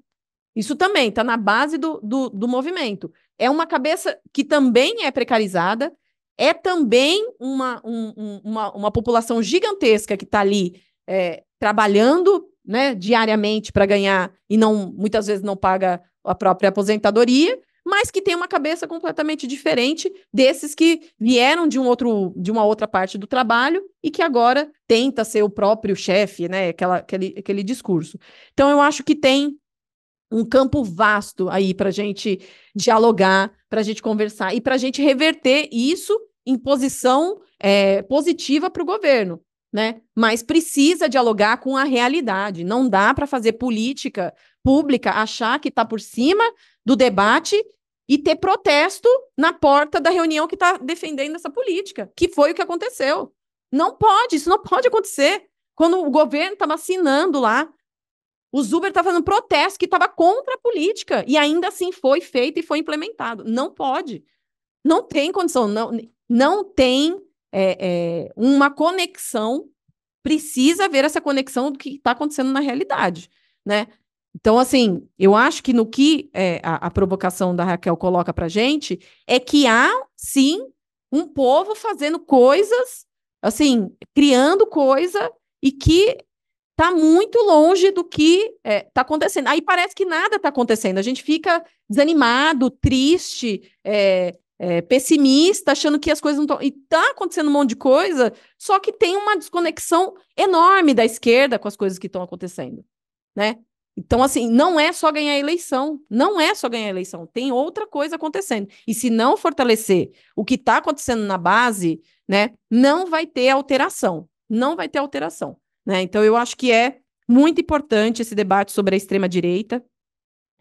Isso também está na base do, do, do movimento. É uma cabeça que também é precarizada, é também uma, um, uma, uma, população gigantesca que está ali é, trabalhando né, diariamente para ganhar e não muitas vezes não paga a própria aposentadoria, mas que tem uma cabeça completamente diferente desses que vieram de um outro de uma outra parte do trabalho e que agora tenta ser o próprio chefe, né? Aquela, aquele, aquele discurso. Então eu acho que tem um campo vasto aí para a gente dialogar, para a gente conversar e para a gente reverter isso em posição é, positiva para o governo. Né? Mas precisa dialogar com a realidade. Não dá para fazer política pública achar que está por cima do debate e ter protesto na porta da reunião que está defendendo essa política, que foi o que aconteceu. Não pode, isso não pode acontecer. Quando o governo estava assinando lá, os Uber estavam fazendo protesto que estava contra a política, e ainda assim foi feito e foi implementado. Não pode. Não tem condição, não, não tem é, é, uma conexão. Precisa ver essa conexão do que está acontecendo na realidade. Né? Então, assim, eu acho que no que é, a, a, provocação da Raquel coloca para gente é que há, sim, um povo fazendo coisas, assim, criando coisa e que está muito longe do que está é, tá acontecendo. Aí parece que nada está acontecendo, a gente fica desanimado, triste, é, é pessimista, achando que as coisas não estão. E está acontecendo um monte de coisa, só que tem uma desconexão enorme da esquerda com as coisas que estão acontecendo. Né? Então, assim, não é só ganhar eleição, não é só ganhar eleição, tem outra coisa acontecendo. E se não fortalecer o que está acontecendo na base, né, não vai ter alteração, não vai ter alteração. Né? Então, eu acho que é muito importante esse debate sobre a extrema-direita,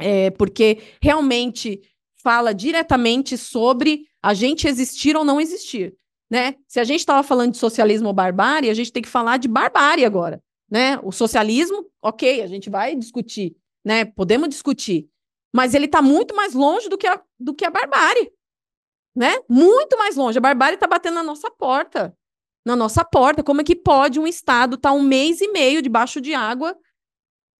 é, porque realmente fala diretamente sobre a gente existir ou não existir. Né? Se a gente estava falando de socialismo ou barbárie, a gente tem que falar de barbárie agora. Né? O socialismo ok, a gente vai discutir, né? Podemos discutir. Mas ele está muito mais longe do que a, do que a barbárie. Né? Muito mais longe. A barbárie está batendo na nossa porta. Na nossa porta. Como é que pode um Estado estar tá um mês e meio debaixo de água?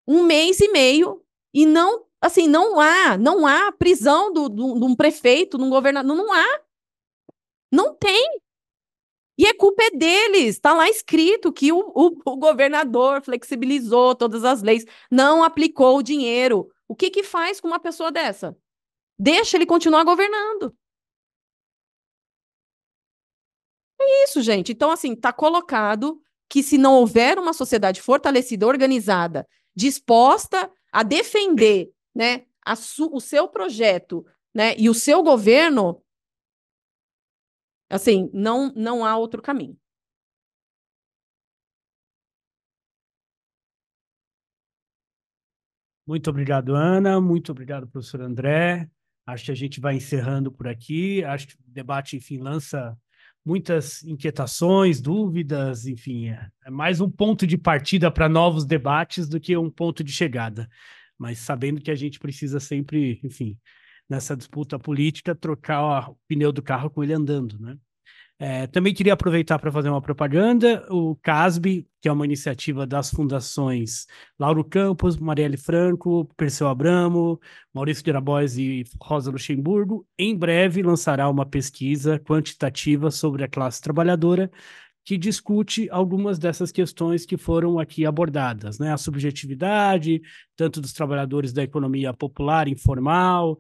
Um mês e meio e não, assim, não há, não há prisão de um prefeito, de um governador, não há. Não tem. E a culpa é deles. Está lá escrito que o, o, o, governador flexibilizou todas as leis, não aplicou o dinheiro. O que, que faz com uma pessoa dessa? Deixa ele continuar governando. É isso, gente. Então, assim, está colocado que se não houver uma sociedade fortalecida, organizada, disposta a defender né, a o seu projeto né, e o seu governo, Assim, não, não há outro caminho. Muito obrigado, Ana. Muito obrigado, professor André. Acho que a gente vai encerrando por aqui. Acho que o debate, enfim, lança muitas inquietações, dúvidas, enfim, é, é mais um ponto de partida para novos debates do que um ponto de chegada. Mas sabendo que a gente precisa sempre, enfim, nessa disputa política, trocar o pneu do carro com ele andando, né? É, também queria aproveitar para fazer uma propaganda. O CASB, que é uma iniciativa das fundações Lauro Campos, Marielle Franco, Perseu Abramo, Maurício Dirabóis e Rosa Luxemburgo, em breve lançará uma pesquisa quantitativa sobre a classe trabalhadora que discute algumas dessas questões que foram aqui abordadas, né? A subjetividade, tanto dos trabalhadores da economia popular, informal,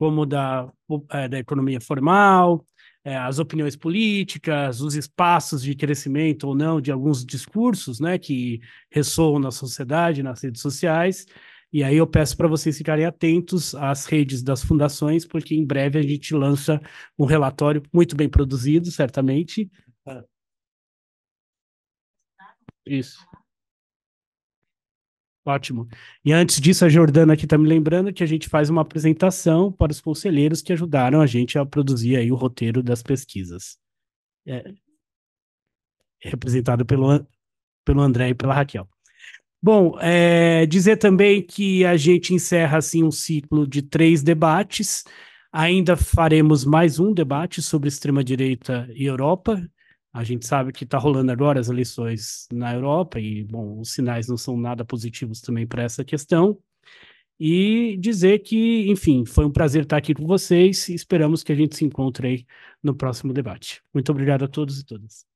como da, é, da economia formal, é, as opiniões políticas, os espaços de crescimento ou não de alguns discursos né, que ressoam na sociedade, nas redes sociais. E aí eu peço para vocês ficarem atentos às redes das fundações, porque em breve a gente lança um relatório muito bem produzido, certamente. É. Isso. Ótimo. E antes disso, a Jordana aqui está me lembrando que a gente faz uma apresentação para os conselheiros que ajudaram a gente a produzir aí o roteiro das pesquisas. É, representado pelo, pelo André e pela Raquel. Bom, é, dizer também que a gente encerra assim um ciclo de três debates. Ainda faremos mais um debate sobre extrema-direita e Europa, a gente sabe que está rolando agora as eleições na Europa e, bom, os sinais não são nada positivos também para essa questão. E dizer que, enfim, foi um prazer estar aqui com vocês e esperamos que a gente se encontre aí no próximo debate. Muito obrigado a todos e todas.